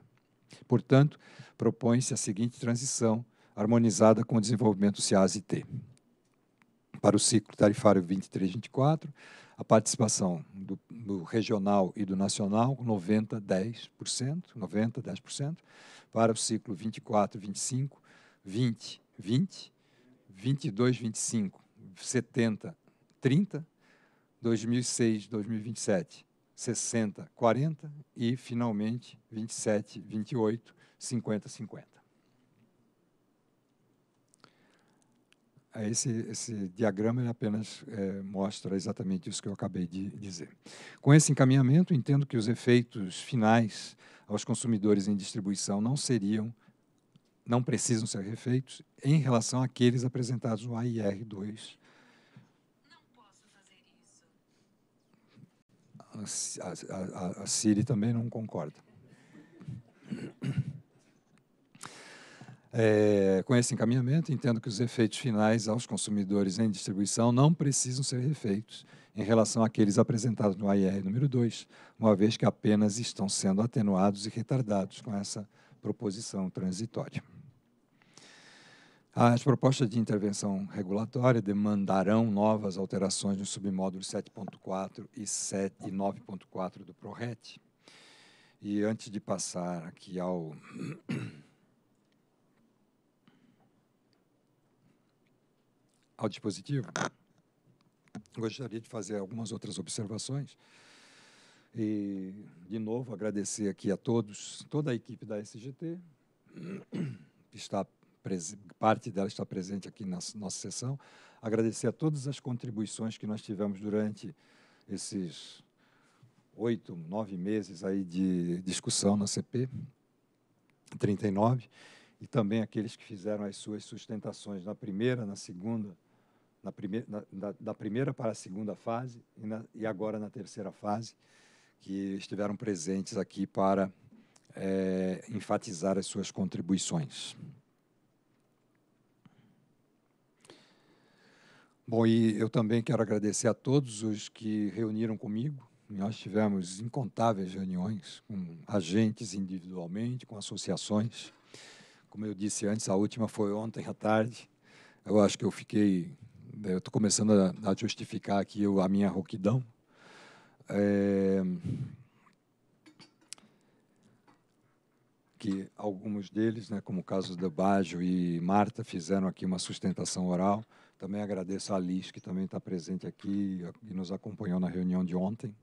Portanto, propõe-se a seguinte transição, harmonizada com o desenvolvimento CIAS-IT para o ciclo tarifário 23-24, a participação do, do, regional e do nacional, 90%, 10%, 90%, 10%, para o ciclo 24-25, 20, 20, 22, 25, 70, 30, 2006, 2027, 60, 40 e, finalmente, 27, 28, 50, 50. esse, esse diagrama ele apenas é, mostra exatamente isso que eu acabei de dizer. Com esse encaminhamento, entendo que os efeitos finais aos consumidores em distribuição não seriam, não precisam ser refeitos em relação àqueles apresentados no AIR 2. A, a, a, a Siri também não concorda. É, com esse encaminhamento, entendo que os efeitos finais aos consumidores em distribuição não precisam ser refeitos em relação àqueles apresentados no AIR número 2, uma vez que apenas estão sendo atenuados e retardados com essa proposição transitória. As propostas de intervenção regulatória demandarão novas alterações nos submódulos 7.4 e 9.4 do PRORET. E antes de passar aqui ao ao dispositivo, gostaria de fazer algumas outras observações. E, de novo, agradecer aqui a todos, toda a equipe da SGT, que está parte dela está presente aqui na nossa sessão. Agradecer a todas as contribuições que nós tivemos durante esses oito, nove meses aí de discussão na CP 39 e também aqueles que fizeram as suas sustentações na primeira, na segunda na na, da, da, primeira para a segunda fase e, na, e, agora na terceira fase, que estiveram presentes aqui para é, enfatizar as suas contribuições. Bom, e eu também quero agradecer a todos os que reuniram comigo. Nós tivemos incontáveis reuniões com agentes individualmente, com associações. Como eu disse antes, a última foi ontem à tarde. Eu acho que eu fiquei eu estou começando a, a, justificar aqui a minha rouquidão. É, que alguns deles, né, como o caso do Bajo e Marta, fizeram aqui uma sustentação oral. Também agradeço a Alice, que também está presente aqui e nos acompanhou na reunião de ontem.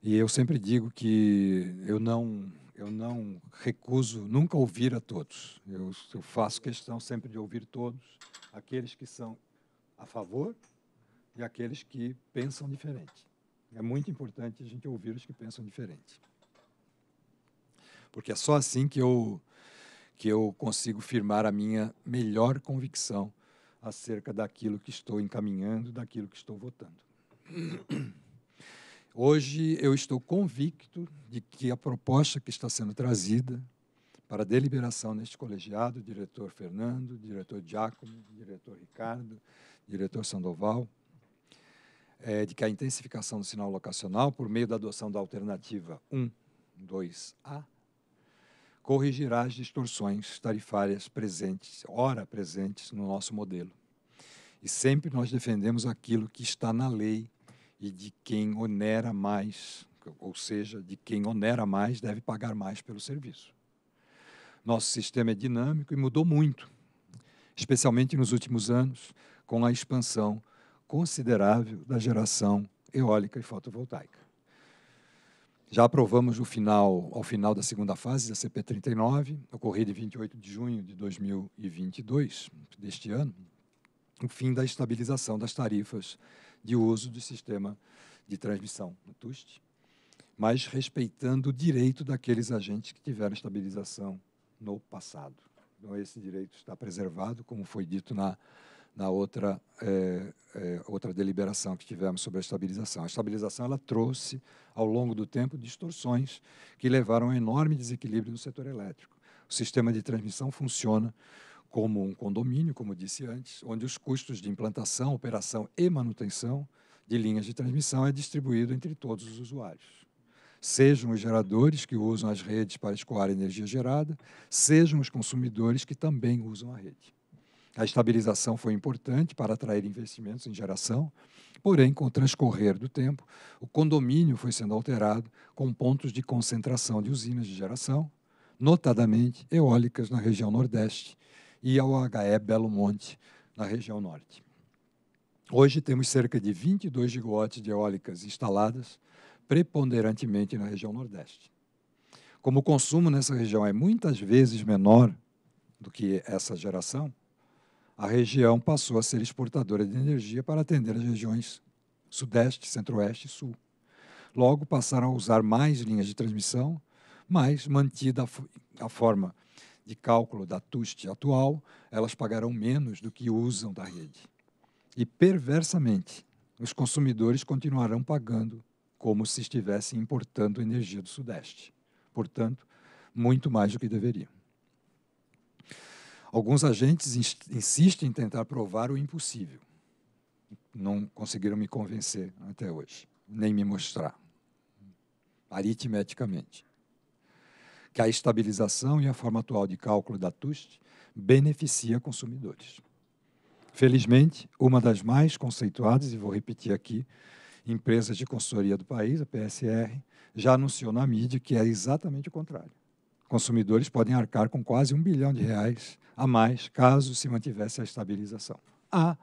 E eu sempre digo que eu não eu não recuso nunca ouvir a todos. Eu, eu faço questão sempre de ouvir todos, aqueles que são a favor e aqueles que pensam diferente. É muito importante a gente ouvir os que pensam diferente. Porque é só assim que eu, que eu consigo firmar a minha melhor convicção acerca daquilo que estou encaminhando, daquilo que estou votando. Hoje eu estou convicto de que a proposta que está sendo trazida para deliberação neste colegiado, diretor Fernando, diretor Giacomo, diretor Ricardo, diretor Sandoval, é de que a intensificação do sinal locacional, por meio da adoção da alternativa 1, 2A, corrigirá as distorções tarifárias presentes, ora presentes no nosso modelo. E sempre nós defendemos aquilo que está na lei e de quem onera mais, ou seja, de quem onera mais deve pagar mais pelo serviço. Nosso sistema é dinâmico e mudou muito, especialmente nos últimos anos, com a expansão considerável da geração eólica e fotovoltaica. Já aprovamos o final, ao final da segunda fase da CP39, ocorrida em 28 de junho de 2022, deste ano, o fim da estabilização das tarifas de uso do sistema de transmissão, no TUST, mas respeitando o direito daqueles agentes que tiveram estabilização no passado. Então, esse direito está preservado, como foi dito na na outra, é, é, outra deliberação que tivemos sobre a estabilização. A estabilização ela trouxe, ao longo do tempo, distorções que levaram a um enorme desequilíbrio no setor elétrico. O sistema de transmissão funciona como um condomínio, como disse antes, onde os custos de implantação, operação e manutenção de linhas de transmissão é distribuído entre todos os usuários. Sejam os geradores que usam as redes para escoar a energia gerada, sejam os consumidores que também usam a rede. A estabilização foi importante para atrair investimentos em geração, porém, com o transcorrer do tempo, o condomínio foi sendo alterado com pontos de concentração de usinas de geração, notadamente eólicas na região Nordeste e ao HE Belo Monte na região Norte. Hoje temos cerca de 22 gigawatts de eólicas instaladas, preponderantemente na região Nordeste. Como o consumo nessa região é muitas vezes menor do que essa geração, a região passou a ser exportadora de energia para atender as regiões Sudeste, Centro-Oeste e Sul. Logo, passaram a usar mais linhas de transmissão, mas mantida a, a forma de cálculo da TUST atual, elas pagarão menos do que usam da rede. E, perversamente, os consumidores continuarão pagando como se estivessem importando energia do Sudeste. Portanto, muito mais do que deveriam. Alguns agentes insistem em tentar provar o impossível. Não conseguiram me convencer até hoje, nem me mostrar, aritmeticamente, que a estabilização e a forma atual de cálculo da TUST beneficia consumidores. Felizmente, uma das mais conceituadas, e vou repetir aqui, empresas de consultoria do país, a PSR, já anunciou na mídia que é exatamente o contrário consumidores podem arcar com quase um bilhão de reais a mais, caso se mantivesse a estabilização. Há,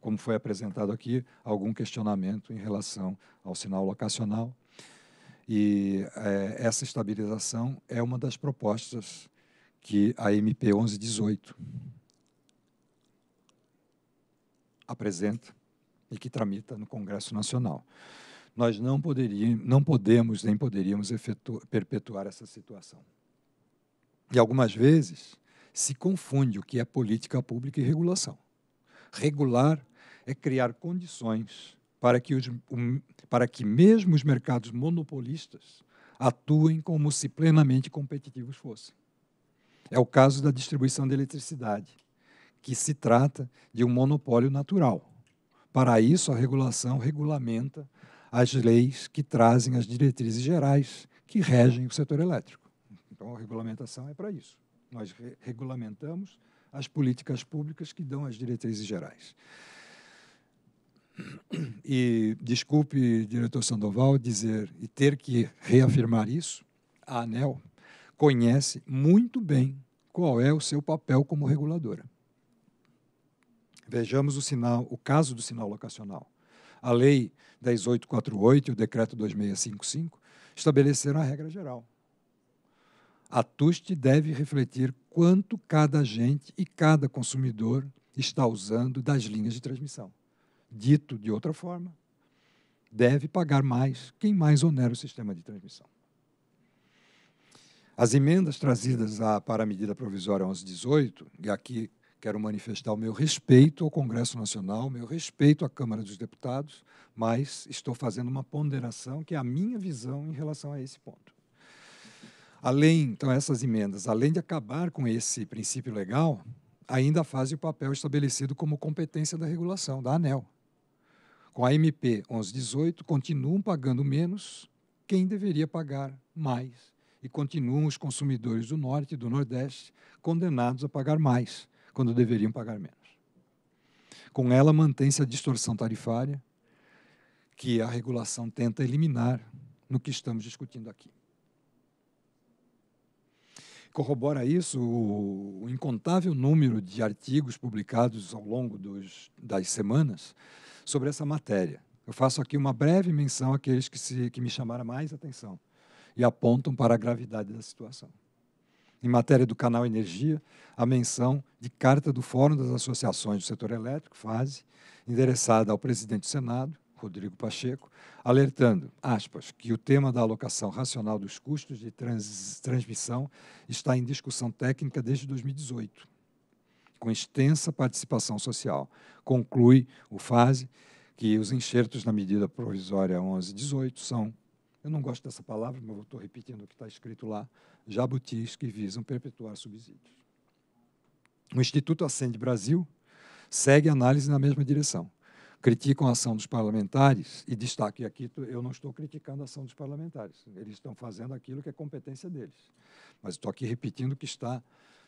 como foi apresentado aqui, algum questionamento em relação ao sinal locacional. E é, essa estabilização é uma das propostas que a MP 1118 apresenta e que tramita no Congresso Nacional. Nós não, poderíamos, não podemos nem poderíamos perpetuar essa situação. E algumas vezes se confunde o que é política pública e regulação. Regular é criar condições para que, os, para que mesmo os mercados monopolistas atuem como se plenamente competitivos fossem. É o caso da distribuição de eletricidade, que se trata de um monopólio natural. Para isso, a regulação regulamenta as leis que trazem as diretrizes gerais que regem o setor elétrico. Então, a regulamentação é para isso. Nós re regulamentamos as políticas públicas que dão as diretrizes gerais. E desculpe, diretor Sandoval, dizer e ter que reafirmar isso, a ANEL conhece muito bem qual é o seu papel como reguladora. Vejamos o sinal, o caso do sinal locacional. A lei 10848 e o decreto 2655 estabeleceram a regra geral a TUST deve refletir quanto cada agente e cada consumidor está usando das linhas de transmissão. Dito de outra forma, deve pagar mais quem mais onera o sistema de transmissão. As emendas trazidas à, para a medida provisória 1118, e aqui quero manifestar o meu respeito ao Congresso Nacional, meu respeito à Câmara dos Deputados, mas estou fazendo uma ponderação que é a minha visão em relação a esse ponto. Além, então, essas emendas, além de acabar com esse princípio legal, ainda fazem o papel estabelecido como competência da regulação, da ANEL. Com a MP 1118, continuam pagando menos quem deveria pagar mais. E continuam os consumidores do Norte e do Nordeste condenados a pagar mais, quando deveriam pagar menos. Com ela, mantém-se a distorção tarifária que a regulação tenta eliminar no que estamos discutindo aqui corrobora isso o incontável número de artigos publicados ao longo dos, das semanas sobre essa matéria. Eu faço aqui uma breve menção àqueles que, se, que me chamaram mais atenção e apontam para a gravidade da situação. Em matéria do canal Energia, a menção de carta do Fórum das Associações do Setor Elétrico, FASE, endereçada ao presidente do Senado, Rodrigo Pacheco, alertando, aspas, que o tema da alocação racional dos custos de trans, transmissão está em discussão técnica desde 2018, com extensa participação social. Conclui o FASE que os enxertos na medida provisória 1118 são, eu não gosto dessa palavra, mas estou repetindo o que está escrito lá, jabutis que visam perpetuar subsídios. O Instituto Ascende Brasil segue a análise na mesma direção criticam a ação dos parlamentares, e destaque e aqui, eu não estou criticando a ação dos parlamentares, eles estão fazendo aquilo que é competência deles. Mas estou aqui repetindo o que está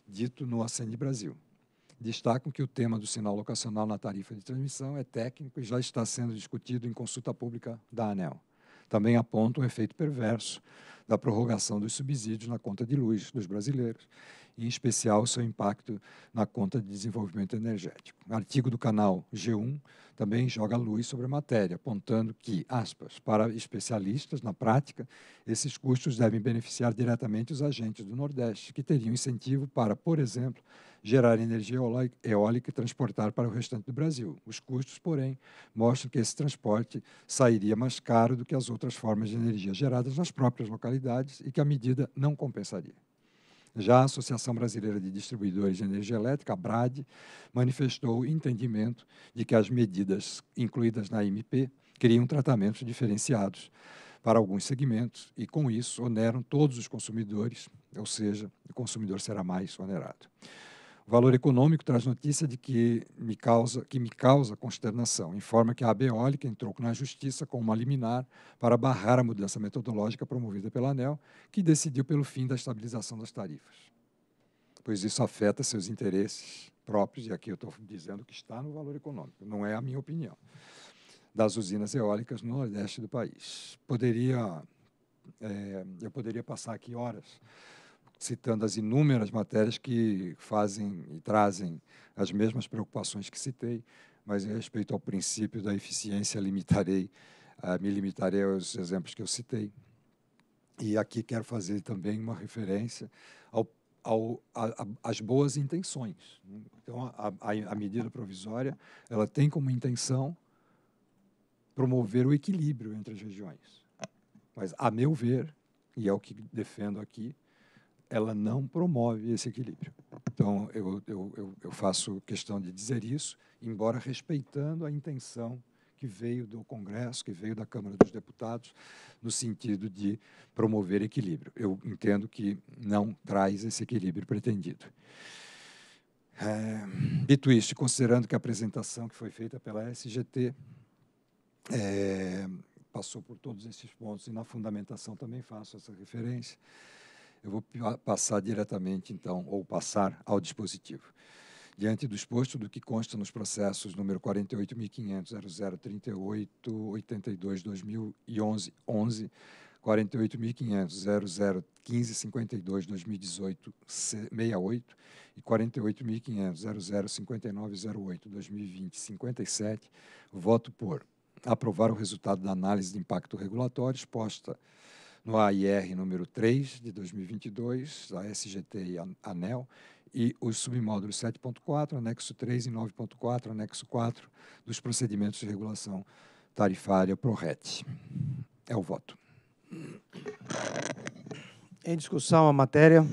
dito no Acende Brasil. Destacam que o tema do sinal locacional na tarifa de transmissão é técnico e já está sendo discutido em consulta pública da ANEL. Também apontam o efeito perverso da prorrogação dos subsídios na conta de luz dos brasileiros em especial seu impacto na conta de desenvolvimento energético. Um artigo do canal G1 também joga luz sobre a matéria, apontando que, aspas, para especialistas, na prática, esses custos devem beneficiar diretamente os agentes do Nordeste, que teriam incentivo para, por exemplo, gerar energia eólica e transportar para o restante do Brasil. Os custos, porém, mostram que esse transporte sairia mais caro do que as outras formas de energia geradas nas próprias localidades e que a medida não compensaria. Já a Associação Brasileira de Distribuidores de Energia Elétrica, a BRAD, manifestou o entendimento de que as medidas incluídas na MP criam tratamentos diferenciados para alguns segmentos e, com isso, oneram todos os consumidores, ou seja, o consumidor será mais onerado. O valor econômico traz notícia de que me causa, que me causa consternação. Informa que a Abeólica entrou na justiça com uma liminar para barrar a mudança metodológica promovida pela ANEL, que decidiu pelo fim da estabilização das tarifas. Pois isso afeta seus interesses próprios, e aqui eu estou dizendo que está no valor econômico, não é a minha opinião, das usinas eólicas no Nordeste do país. Poderia, é, eu poderia passar aqui horas citando as inúmeras matérias que fazem e trazem as mesmas preocupações que citei, mas em respeito ao princípio da eficiência, limitarei, uh, me limitarei aos exemplos que eu citei. E aqui quero fazer também uma referência ao, ao, a, a, às boas intenções. Então, a, a medida provisória ela tem como intenção promover o equilíbrio entre as regiões. Mas, a meu ver, e é o que defendo aqui, ela não promove esse equilíbrio. Então, eu, eu, eu, faço questão de dizer isso, embora respeitando a intenção que veio do Congresso, que veio da Câmara dos Deputados, no sentido de promover equilíbrio. Eu entendo que não traz esse equilíbrio pretendido. É, dito considerando que a apresentação que foi feita pela SGT é, passou por todos esses pontos, e na fundamentação também faço essa referência, eu vou passar diretamente, então, ou passar ao dispositivo. Diante do exposto do que consta nos processos número 48.500.0038.82.2011.11, 48.500.0015.52.2018.68 e 48.500.0059.08.2020.57, voto por aprovar o resultado da análise de impacto regulatório exposta no AIR número 3 de 2022, a SGT e a ANEL, e os submódulos 7.4, anexo 3 e 9.4, anexo 4 dos procedimentos de regulação tarifária ProRet. É o voto. Em discussão a matéria.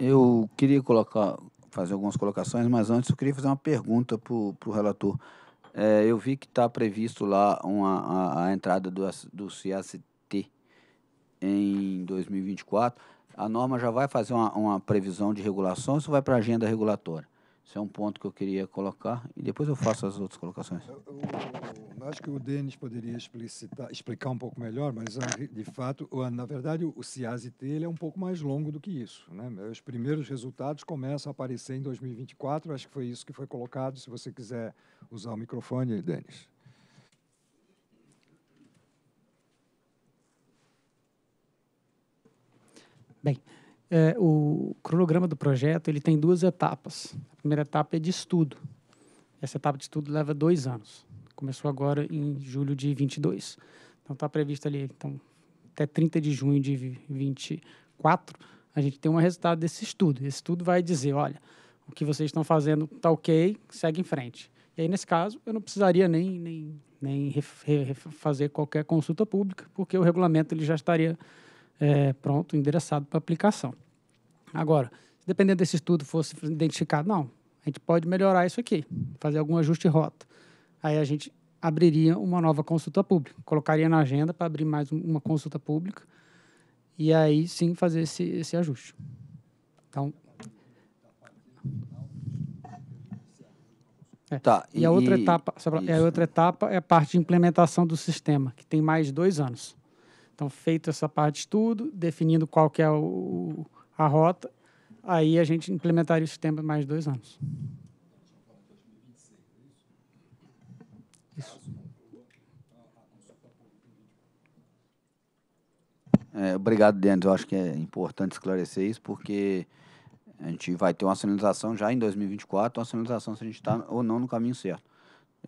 Eu queria colocar, fazer algumas colocações, mas antes eu queria fazer uma pergunta para o relator. É, eu vi que está previsto lá uma, a, a entrada do, do CACT em 2024. A norma já vai fazer uma, uma previsão de regulação, isso vai para a agenda regulatória. Isso é um ponto que eu queria colocar e depois eu faço as outras colocações. Eu, eu, eu acho que o Denis poderia explicitar, explicar um pouco melhor, mas ah, de fato, ah, na verdade, o CIASIT ele é um pouco mais longo do que isso. Né? Os primeiros resultados começam a aparecer em 2024, acho que foi isso que foi colocado. Se você quiser usar o microfone, Denis. Bem, é, o cronograma do projeto ele tem duas etapas. A primeira etapa é de estudo. Essa etapa de estudo leva dois anos. Começou agora em julho de 22. Então está previsto ali, então, até 30 de junho de 24, a gente tem um resultado desse estudo. Esse estudo vai dizer, olha, o que vocês estão fazendo está ok, segue em frente. E aí, nesse caso, eu não precisaria nem, nem, nem fazer qualquer consulta pública, porque o regulamento ele já estaria é, pronto, endereçado para aplicação. Agora, se dependendo desse estudo fosse identificado, não, a gente pode melhorar isso aqui, fazer algum ajuste de rota. Aí a gente abriria uma nova consulta pública, colocaria na agenda para abrir mais uma consulta pública e aí sim fazer esse, esse ajuste. Então. É. Tá, e, e, a outra etapa, é, a outra etapa é a parte de implementação do sistema, que tem mais dois anos. Então, feito essa parte de estudo, definindo qual que é o, a rota, aí a gente implementaria o sistema mais dois anos. É, obrigado, Denis. Eu acho que é importante esclarecer isso, porque a gente vai ter uma sinalização já em 2024, uma sinalização se a gente está ou não no caminho certo.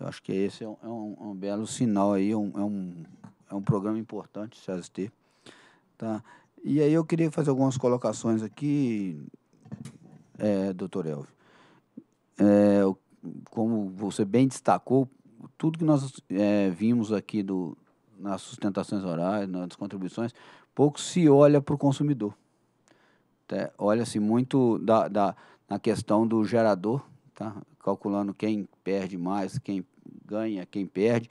Eu acho que esse é um, é um, é um belo sinal aí, é um, é, um, é um programa importante, CST. Tá? E aí eu queria fazer algumas colocações aqui, é, doutor Elvio. É, como você bem destacou, tudo que nós é, vimos aqui do, nas sustentações orais, nas contribuições, pouco se olha para o consumidor. Olha-se assim, muito da, da, na questão do gerador, tá? calculando quem perde mais, quem ganha, quem perde.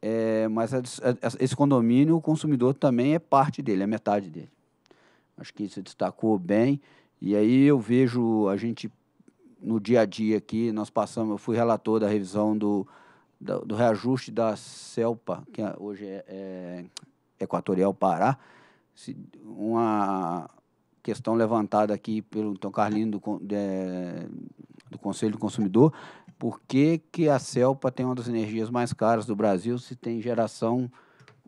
É, mas a, é, a, é, é, esse condomínio, o consumidor também é parte dele, é metade dele. Acho que isso destacou bem. E aí eu vejo a gente no dia a dia aqui, nós passamos, eu fui relator da revisão do, do, do reajuste da CELPA, que hoje é, é Equatorial Pará, uma questão levantada aqui pelo Tom Carlino do, de, é, do Conselho do Consumidor, por que, que a CELPA tem uma das energias mais caras do Brasil se tem geração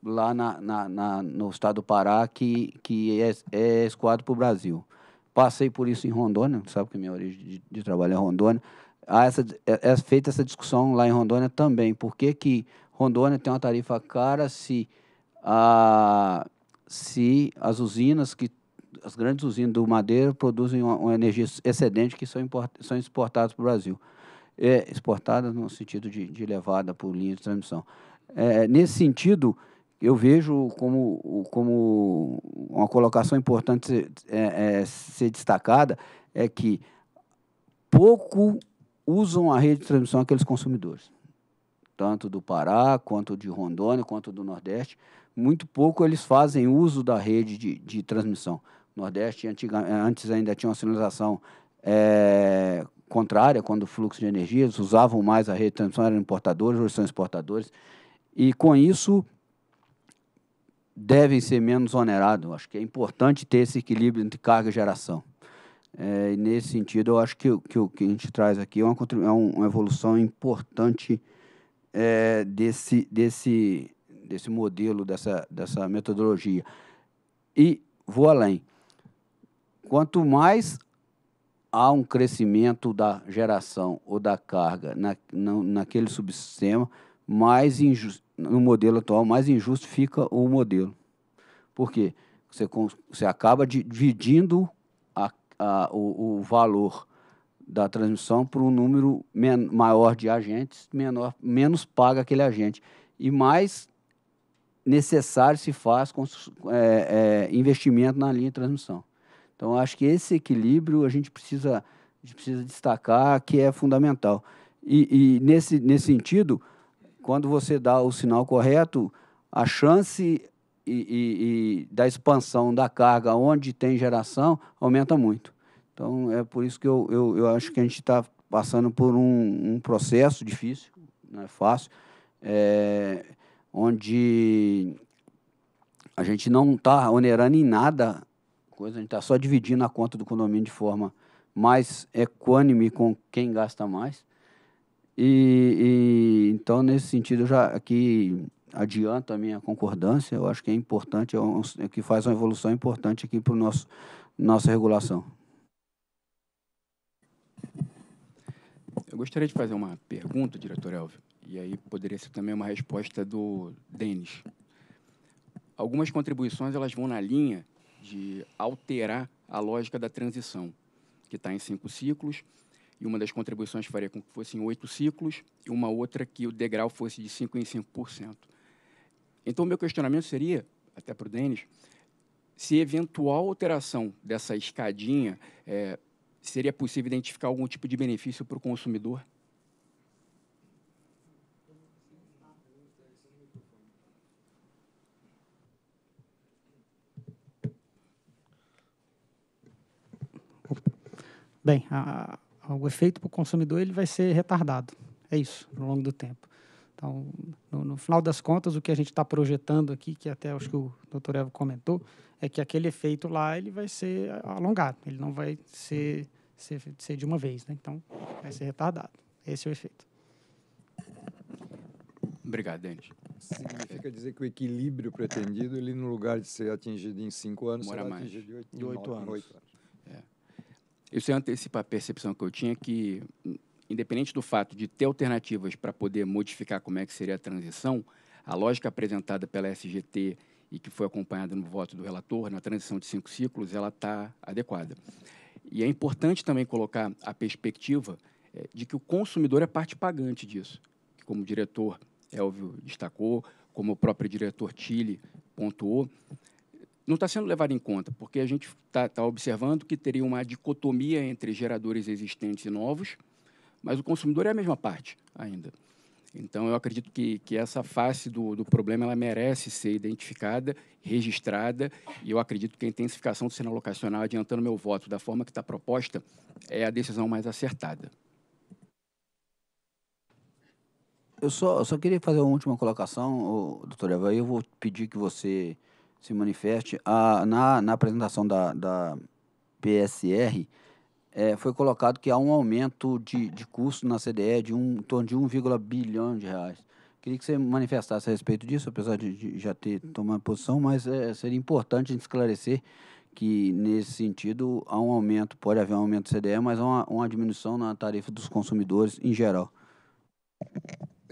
lá na, na, na no estado do Pará que, que é, é escoado para o Brasil? Passei por isso em Rondônia, sabe que minha origem de, de trabalho é Rondônia. Há essa, é, é feita essa discussão lá em Rondônia também. Por que, que Rondônia tem uma tarifa cara se a se as usinas que as grandes usinas do Madeira produzem uma, uma energia excedente que são, import, são exportadas para o Brasil. É, exportadas no sentido de, de levada por linha de transmissão. É, nesse sentido, eu vejo como, como uma colocação importante ser, é, é, ser destacada é que pouco usam a rede de transmissão aqueles consumidores, tanto do Pará, quanto de Rondônia, quanto do Nordeste muito pouco eles fazem uso da rede de, de transmissão. Nordeste antiga, antes ainda tinha uma sinalização é, contrária, quando o fluxo de energia, eles usavam mais a rede de transmissão, eram importadores, hoje são exportadores. E com isso devem ser menos onerados. Acho que é importante ter esse equilíbrio entre carga e geração. É, nesse sentido, eu acho que o que, que, a gente traz aqui é uma, é uma evolução importante é, desse, desse, desse modelo, dessa, dessa metodologia. E vou além. Quanto mais há um crescimento da geração ou da carga na, na, naquele subsistema, mais injusto, no modelo atual, mais injusto fica o modelo. Por quê? Você, você acaba dividindo a, a, o, o, valor da transmissão para um número men, maior de agentes, menor, menos paga aquele agente. E mais necessário se faz com, é, é, investimento na linha de transmissão. Então, acho que esse equilíbrio a gente precisa, a gente precisa destacar que é fundamental. E, e nesse, nesse sentido, quando você dá o sinal correto, a chance e, e, e, da expansão da carga onde tem geração aumenta muito. Então, é por isso que eu, eu, eu acho que a gente está passando por um, um, processo difícil, não é fácil, é, onde a gente não está onerando em nada, coisa, a gente está só dividindo a conta do condomínio de forma mais equânime com quem gasta mais. E, e, então, nesse sentido, eu já aqui adianto a minha concordância. Eu acho que é importante, é, um, é que faz uma evolução importante aqui para nosso nossa regulação. Eu gostaria de fazer uma pergunta, diretor Elvio. E aí poderia ser também uma resposta do Denis. Algumas contribuições elas vão na linha de alterar a lógica da transição, que está em cinco ciclos, e uma das contribuições faria com que fossem oito ciclos, e uma outra que o degrau fosse de 5% em 5%. Então, meu questionamento seria, até para o Denis, se eventual alteração dessa escadinha é, seria possível identificar algum tipo de benefício para o consumidor? bem, a, a, o efeito para o consumidor ele vai ser retardado. É isso, ao longo do tempo. Então, no, no final das contas, o que a gente está projetando aqui, que até acho que o doutor Evo comentou, é que aquele efeito lá ele vai ser alongado, ele não vai ser, ser, ser de uma vez. Né? Então, vai ser retardado. Esse é o efeito. Obrigado, dente Significa dizer que o equilíbrio pretendido, ele no lugar de ser atingido em cinco anos, Mora será mais. atingido em oito, em oito anos. Isso é antecipar a percepção que eu tinha que, independente do fato de ter alternativas para poder modificar como é que seria a transição, a lógica apresentada pela SGT e que foi acompanhada no voto do relator, na transição de cinco ciclos, ela está adequada. E é importante também colocar a perspectiva é, de que o consumidor é parte pagante disso. Como o diretor Elvio destacou, como o próprio diretor Chile pontuou, não está sendo levado em conta, porque a gente está tá observando que teria uma dicotomia entre geradores existentes e novos, mas o consumidor é a mesma parte ainda. Então, eu acredito que, que essa face do, do problema ela merece ser identificada, registrada, e eu acredito que a intensificação do sinal locacional, adiantando meu voto da forma que está proposta, é a decisão mais acertada. Eu só, eu só queria fazer uma última colocação, doutor Eva, e eu vou pedir que você se manifeste. A, na, na apresentação da, da PSR, é, foi colocado que há um aumento de, de custo na CDE de um, em torno de 1, bilhão de reais. Queria que você manifestasse a respeito disso, apesar de, de já ter tomado posição, mas é, seria importante esclarecer que, nesse sentido, há um aumento, pode haver um aumento do CDE, mas há uma, uma diminuição na tarifa dos consumidores em geral.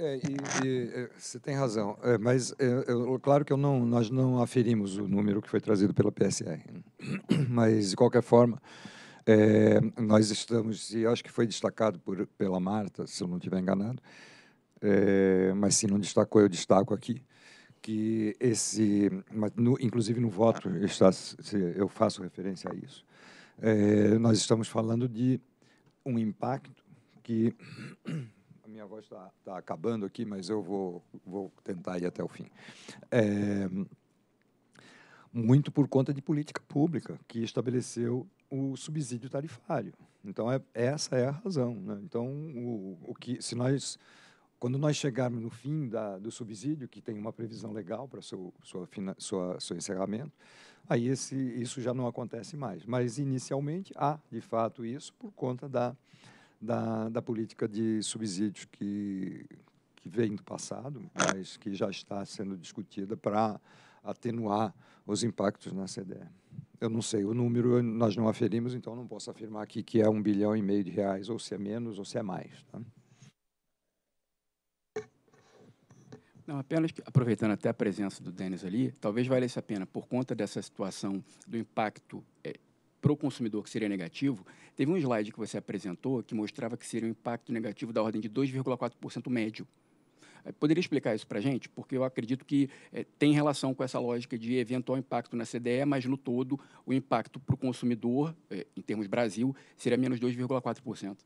É, e, e, é, você tem razão, é, mas é, é claro que não, nós não aferimos o número que foi trazido pela PSR, mas de qualquer forma é, nós estamos e acho que foi destacado por, pela Marta, se eu não estiver enganado, mas se não destacou eu destaco aqui que esse, no, inclusive no voto está, eu faço referência a isso. nós estamos falando de um impacto que minha voz está tá acabando aqui, mas eu vou, vou tentar ir até o fim. É, muito por conta de política pública que estabeleceu o subsídio tarifário. Então, é, essa é a razão. Né? Então, o, o que, se nós quando nós chegarmos no fim da, do subsídio, que tem uma previsão legal para seu, sua, sua, seu encerramento, aí esse, isso já não acontece mais. Mas, inicialmente, há, de fato, isso por conta da, da, da política de subsídios que, que vem do passado, mas que já está sendo discutida para atenuar os impactos na CDE. Eu não sei o número, nós não aferimos, então não posso afirmar aqui que é um bilhão e meio de reais, ou se é menos, ou se é mais. Tá? Não, apenas que, aproveitando até a presença do Denis ali, talvez valesse a pena, por conta dessa situação do impacto é, para o consumidor, que seria negativo, teve um slide que você apresentou que mostrava que seria um impacto negativo da ordem de 2,4% médio. Eh, poderia explicar isso para a gente? Porque eu acredito que é, tem relação com essa lógica de eventual impacto na CDE, mas no todo o impacto para o consumidor, é, em termos Brasil, seria menos 2,4%.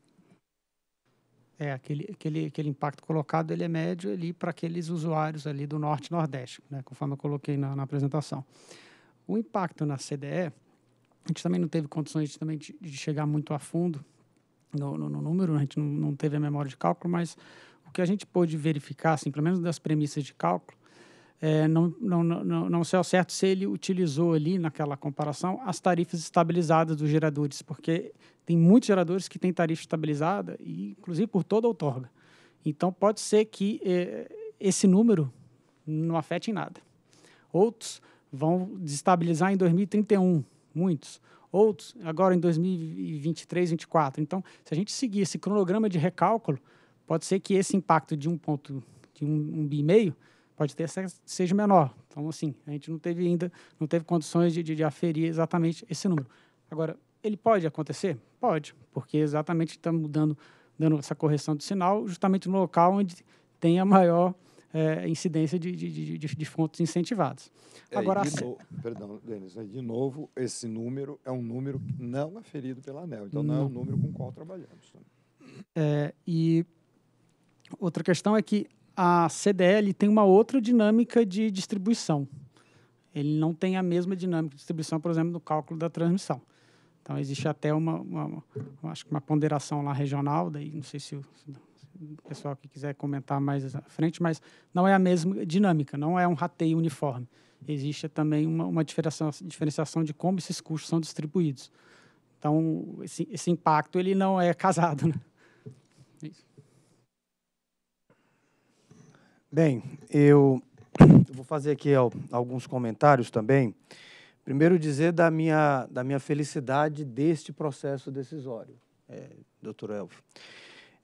É, aquele, aquele, aquele impacto colocado ele é médio ali para aqueles usuários ali do norte e nordeste, né, conforme eu coloquei na, na apresentação. O impacto na CDE, a gente também não teve condições de, também de, chegar muito a fundo no, no, no número, né? a gente não, não, teve a memória de cálculo, mas o que a gente pôde verificar, assim, pelo menos das premissas de cálculo, é, não, não, não, não sei ao certo se ele utilizou ali naquela comparação as tarifas estabilizadas dos geradores, porque tem muitos geradores que têm tarifa estabilizada, e, inclusive por toda a outorga. Então, pode ser que é, esse número não afete em nada. Outros vão desestabilizar em 2031, muitos. Outros, agora em 2023, 2024. Então, se a gente seguir esse cronograma de recálculo, pode ser que esse impacto de um ponto, de um, um bi e meio, pode ter seja menor. Então, assim, a gente não teve ainda, não teve condições de, de, de aferir exatamente esse número. Agora, ele pode acontecer? Pode, porque exatamente estamos mudando, dando essa correção de sinal justamente no local onde tem a maior é, incidência de, de, de, de, fontes incentivadas. É, Agora, de no... Perdão, Denis, né, de novo, esse número é um número que não aferido é pela ANEL, então não, é não é o um número com o qual trabalhamos. Né? É, e outra questão é que a CDL tem uma outra dinâmica de distribuição. Ele não tem a mesma dinâmica de distribuição, por exemplo, no cálculo da transmissão. Então, existe até uma, uma, uma acho que uma ponderação lá regional, daí não sei se... O, se pessoal que quiser comentar mais à frente, mas não é a mesma dinâmica, não é um rateio uniforme. Existe também uma, uma diferenciação de como esses custos são distribuídos. Então, esse, esse impacto ele não é casado. Né? É isso. Bem, eu vou fazer aqui alguns comentários também. Primeiro dizer da minha, da minha felicidade deste processo decisório, é, doutor Elvio.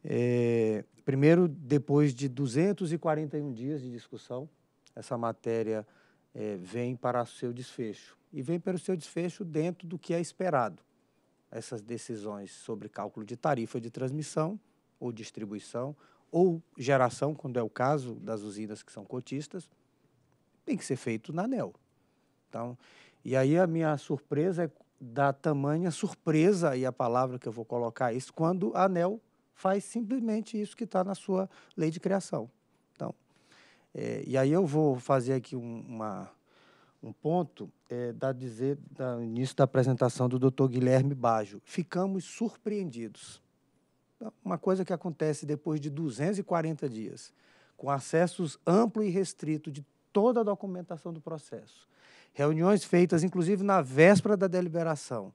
É, primeiro, depois de 241 dias de discussão, essa matéria é, vem para o seu desfecho. E vem para o seu desfecho dentro do que é esperado. Essas decisões sobre cálculo de tarifa de transmissão ou distribuição ou geração, quando é o caso das usinas que são cotistas, tem que ser feito na ANEL. Então, e aí a minha surpresa é da tamanha surpresa, e a palavra que eu vou colocar é isso, quando a ANEL faz simplesmente isso que está na sua lei de criação. Então, é, e aí eu vou fazer aqui um, uma, um ponto é, da dizer da, no início da apresentação do Dr. Guilherme Bajo. Ficamos surpreendidos. É uma coisa que acontece depois de 240 dias, com acessos amplo e restrito de toda a documentação do processo. Reuniões feitas, inclusive, na véspera da deliberação.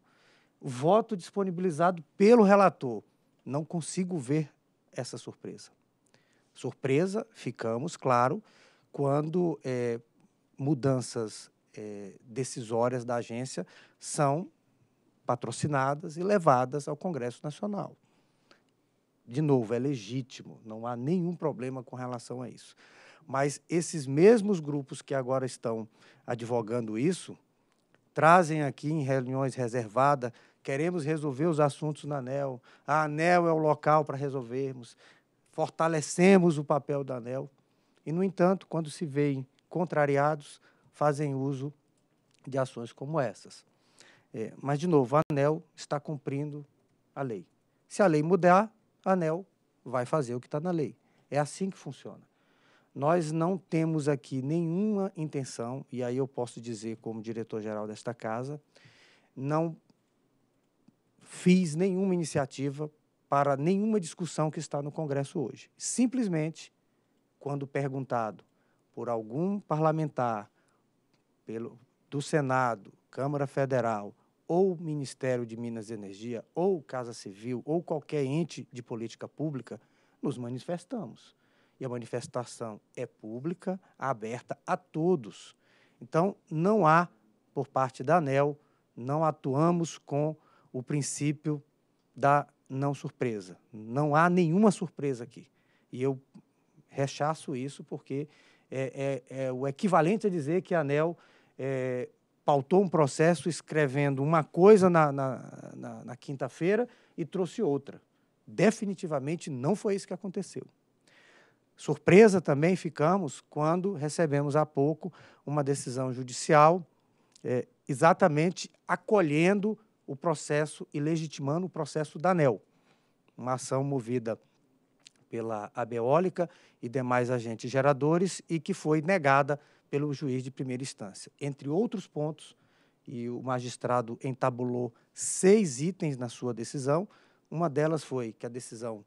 Voto disponibilizado pelo relator não consigo ver essa surpresa. Surpresa, ficamos, claro, quando é, mudanças é, decisórias da agência são patrocinadas e levadas ao Congresso Nacional. De novo, é legítimo, não há nenhum problema com relação a isso. Mas esses mesmos grupos que agora estão advogando isso trazem aqui em reuniões reservadas Queremos resolver os assuntos na ANEL. A ANEL é o local para resolvermos. Fortalecemos o papel da ANEL. E, no entanto, quando se veem contrariados, fazem uso de ações como essas. É, mas, de novo, a ANEL está cumprindo a lei. Se a lei mudar, a ANEL vai fazer o que está na lei. É assim que funciona. Nós não temos aqui nenhuma intenção, e aí eu posso dizer, como diretor-geral desta casa, não fiz nenhuma iniciativa para nenhuma discussão que está no Congresso hoje. Simplesmente, quando perguntado por algum parlamentar pelo, do Senado, Câmara Federal, ou Ministério de Minas e Energia, ou Casa Civil, ou qualquer ente de política pública, nos manifestamos. E a manifestação é pública, aberta a todos. Então, não há, por parte da ANEL, não atuamos com o princípio da não surpresa. Não há nenhuma surpresa aqui. E eu rechaço isso porque é, é, é o equivalente a dizer que a ANEL é, pautou um processo escrevendo uma coisa na, na, na, na quinta-feira e trouxe outra. Definitivamente não foi isso que aconteceu. Surpresa também ficamos quando recebemos há pouco uma decisão judicial é, exatamente acolhendo o processo e legitimando o processo da ANEL, uma ação movida pela Abeólica e demais agentes geradores e que foi negada pelo juiz de primeira instância. Entre outros pontos, e o magistrado entabulou seis itens na sua decisão. Uma delas foi que a decisão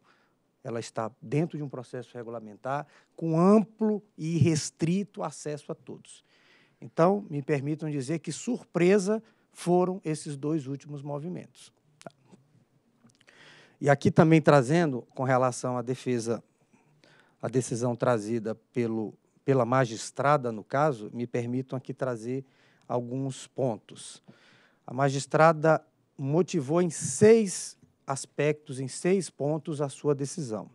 ela está dentro de um processo regulamentar com amplo e restrito acesso a todos. Então, me permitam dizer que surpresa foram esses dois últimos movimentos. Tá. E aqui também trazendo, com relação à defesa, a decisão trazida pelo, pela magistrada, no caso, me permitam aqui trazer alguns pontos. A magistrada motivou em seis aspectos, em seis pontos, a sua decisão.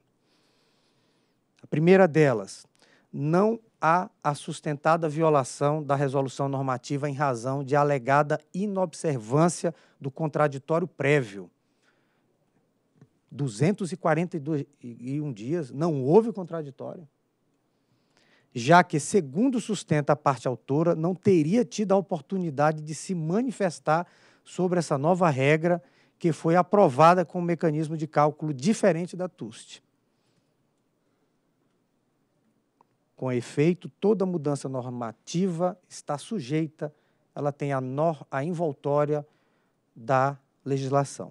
A primeira delas, não há a sustentada violação da resolução normativa em razão de alegada inobservância do contraditório prévio. 241 dias não houve contraditório já que, segundo sustenta a parte autora, não teria tido a oportunidade de se manifestar sobre essa nova regra que foi aprovada com um mecanismo de cálculo diferente da TUST. Com efeito, toda mudança normativa está sujeita, ela tem a, nor, a envoltória da legislação.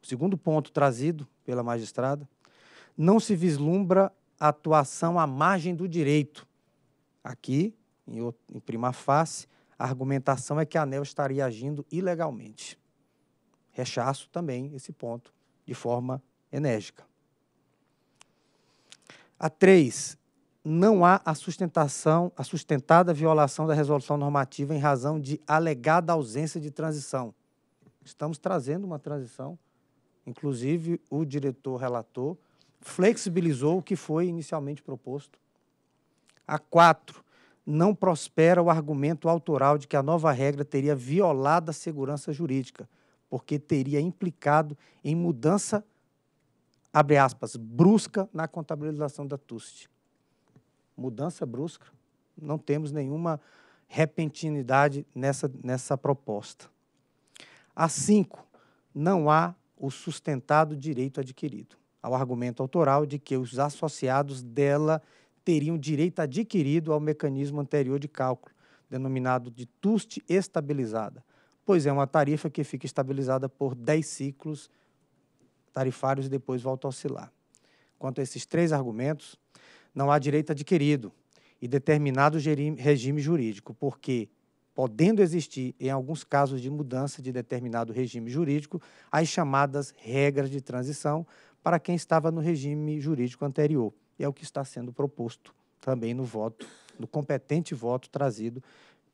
O segundo ponto trazido pela magistrada, não se vislumbra a atuação à margem do direito. Aqui, em, em prima face, a argumentação é que a ANEL estaria agindo ilegalmente. Rechaço também esse ponto de forma enérgica. A 3 não há a sustentação, a sustentada violação da resolução normativa em razão de alegada ausência de transição. Estamos trazendo uma transição, inclusive o diretor relator flexibilizou o que foi inicialmente proposto. A quatro, não prospera o argumento autoral de que a nova regra teria violado a segurança jurídica, porque teria implicado em mudança, abre aspas, brusca na contabilização da TUST mudança brusca. Não temos nenhuma repentinidade nessa, nessa proposta. A cinco, não há o sustentado direito adquirido, ao argumento autoral de que os associados dela teriam direito adquirido ao mecanismo anterior de cálculo, denominado de TUST estabilizada, pois é uma tarifa que fica estabilizada por 10 ciclos tarifários e depois volta a oscilar. Quanto a esses três argumentos, não há direito adquirido e determinado regime jurídico, porque, podendo existir, em alguns casos de mudança de determinado regime jurídico, as chamadas regras de transição para quem estava no regime jurídico anterior. E é o que está sendo proposto também no voto, no competente voto trazido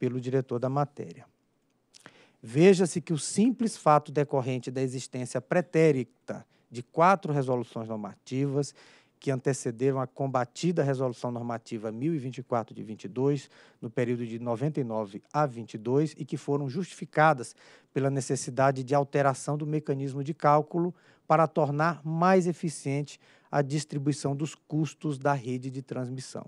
pelo diretor da matéria. Veja-se que o simples fato decorrente da existência pretérita de quatro resoluções normativas que antecederam a combatida Resolução Normativa 1024 de 22, no período de 99 a 22, e que foram justificadas pela necessidade de alteração do mecanismo de cálculo para tornar mais eficiente a distribuição dos custos da rede de transmissão.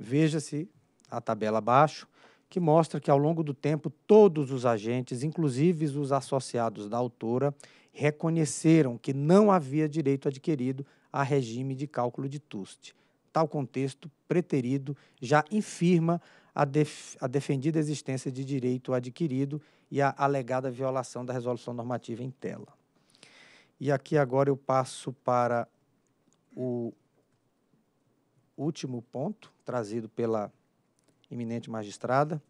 Veja-se a tabela abaixo que mostra que ao longo do tempo todos os agentes, inclusive os associados da autora, reconheceram que não havia direito adquirido a regime de cálculo de TUST. Tal contexto preterido já infirma a, def a defendida existência de direito adquirido e a alegada violação da resolução normativa em tela. E aqui agora eu passo para o último ponto trazido pela eminente magistrada.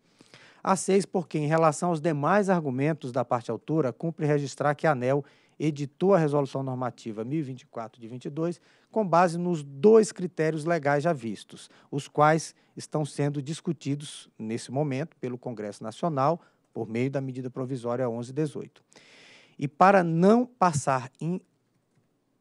A seis, porque, em relação aos demais argumentos da parte autora, cumpre registrar que a ANEL editou a Resolução Normativa 1024 de 22 com base nos dois critérios legais já vistos, os quais estão sendo discutidos nesse momento pelo Congresso Nacional por meio da medida provisória 1118. E para não passar em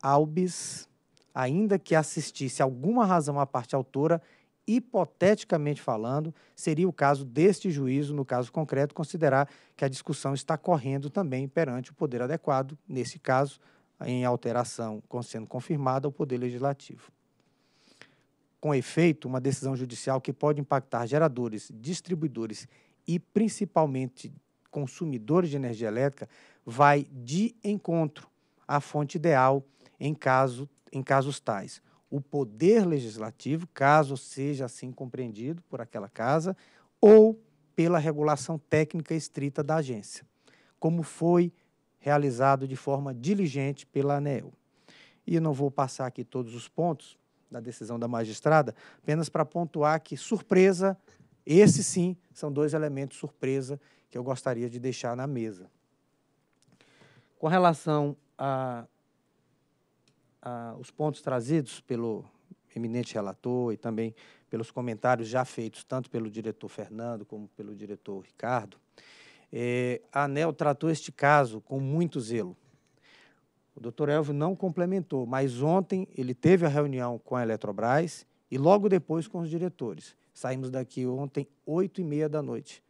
albis, ainda que assistisse alguma razão à parte autora, hipoteticamente falando, seria o caso deste juízo, no caso concreto, considerar que a discussão está correndo também perante o poder adequado, nesse caso, em alteração, sendo confirmada ao Poder Legislativo. Com efeito, uma decisão judicial que pode impactar geradores, distribuidores e principalmente consumidores de energia elétrica vai de encontro à fonte ideal em, caso, em casos tais o poder legislativo, caso seja assim compreendido por aquela casa, ou pela regulação técnica estrita da agência, como foi realizado de forma diligente pela ANEEL. E não vou passar aqui todos os pontos da decisão da magistrada, apenas para pontuar que surpresa, esse sim, são dois elementos surpresa que eu gostaria de deixar na mesa. Com relação a ah, os pontos trazidos pelo eminente relator e também pelos comentários já feitos tanto pelo diretor Fernando como pelo diretor Ricardo, eh, a ANEL tratou este caso com muito zelo. O doutor Elvio não complementou, mas ontem ele teve a reunião com a Eletrobras e logo depois com os diretores. Saímos daqui ontem, 8 e meia da noite,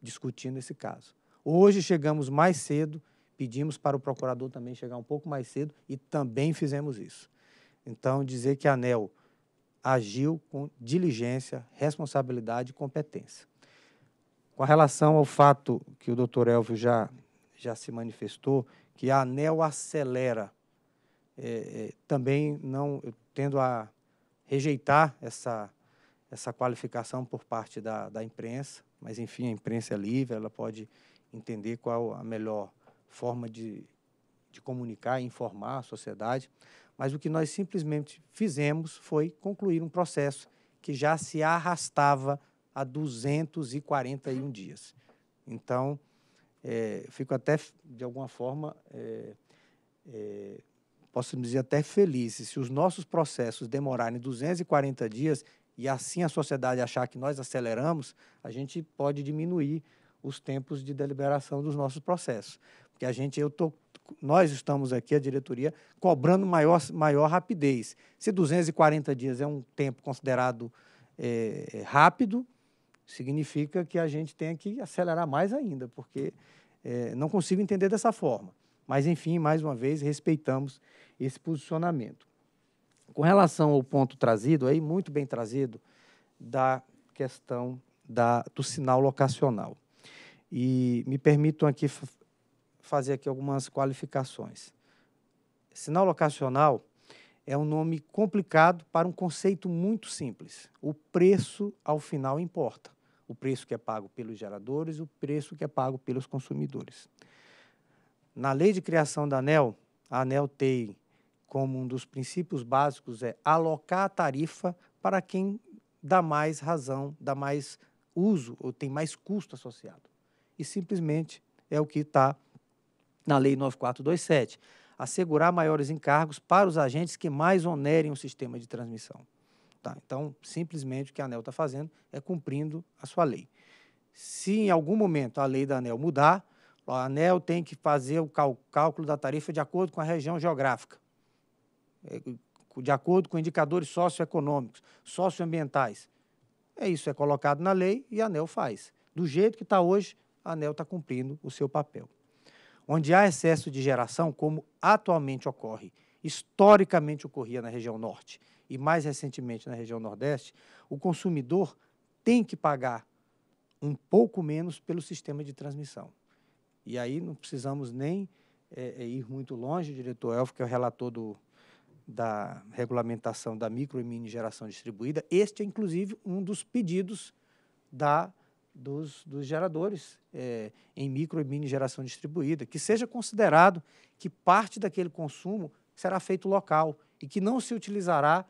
discutindo esse caso. Hoje chegamos mais cedo pedimos para o procurador também chegar um pouco mais cedo e também fizemos isso. Então, dizer que a ANEL agiu com diligência, responsabilidade e competência. Com relação ao fato que o doutor Elvio já, já se manifestou, que a ANEL acelera, é, é, também não eu tendo a rejeitar essa, essa qualificação por parte da, da imprensa, mas enfim, a imprensa é livre, ela pode entender qual a melhor forma de, de comunicar e informar a sociedade, mas o que nós simplesmente fizemos foi concluir um processo que já se arrastava há 241 dias. Então, é, fico até, de alguma forma, é, é, posso dizer até feliz. Se os nossos processos demorarem 240 dias e assim a sociedade achar que nós aceleramos, a gente pode diminuir os tempos de deliberação dos nossos processos. Porque a gente, eu tô, nós estamos aqui, a diretoria, cobrando maior, maior rapidez. Se 240 dias é um tempo considerado é, é, rápido, significa que a gente tem que acelerar mais ainda, porque é, não consigo entender dessa forma. Mas, enfim, mais uma vez, respeitamos esse posicionamento. Com relação ao ponto trazido, aí, muito bem trazido, da questão da, do sinal locacional. E me permitam aqui fazer aqui algumas qualificações. Sinal locacional é um nome complicado para um conceito muito simples. O preço, ao final, importa. O preço que é pago pelos geradores, o preço que é pago pelos consumidores. Na lei de criação da ANEL, a ANEL tem como um dos princípios básicos é alocar a tarifa para quem dá mais razão, dá mais uso ou tem mais custo associado. E simplesmente é o que está na Lei 9427, assegurar maiores encargos para os agentes que mais onerem o sistema de transmissão. Tá? Então, simplesmente o que a ANEL está fazendo é cumprindo a sua lei. Se em algum momento a lei da ANEL mudar, a ANEL tem que fazer o cálculo da tarifa de acordo com a região geográfica, é, de acordo com indicadores socioeconômicos, socioambientais. É isso, é colocado na lei e a ANEL faz. Do jeito que está hoje, a ANEL está cumprindo o seu papel onde há excesso de geração, como atualmente ocorre, historicamente ocorria na região norte e mais recentemente na região nordeste, o consumidor tem que pagar um pouco menos pelo sistema de transmissão. E aí não precisamos nem é, é ir muito longe, o diretor Elfo, que é o relator do, da regulamentação da micro e mini geração distribuída. Este é, inclusive, um dos pedidos da dos, dos geradores é, em micro e mini geração distribuída, que seja considerado que parte daquele consumo será feito local e que não se utilizará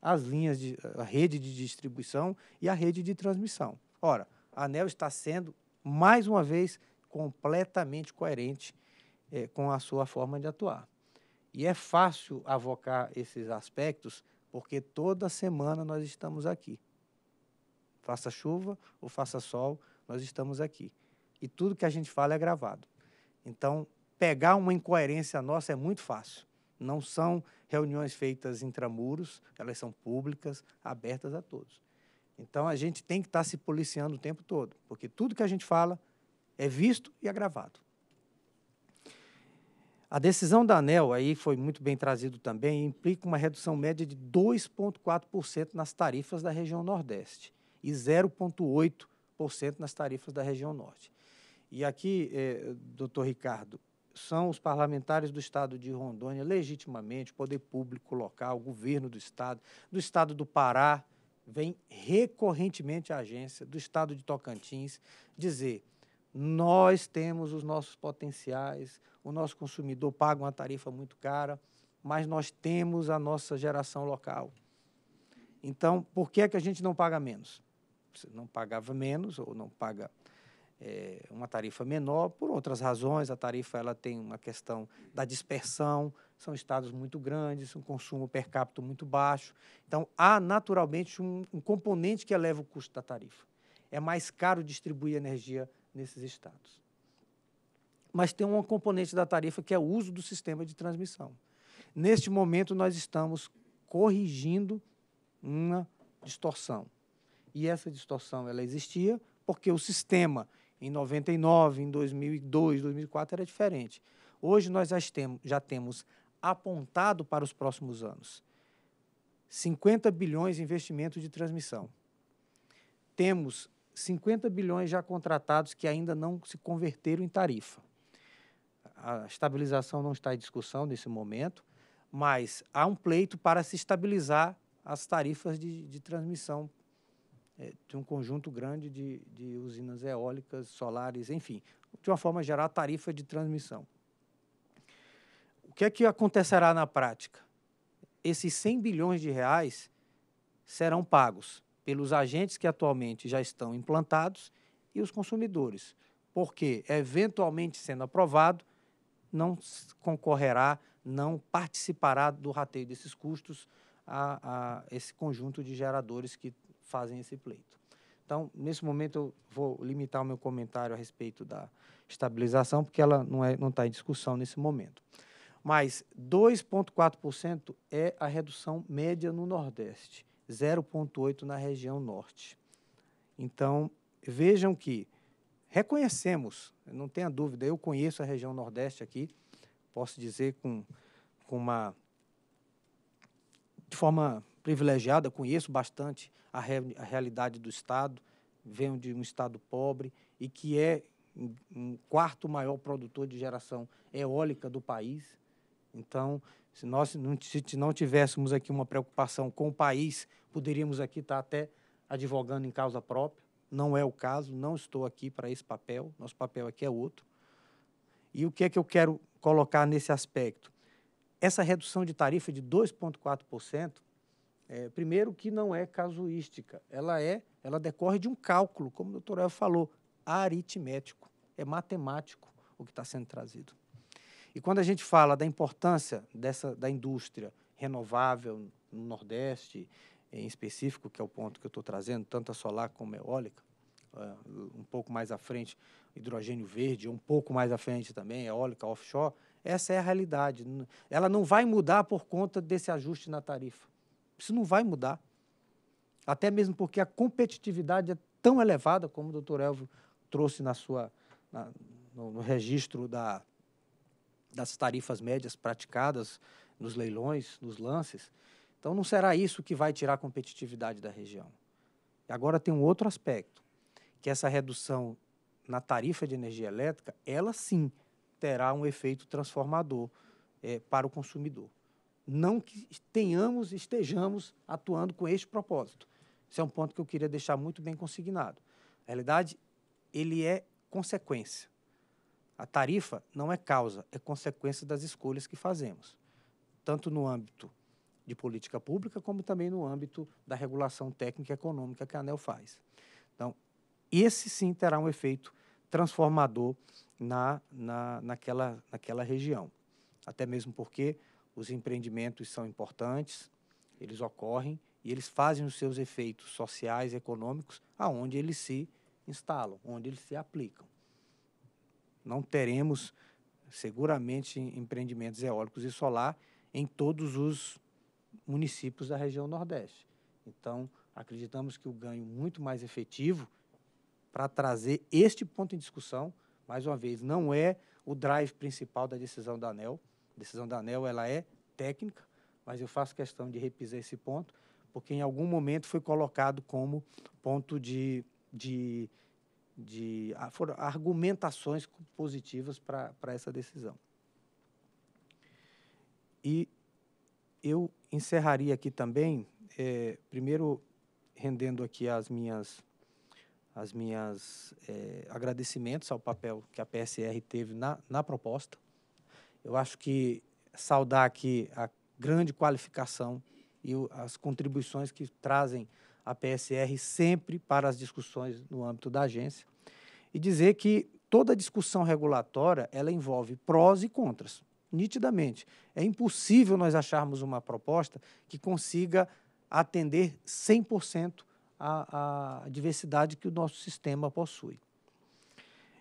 as linhas de a rede de distribuição e a rede de transmissão. Ora, a ANEL está sendo mais uma vez completamente coerente é, com a sua forma de atuar. E é fácil avocar esses aspectos porque toda semana nós estamos aqui. Faça chuva ou faça sol, nós estamos aqui. E tudo que a gente fala é gravado. Então, pegar uma incoerência nossa é muito fácil. Não são reuniões feitas intramuros, elas são públicas, abertas a todos. Então, a gente tem que estar se policiando o tempo todo, porque tudo que a gente fala é visto e é gravado. A decisão da ANEL, aí foi muito bem trazido também, implica uma redução média de 2,4% nas tarifas da região Nordeste e 0,8% nas tarifas da região norte. E aqui, eh, doutor Ricardo, são os parlamentares do estado de Rondônia, legitimamente, poder público local, governo do estado, do estado do Pará, vem recorrentemente à agência, do estado de Tocantins, dizer: nós temos os nossos potenciais, o nosso consumidor paga uma tarifa muito cara, mas nós temos a nossa geração local. Então, por que, é que a gente não paga menos? não pagava menos ou não paga é, uma tarifa menor por outras razões. A tarifa ela tem uma questão da dispersão, são estados muito grandes, um consumo per capita muito baixo. Então, há naturalmente um, um componente que eleva o custo da tarifa. É mais caro distribuir energia nesses estados. Mas tem uma componente da tarifa que é o uso do sistema de transmissão. Neste momento, nós estamos corrigindo uma distorção. E essa distorção ela existia porque o sistema em 99, em 2002, 2004 era diferente. Hoje nós já temos, já temos apontado para os próximos anos 50 bilhões de investimento de transmissão. Temos 50 bilhões já contratados que ainda não se converteram em tarifa. A estabilização não está em discussão nesse momento, mas há um pleito para se estabilizar as tarifas de, de transmissão é, um conjunto grande de, de usinas eólicas, solares, enfim, de uma forma geral, a tarifa de transmissão. O que é que acontecerá na prática? Esses 100 bilhões de reais serão pagos pelos agentes que atualmente já estão implantados e os consumidores, porque, eventualmente sendo aprovado, não concorrerá, não participará do rateio desses custos a, a esse conjunto de geradores que fazem esse pleito. Então, nesse momento, eu vou limitar o meu comentário a respeito da estabilização, porque ela não está é, não tá em discussão nesse momento. Mas 2,4% é a redução média no Nordeste, 0,8% na região Norte. Então, vejam que reconhecemos, não tenha dúvida, eu conheço a região Nordeste aqui, posso dizer com, com uma. de forma privilegiada, conheço bastante a, re, a realidade do Estado, venho de um Estado pobre e que é um quarto maior produtor de geração eólica do país. Então, se nós se não tivéssemos aqui uma preocupação com o país, poderíamos aqui estar até advogando em causa própria. Não é o caso, não estou aqui para esse papel, nosso papel aqui é outro. E o que é que eu quero colocar nesse aspecto? Essa redução de tarifa de 2,4% é, primeiro que não é casuística, ela é, ela decorre de um cálculo, como o doutor El falou, aritmético, é matemático o que está sendo trazido. E quando a gente fala da importância dessa da indústria renovável no Nordeste, em específico, que é o ponto que eu estou trazendo, tanto a solar como a eólica, é, um pouco mais à frente, hidrogênio verde, um pouco mais à frente também, eólica offshore, essa é a realidade. Ela não vai mudar por conta desse ajuste na tarifa. Isso não vai mudar. Até mesmo porque a competitividade é tão elevada, como o doutor Elvio trouxe na sua, na, no, no, registro da, das tarifas médias praticadas nos leilões, nos lances. Então, não será isso que vai tirar a competitividade da região. E agora tem um outro aspecto, que essa redução na tarifa de energia elétrica, ela sim terá um efeito transformador é, para o consumidor não que tenhamos, estejamos atuando com este propósito. Esse é um ponto que eu queria deixar muito bem consignado. Na realidade, ele é consequência. A tarifa não é causa, é consequência das escolhas que fazemos, tanto no âmbito de política pública, como também no âmbito da regulação técnica e econômica que a ANEL faz. Então, esse sim terá um efeito transformador na, na, naquela, naquela região. Até mesmo porque os empreendimentos são importantes, eles ocorrem e eles fazem os seus efeitos sociais e econômicos aonde eles se instalam, onde eles se aplicam. Não teremos seguramente empreendimentos eólicos e solar em todos os municípios da região Nordeste. Então, acreditamos que o ganho muito mais efetivo para trazer este ponto em discussão, mais uma vez, não é o drive principal da decisão da ANEL, a decisão da ANEL ela é técnica, mas eu faço questão de repisar esse ponto, porque em algum momento foi colocado como ponto de, de, de ah, foram argumentações positivas para essa decisão. E eu encerraria aqui também, é, primeiro rendendo aqui as minhas as minhas é, agradecimentos ao papel que a PSR teve na, na proposta. Eu acho que saudar aqui a grande qualificação e as contribuições que trazem a PSR sempre para as discussões no âmbito da agência e dizer que toda discussão regulatória ela envolve prós e contras, nitidamente. É impossível nós acharmos uma proposta que consiga atender 100% a, a diversidade que o nosso sistema possui.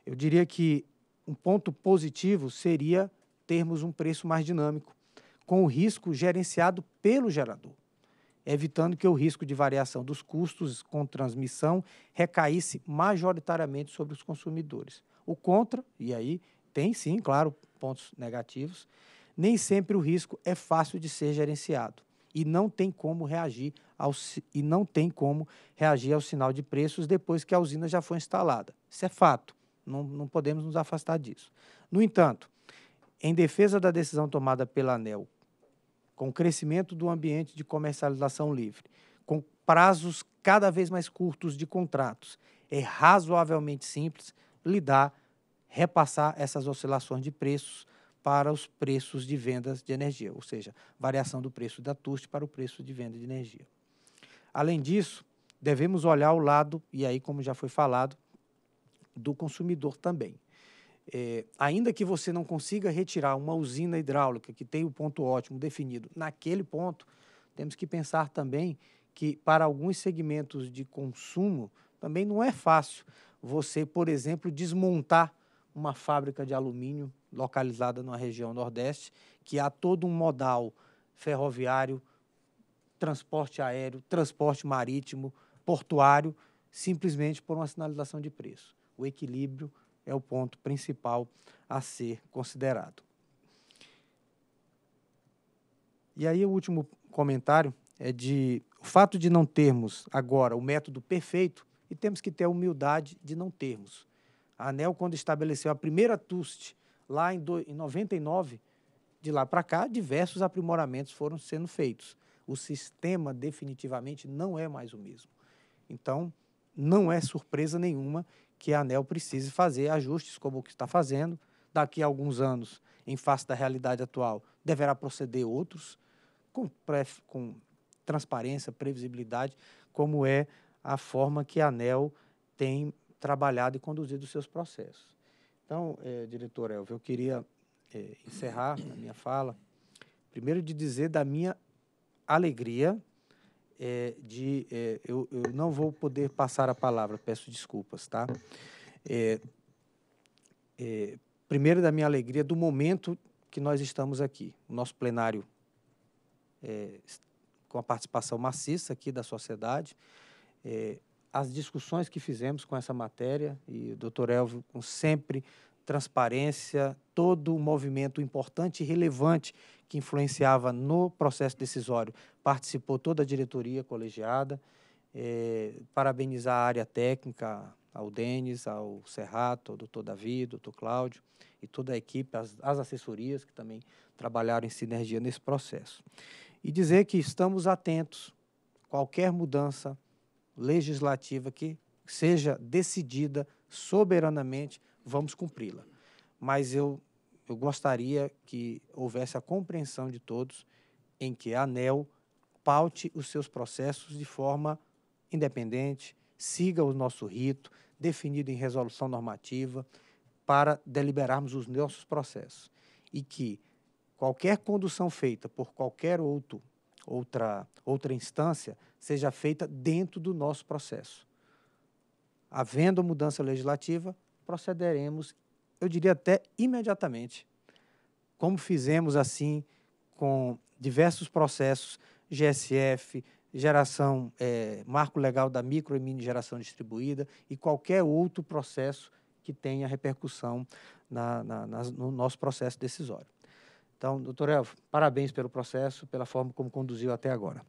Eu diria que um ponto positivo seria termos um preço mais dinâmico, com o risco gerenciado pelo gerador, evitando que o risco de variação dos custos com transmissão recaísse majoritariamente sobre os consumidores. O contra, e aí tem sim, claro, pontos negativos, nem sempre o risco é fácil de ser gerenciado e não tem como reagir ao, e não tem como reagir ao sinal de preços depois que a usina já foi instalada. Isso é fato. Não, não podemos nos afastar disso. No entanto, em defesa da decisão tomada pela ANEL, com o crescimento do ambiente de comercialização livre, com prazos cada vez mais curtos de contratos, é razoavelmente simples lidar, repassar essas oscilações de preços para os preços de vendas de energia, ou seja, variação do preço da TUST para o preço de venda de energia. Além disso, devemos olhar o lado, e aí, como já foi falado, do consumidor também. É, ainda que você não consiga retirar uma usina hidráulica que tem o ponto ótimo definido naquele ponto, temos que pensar também que para alguns segmentos de consumo também não é fácil você, por exemplo, desmontar uma fábrica de alumínio localizada na região Nordeste, que há todo um modal ferroviário, transporte aéreo, transporte marítimo, portuário, simplesmente por uma sinalização de preço. O equilíbrio é o ponto principal a ser considerado. E aí o último comentário é de o fato de não termos agora o método perfeito e temos que ter a humildade de não termos. A ANEL, quando estabeleceu a primeira TUST lá em, em 99, de lá para cá, diversos aprimoramentos foram sendo feitos. O sistema definitivamente não é mais o mesmo. Então, não é surpresa nenhuma que a ANEL precise fazer ajustes como o que está fazendo. Daqui a alguns anos, em face da realidade atual, deverá proceder outros com, com transparência, previsibilidade, como é a forma que a ANEL tem trabalhado e conduzido os seus processos. Então, eh, diretor Elvio, eu queria eh, encerrar a minha fala, primeiro de dizer da minha alegria é, de. É, eu, eu, não vou poder passar a palavra, peço desculpas, tá? É, é primeiro, da minha alegria do momento que nós estamos aqui. O nosso plenário, é, com a participação maciça aqui da sociedade, é, as discussões que fizemos com essa matéria, e o doutor Elvio, com sempre, transparência, todo o movimento importante e relevante que influenciava no processo decisório. Participou toda a diretoria colegiada. É, parabenizar a área técnica, ao Denis, ao Serrato, ao doutor Davi, doutor Cláudio e toda a equipe, as, as assessorias que também trabalharam em sinergia nesse processo. E dizer que estamos atentos qualquer mudança legislativa que seja decidida soberanamente vamos cumpri-la. Mas eu, eu gostaria que houvesse a compreensão de todos em que a ANEL paute os seus processos de forma independente, siga o nosso rito, definido em resolução normativa, para deliberarmos os nossos processos. E que qualquer condução feita por qualquer outro, outra, outra instância seja feita dentro do nosso processo. Havendo mudança legislativa, procederemos, eu diria até imediatamente, como fizemos assim com diversos processos, GSF, geração, é, marco legal da micro e mini geração distribuída e qualquer outro processo que tenha repercussão na, na, na, no nosso processo decisório. Então, doutor Elvo, parabéns pelo processo, pela forma como conduziu até agora.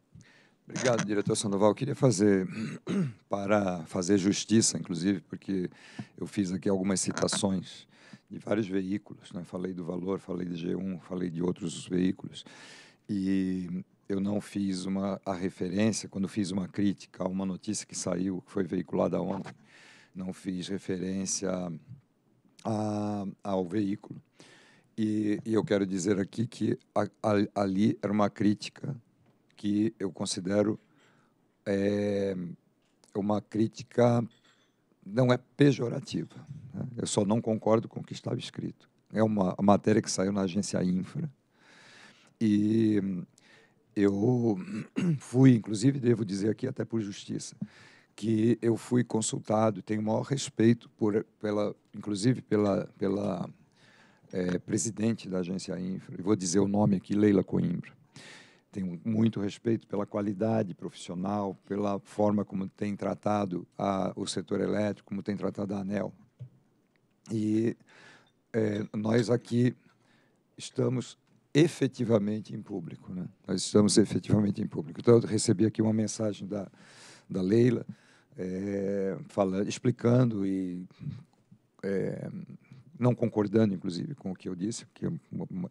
Obrigado, diretor Sandoval. Queria fazer, para fazer justiça, inclusive, porque eu fiz aqui algumas citações de vários veículos. Né? Falei do Valor, falei de G1, falei de outros veículos. E eu não fiz uma, a referência, quando fiz uma crítica a uma notícia que saiu, que foi veiculada ontem, não fiz referência a, ao veículo. E, e, eu quero dizer aqui que a, a, ali era uma crítica que eu considero é, uma crítica não é pejorativa. Né? Eu só não concordo com o que estava escrito. É uma, matéria que saiu na agência Infra. E eu fui, inclusive, devo dizer aqui, até por justiça, que eu fui consultado, tenho o maior respeito, por, pela, inclusive pela, pela é, presidente da agência Infra, e vou dizer o nome aqui, Leila Coimbra tenho muito respeito pela qualidade profissional, pela forma como tem tratado a, o setor elétrico, como tem tratado a ANEL. E é, nós aqui estamos efetivamente em público, né? Nós estamos efetivamente em público. Então, eu recebi aqui uma mensagem da, da Leila, é, explicando e é, não concordando, inclusive, com o que eu disse, que eu,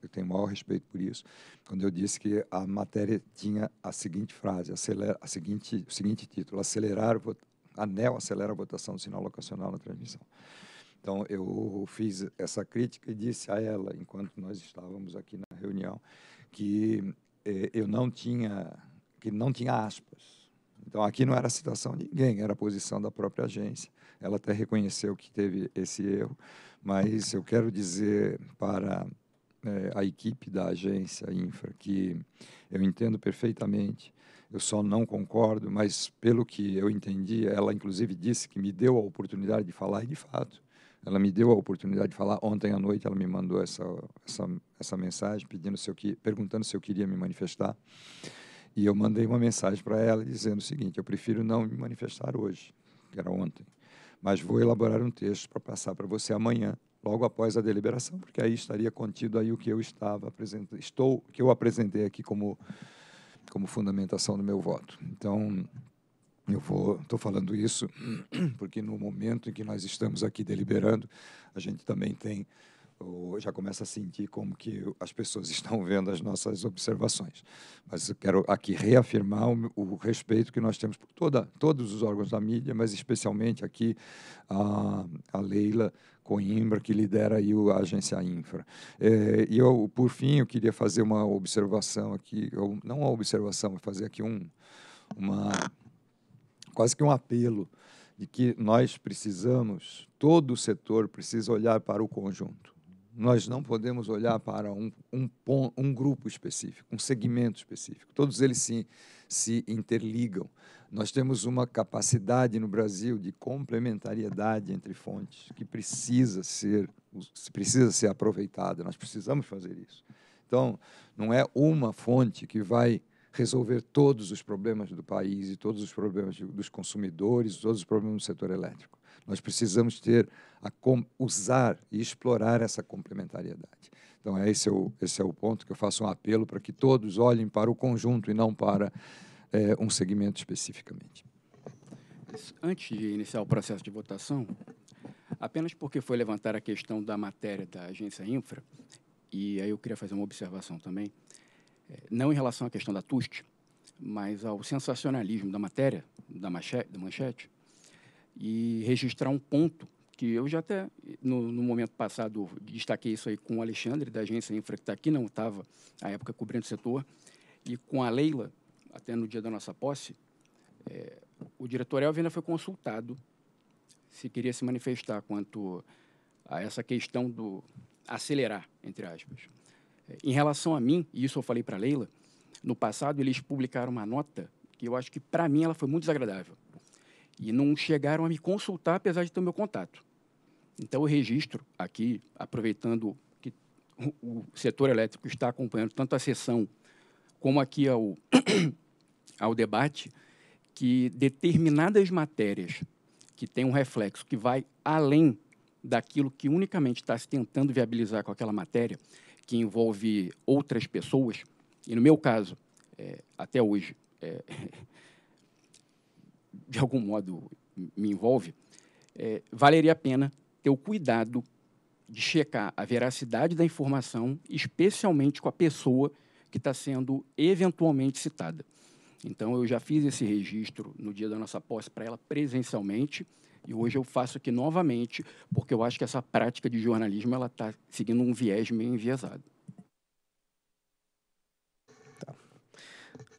eu tenho o maior respeito por isso, quando eu disse que a matéria tinha a seguinte frase, acelera, a seguinte, o seguinte título, acelerar, ANEL acelera a votação do sinal locacional na transmissão. Então, eu fiz essa crítica e disse a ela, enquanto nós estávamos aqui na reunião, que eh, eu não tinha, que não tinha aspas. Então, aqui não era a citação de ninguém, era a posição da própria agência. Ela até reconheceu que teve esse erro, mas eu quero dizer para é, a equipe da agência Infra que eu entendo perfeitamente, eu só não concordo, mas pelo que eu entendi, ela inclusive disse que me deu a oportunidade de falar, e de fato, ela me deu a oportunidade de falar. Ontem à noite ela me mandou essa, essa, essa mensagem pedindo se eu, perguntando se eu queria me manifestar. E eu mandei uma mensagem para ela dizendo o seguinte: eu prefiro não me manifestar hoje, que era ontem mas vou elaborar um texto para passar para você amanhã, logo após a deliberação, porque aí estaria contido aí o que eu estava apresentando, estou, que eu apresentei aqui como como fundamentação do meu voto. Então, eu vou, estou falando isso porque no momento em que nós estamos aqui deliberando, a gente também tem ou já começa a sentir como que as pessoas estão vendo as nossas observações. Mas eu quero aqui reafirmar o, o respeito que nós temos por toda, todos os órgãos da mídia, mas especialmente aqui a, a Leila Coimbra, que lidera aí a agência Infra. É, e eu, por fim, eu queria fazer uma observação aqui, não uma observação, mas fazer aqui um, uma, quase que um apelo de que nós precisamos, todo o setor precisa olhar para o conjunto nós não podemos olhar para um, um, um, grupo específico, um segmento específico. Todos eles se, se interligam. Nós temos uma capacidade no Brasil de complementariedade entre fontes que precisa ser, precisa ser aproveitada. Nós precisamos fazer isso. Então, não é uma fonte que vai resolver todos os problemas do país e todos os problemas dos consumidores, todos os problemas do setor elétrico. Nós precisamos ter a usar e explorar essa complementariedade. Então, é esse, é o, esse é o ponto que eu faço um apelo para que todos olhem para o conjunto e não para é, um segmento especificamente. Antes de iniciar o processo de votação, apenas porque foi levantar a questão da matéria da agência infra, e aí eu queria fazer uma observação também, eh, não em relação à questão da TUST, mas ao sensacionalismo da matéria, da manchete e registrar um ponto que eu já até, no, no momento passado, destaquei isso aí com o Alexandre, da agência Infra, que está aqui, não estava, à época, cobrindo o setor, e com a Leila, até no dia da nossa posse, é, o diretor Elvina foi consultado se queria se manifestar quanto a essa questão do acelerar, entre aspas. É, em relação a mim, e isso eu falei para a Leila, no passado eles publicaram uma nota que eu acho que, para mim, ela foi muito desagradável e não chegaram a me consultar, apesar de ter o meu contato. Então, eu registro aqui, aproveitando que o setor elétrico está acompanhando tanto a sessão como aqui ao, ao debate, que determinadas matérias que têm um reflexo que vai além daquilo que unicamente está se tentando viabilizar com aquela matéria, que envolve outras pessoas, e no meu caso, é, até hoje, é, de algum modo me envolve, é, valeria a pena ter o cuidado de checar a veracidade da informação, especialmente com a pessoa que está sendo eventualmente citada. Então, eu já fiz esse registro no dia da nossa posse para ela presencialmente e hoje eu faço aqui novamente, porque eu acho que essa prática de jornalismo ela está seguindo um viés meio enviesado. Tá.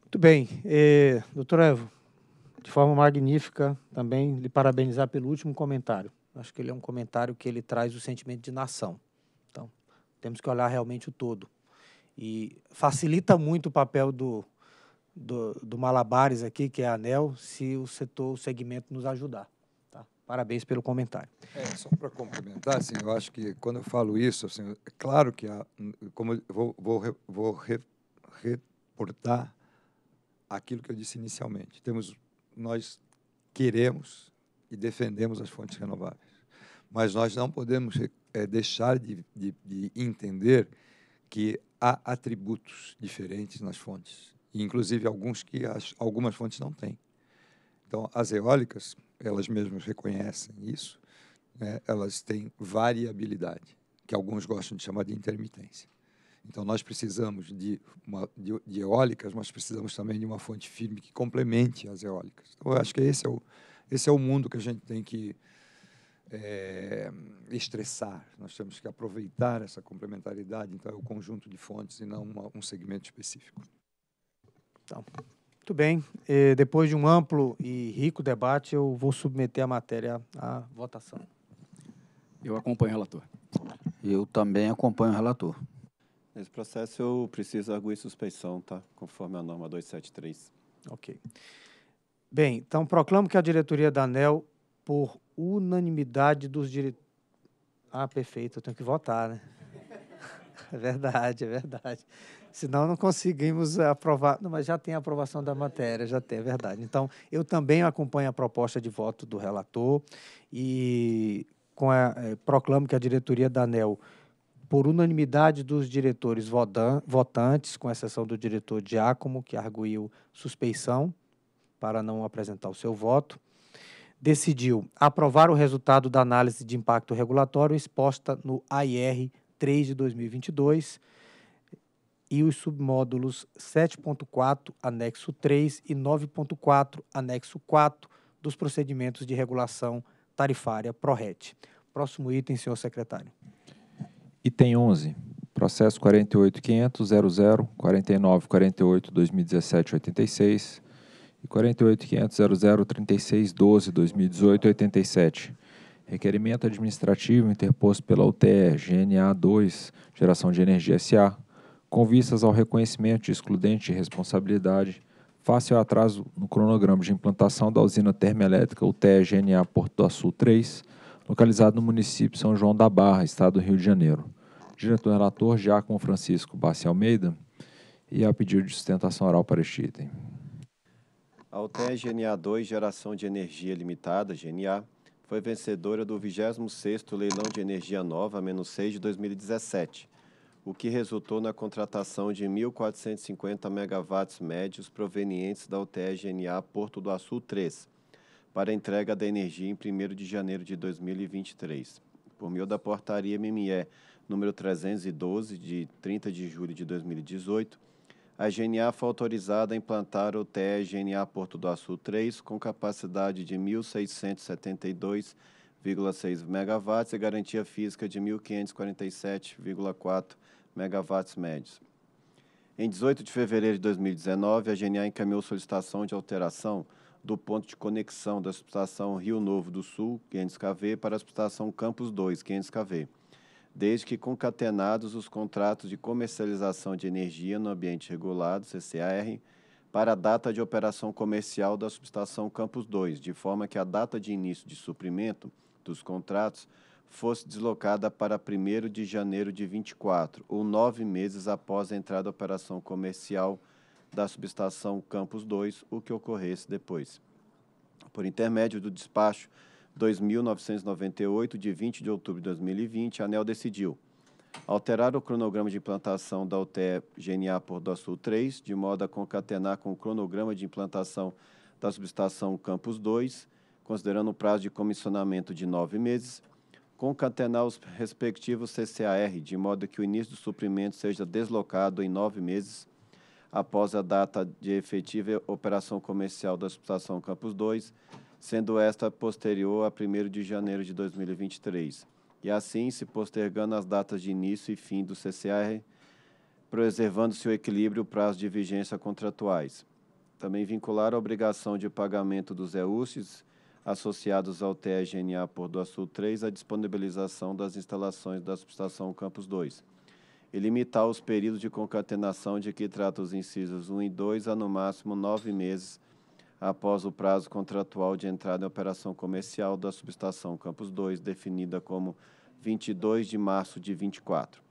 Muito bem. É, doutor Evo, de forma magnífica também lhe parabenizar pelo último comentário. Acho que ele é um comentário que ele traz o sentimento de nação. Então, temos que olhar realmente o todo. E facilita muito o papel do, do, do Malabares aqui, que é a ANEL, se o setor, o segmento nos ajudar. Tá? Parabéns pelo comentário. É, só para complementar, assim, eu acho que quando eu falo isso, assim, é claro que há, como vou, vou, vou re, reportar aquilo que eu disse inicialmente. Temos nós queremos e defendemos as fontes renováveis. Mas nós não podemos é, deixar de, de, de entender que há atributos diferentes nas fontes, inclusive alguns que as, algumas fontes não têm. Então, as eólicas, elas mesmas reconhecem isso, né? elas têm variabilidade, que alguns gostam de chamar de intermitência. Então, nós precisamos de, uma, de, de, eólicas, mas precisamos também de uma fonte firme que complemente as eólicas. Então, eu acho que esse é o, esse é o mundo que a gente tem que é, estressar. Nós temos que aproveitar essa complementaridade, então, é o conjunto de fontes e não uma, um segmento específico. Então. Muito bem. E eh, depois de um amplo e rico debate, eu vou submeter a matéria à votação. Eu acompanho o relator. Eu também acompanho o relator. Nesse processo, eu preciso arguir suspeição, tá? Conforme a norma 273. Ok. Bem, então proclamo que a diretoria da ANEL, por unanimidade dos diretores. Ah, perfeito, eu tenho que votar, né? É verdade, é verdade. Senão não conseguimos aprovar. Não, mas já tem a aprovação da matéria, já tem, é verdade. Então, eu também acompanho a proposta de voto do relator e com a, eh, proclamo que a diretoria da ANEL por unanimidade dos diretores votantes, com exceção do diretor Diácomo, que arguiu suspeição para não apresentar o seu voto, decidiu aprovar o resultado da análise de impacto regulatório exposta no AIR 3 de 2022 e os submódulos 7.4, anexo 3 e 9.4, anexo 4 dos procedimentos de regulação tarifária PRORET. Próximo item, senhor secretário. Item 11, processo 48.500.00.49.48.2017.86 e 48.500.00.36.12.2018.87. Requerimento administrativo interposto pela UTE GNA2, Geração de Energia SA, com vistas ao reconhecimento de excludente de responsabilidade face ao atraso no cronograma de implantação da usina termoelétrica UTE GNA Porto do Açul 3, localizado no município São João da Barra, estado do Rio de Janeiro. Diretor relator Giacomo Francisco Bassi Almeida e a pedido de sustentação oral para este item. A utgna GNA 2, Geração de Energia Limitada, GNA, foi vencedora do 26º Leilão de Energia Nova, menos 6 de 2017, o que resultou na contratação de 1.450 megawatts médios provenientes da UTGNA GNA Porto do Açul 3, para entrega da energia em 1 de janeiro de 2023. Por meio da portaria MME número 312 de 30 de julho de 2018, a GNA foi autorizada a implantar o TE GNA Porto do Açu 3 com capacidade de 1.672,6 MW megawatts e garantia física de 1.547,4 megawatts médios. Em 18 de fevereiro de 2019, a GNA encaminhou solicitação de alteração do ponto de conexão da subestação Rio Novo do Sul, 500 kV, para a subestação Campos 2, 500 kV, desde que concatenados os contratos de comercialização de energia no ambiente regulado, CCAR, para a data de operação comercial da subestação Campos 2, de forma que a data de início de suprimento dos contratos fosse deslocada para 1 de janeiro de 24, ou nove meses após a entrada da operação comercial da subestação Campos 2 o que ocorresse depois. Por intermédio do despacho 2998, de 20 de outubro de 2020, a ANEL decidiu alterar o cronograma de implantação da UTE GNA por Sul 3, de modo a concatenar com o cronograma de implantação da subestação Campos 2, considerando o prazo de comissionamento de nove meses, concatenar os respectivos CCAR, de modo que o início do suprimento seja deslocado em nove meses, após a data de efetiva operação comercial da Hospitação Campos 2, sendo esta posterior a 1 de janeiro de 2023, e assim se postergando as datas de início e fim do CCR, preservando-se o equilíbrio e o prazo de vigência contratuais. Também vincular a obrigação de pagamento dos EUCs associados ao TEGNA por do Açul 3 à disponibilização das instalações da subestação Campos 2 e limitar os períodos de concatenação de que trata os incisos 1 e 2 a no máximo nove meses após o prazo contratual de entrada em operação comercial da subestação Campos 2, definida como 22 de março de 24.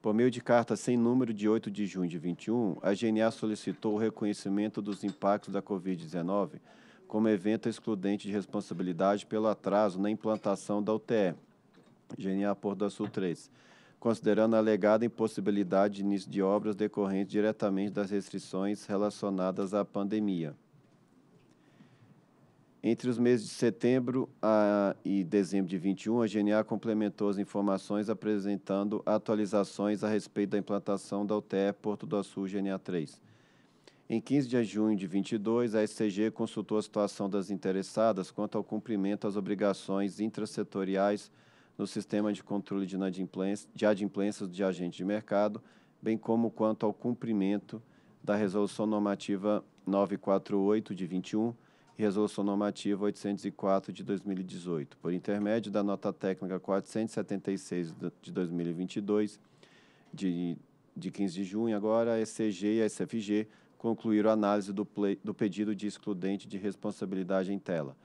Por meio de carta sem número de 8 de junho de 21, a GNA solicitou o reconhecimento dos impactos da Covid-19 como evento excludente de responsabilidade pelo atraso na implantação da UTE, GNA Porto da Sul 3 considerando a alegada impossibilidade de início de obras decorrentes diretamente das restrições relacionadas à pandemia. Entre os meses de setembro a, e dezembro de 21, a GNA complementou as informações apresentando atualizações a respeito da implantação da UTE Porto do Açul GNA 3. Em 15 de junho de 22, a SCG consultou a situação das interessadas quanto ao cumprimento às obrigações intrasetoriais no sistema de controle de, inadimplência, de adimplências de agente de mercado, bem como quanto ao cumprimento da Resolução Normativa 948 de 21 e Resolução Normativa 804 de 2018, por intermédio da Nota Técnica 476 de 2022, de, de 15 de junho, agora a ECG e a SFG concluíram a análise do, do pedido de excludente de responsabilidade em tela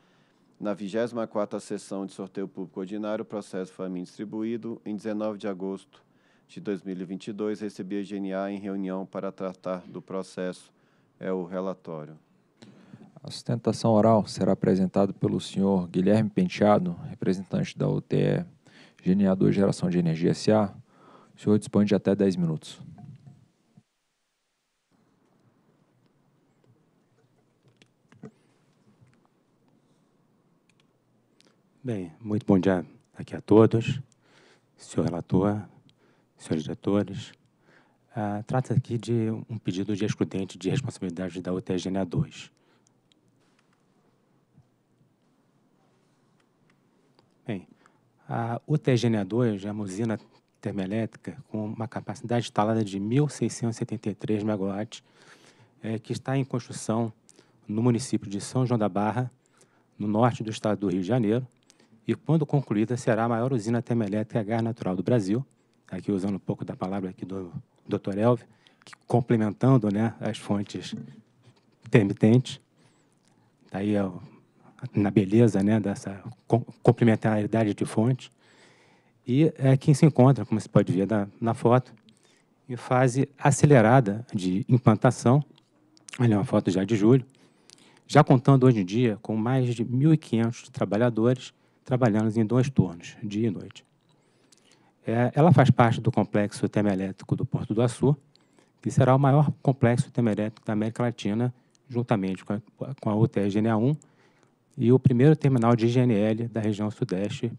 na 24ª sessão de sorteio público ordinário, o processo foi a mim distribuído, em 19 de agosto de 2022, recebi a GNA em reunião para tratar do processo. É o relatório. A sustentação oral será apresentada pelo senhor Guilherme Penteado, representante da UTE GNA 2 Geração de Energia SA. O senhor dispõe de até 10 minutos. Bem, muito bom dia aqui a todos, senhor relator, senhores diretores. Ah, trata-se aqui de um pedido de excludente de responsabilidade da UTGNA 2. Bem, a UTGNA 2 é uma usina termoelétrica com uma capacidade instalada de 1.673 megawatts, é, que está em construção no município de São João da Barra, no norte do estado do Rio de Janeiro, e, quando concluída, será a maior usina termoelétrica a gás natural do Brasil, aqui usando um pouco da palavra aqui do Dr. Elvio, complementando né, as fontes intermitentes. Daí tá ó, na beleza né, dessa complementaridade de fontes. E é quem se encontra, como se pode ver na, na foto, em fase acelerada de implantação. Olha, uma foto já de julho. Já contando hoje em dia com mais de 1.500 trabalhadores trabalhamos em dois turnos, dia e noite. É, ela faz parte do complexo termoelétrico do Porto do Açu, que será o maior complexo termoelétrico da América Latina, juntamente com a, com a UTE GNA1 e o primeiro terminal de GNL da região sudeste,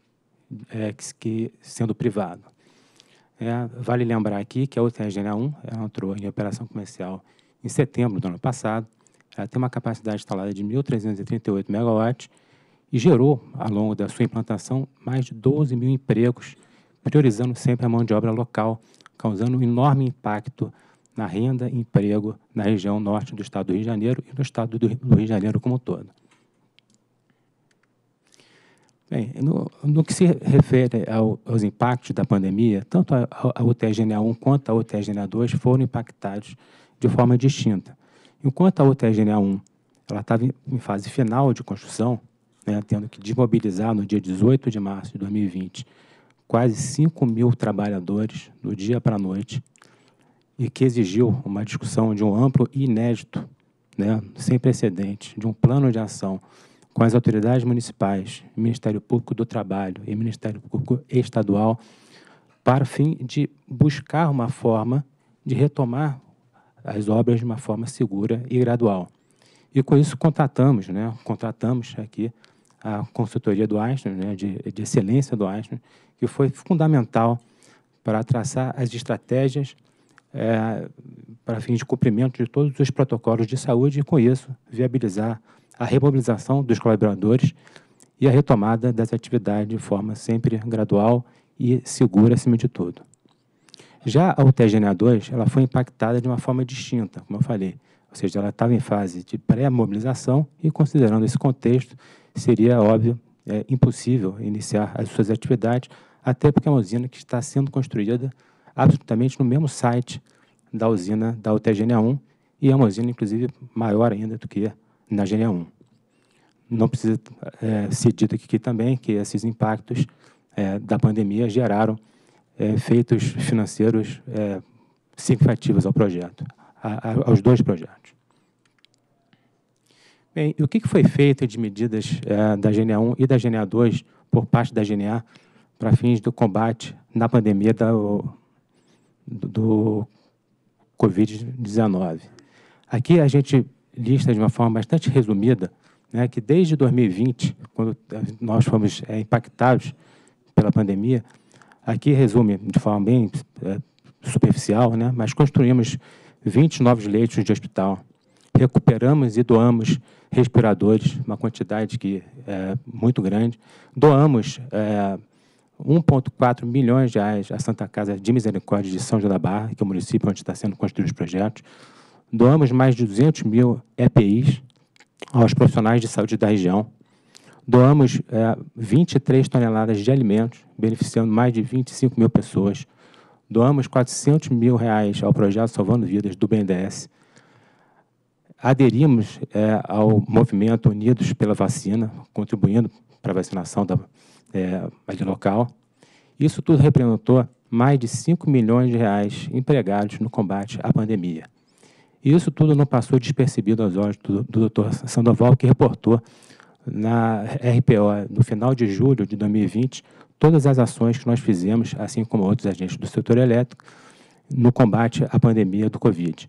é, que, que, sendo privado. É, vale lembrar aqui que a UTE GNA1 entrou em operação comercial em setembro do ano passado. Ela tem uma capacidade instalada de 1.338 megawatts e gerou, ao longo da sua implantação, mais de 12 mil empregos, priorizando sempre a mão de obra local, causando um enorme impacto na renda e emprego na região norte do estado do Rio de Janeiro e no estado do Rio de Janeiro como um todo. Bem, no, no, que se refere ao, aos impactos da pandemia, tanto a, a UTGNA1 quanto a UTGNA2 foram impactados de forma distinta. Enquanto a UTGNA1 ela estava em fase final de construção, né, tendo que desmobilizar no dia 18 de março de 2020 quase 5 mil trabalhadores do dia para a noite e que exigiu uma discussão de um amplo e inédito, né, sem precedente, de um plano de ação com as autoridades municipais, Ministério Público do Trabalho e Ministério Público Estadual, para o fim de buscar uma forma de retomar as obras de uma forma segura e gradual. E com isso contratamos, né, contratamos aqui a consultoria do Einstein, né, de, de excelência do Einstein, que foi fundamental para traçar as estratégias é, para fins de cumprimento de todos os protocolos de saúde e, com isso, viabilizar a remobilização dos colaboradores e a retomada das atividades de forma sempre gradual e segura acima de tudo. Já a UTGNA2, ela foi impactada de uma forma distinta, como eu falei, ou seja, ela estava em fase de pré-mobilização e, considerando esse contexto, seria, óbvio, é, impossível iniciar as suas atividades, até porque é uma usina que está sendo construída absolutamente no mesmo site da usina da UTGNA1 e é uma usina, inclusive, maior ainda do que na GNA1. Não precisa é, ser dito aqui também que esses impactos é, da pandemia geraram é, efeitos financeiros é, significativos ao projeto, a, a, aos dois projetos. Bem, o que foi feito de medidas é, da GNA 1 e da GNA 2 por parte da GNA para fins do combate na pandemia da, do, do Covid-19? Aqui a gente lista de uma forma bastante resumida né, que desde 2020, quando nós fomos é, impactados pela pandemia, aqui resume de forma bem é, superficial, né, mas construímos 20 novos leitos de hospital, recuperamos e doamos respiradores, uma quantidade que é muito grande. Doamos é, 1,4 milhões de reais à Santa Casa de Misericórdia de São João da Barra, que é o município onde está sendo construídos os projetos. Doamos mais de 200 mil EPIs aos profissionais de saúde da região. Doamos é, 23 toneladas de alimentos, beneficiando mais de 25 mil pessoas. Doamos 400 mil reais ao projeto Salvando Vidas do BNDES, Aderimos é, ao movimento Unidos pela Vacina, contribuindo para a vacinação da, é, ali local. Isso tudo representou mais de 5 milhões de reais empregados no combate à pandemia. E isso tudo não passou despercebido aos olhos do, do Dr. Sandoval, que reportou na RPO, no final de julho de 2020, todas as ações que nós fizemos, assim como outros agentes do setor elétrico, no combate à pandemia do Covid.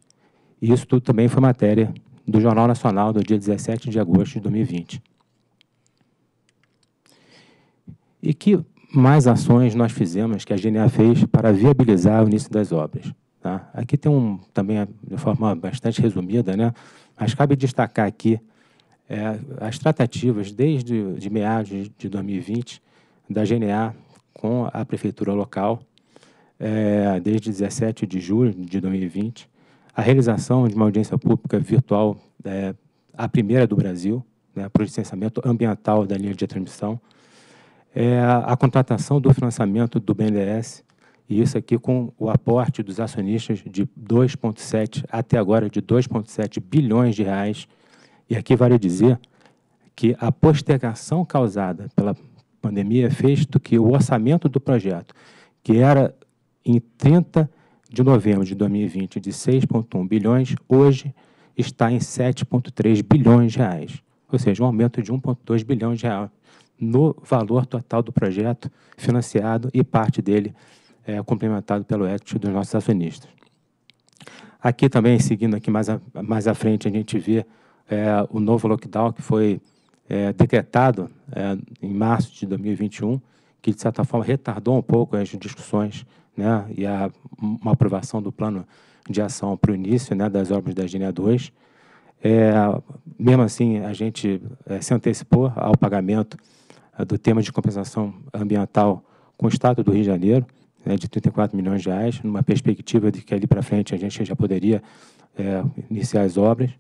E isso tudo também foi matéria do Jornal Nacional do dia 17 de agosto de 2020. E que mais ações nós fizemos, que a GNA fez, para viabilizar o início das obras. Tá? Aqui tem um, também, de forma bastante resumida, né? mas cabe destacar aqui é, as tratativas desde de meados de 2020 da GNA com a prefeitura local, é, desde 17 de julho de 2020, a realização de uma audiência pública virtual, é, a primeira do Brasil, né, para o licenciamento ambiental da linha de transmissão, é a contratação do financiamento do BNDES, e isso aqui com o aporte dos acionistas de 2,7, até agora de 2,7 bilhões de reais. E aqui vale dizer que a postergação causada pela pandemia fez do que o orçamento do projeto, que era em 30 de novembro de 2020 de 6,1 bilhões, hoje está em 7,3 bilhões de reais, ou seja, um aumento de 1,2 bilhões de reais no valor total do projeto financiado e parte dele é, complementado pelo equity dos nossos acionistas. Aqui também, seguindo aqui mais, a, mais à frente, a gente vê é, o novo lockdown que foi é, decretado é, em março de 2021, que de certa forma retardou um pouco as discussões né, e a, uma aprovação do plano de ação para o início né, das obras da Gênia 2. É, mesmo assim, a gente é, se antecipou ao pagamento é, do tema de compensação ambiental com o Estado do Rio de Janeiro, né, de 34 milhões de reais, numa perspectiva de que ali para frente a gente já poderia é, iniciar as obras.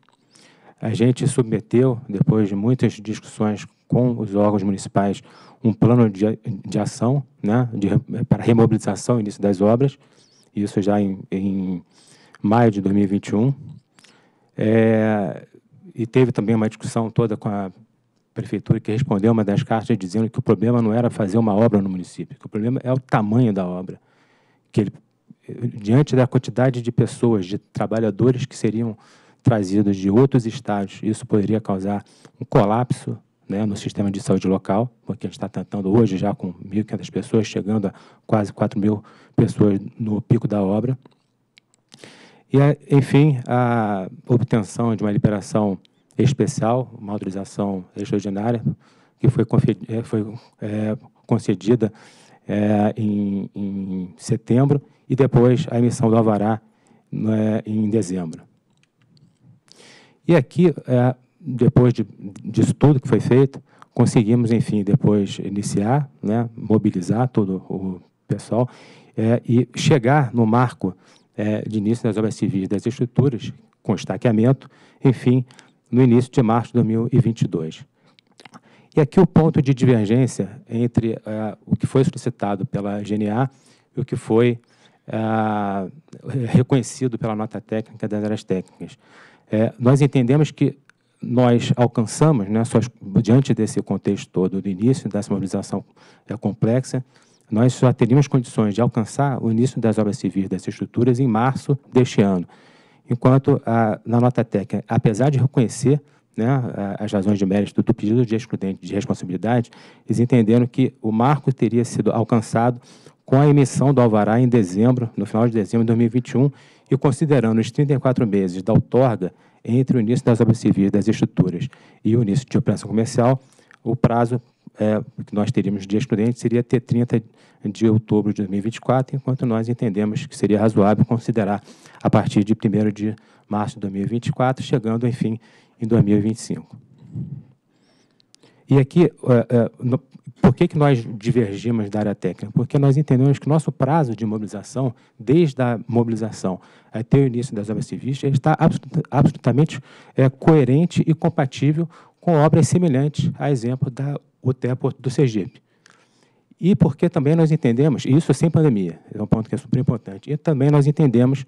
A gente submeteu, depois de muitas discussões com os órgãos municipais, um plano de, de ação né, de, para remobilização início das obras, isso já em, em maio de 2021. É, e teve também uma discussão toda com a prefeitura que respondeu uma das cartas dizendo que o problema não era fazer uma obra no município, que o problema é o tamanho da obra, que ele, diante da quantidade de pessoas, de trabalhadores que seriam trazidos de outros estados, isso poderia causar um colapso né, no sistema de saúde local, porque a gente está tentando hoje já com 1.500 pessoas, chegando a quase 4.000 mil pessoas no pico da obra. E, é, enfim, a obtenção de uma liberação especial, uma autorização extraordinária, que foi, eh, foi é, concedida é, em, em, setembro e depois a emissão do Alvará né, em dezembro. E aqui, é, depois de, disso tudo que foi feito, conseguimos, enfim, depois iniciar, né, mobilizar todo o pessoal é, e chegar no marco é, de início das obras civis das estruturas, com estaqueamento, enfim, no início de março de 2022. E aqui o ponto de divergência entre é, o que foi solicitado pela GNA e o que foi é, reconhecido pela nota técnica das áreas técnicas. É, nós entendemos que nós alcançamos, né, só, diante desse contexto todo do início dessa mobilização é, complexa, nós só teríamos condições de alcançar o início das obras civis dessas estruturas em março deste ano. Enquanto, a, ah, na nota técnica, apesar de reconhecer né, ah, as razões de mérito do pedido de excludente de responsabilidade, eles entenderam que o marco teria sido alcançado com a emissão do alvará em dezembro, no final de dezembro de 2021, e considerando os 34 meses da outorga entre o início das obras civis das estruturas e o início de operação comercial, o prazo é, que nós teríamos de excludente seria até 30 de outubro de 2024, enquanto nós entendemos que seria razoável considerar a partir de 1 de março de 2024, chegando, enfim, em 2025. E aqui, é, é, no, por que, que nós divergimos da área técnica? Porque nós entendemos que nosso prazo de mobilização, desde a mobilização até o início das obras civis, está absolutamente é, coerente e compatível com obras semelhantes, a exemplo da UTE Porto do Sergipe. E porque também nós entendemos, e isso é sem pandemia, é um ponto que é super importante, e também nós entendemos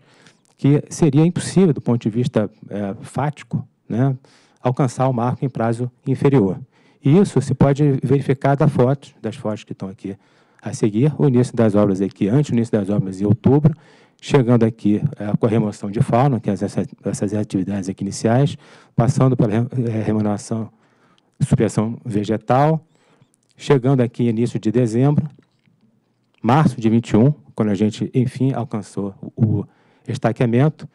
que seria impossível, do ponto de vista é, fático, né, alcançar o marco em prazo inferior. E isso se pode verificar da foto, das fotos que estão aqui a seguir, o início das obras aqui, antes do início das obras em outubro, chegando aqui é, com a remoção de fauna, que é essas, atividades aqui iniciais, passando pela é, remuneração, supressão vegetal, chegando aqui início de dezembro, março de 21, quando a gente, enfim, alcançou o, estaqueamento,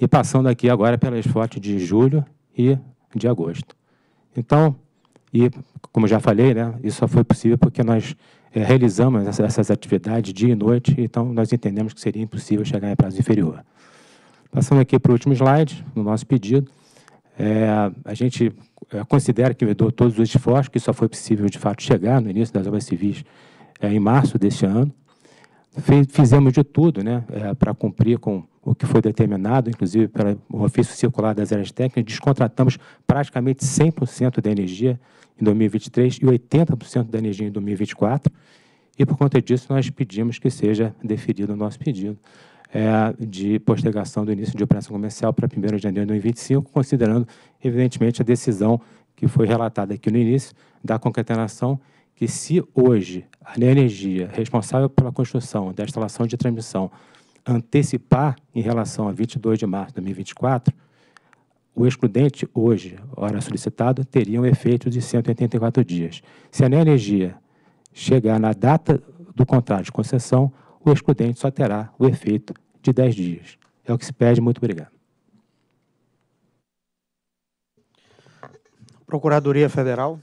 e passando aqui agora pelas fotos de julho e de agosto. Então, e como já falei, né, isso só foi possível porque nós é, realizamos essas atividades dia e noite, então nós entendemos que seria impossível chegar em prazo inferior. Passando aqui para o último slide, no nosso pedido, é, a gente é, considera que vedou todos os esforços, que só foi possível de fato chegar no início das obras civis é, em março deste ano. Fizemos de tudo né, é, para cumprir com o que foi determinado, inclusive pelo ofício circular das áreas técnicas, descontratamos praticamente 100% da energia em 2023 e 80% da energia em 2024. E por conta disso, nós pedimos que seja deferido o nosso pedido é, de postergação do início de operação comercial para 1 de janeiro de 2025, considerando, evidentemente, a decisão que foi relatada aqui no início da concatenação, que se hoje a energia responsável pela construção da instalação de transmissão antecipar em relação a 22 de março de 2024, o excludente hoje, hora solicitado, teria um efeito de 184 dias. Se a energia chegar na data do contrato de concessão, o excludente só terá o efeito de 10 dias. É o que se pede. Muito obrigado. Procuradoria Federal.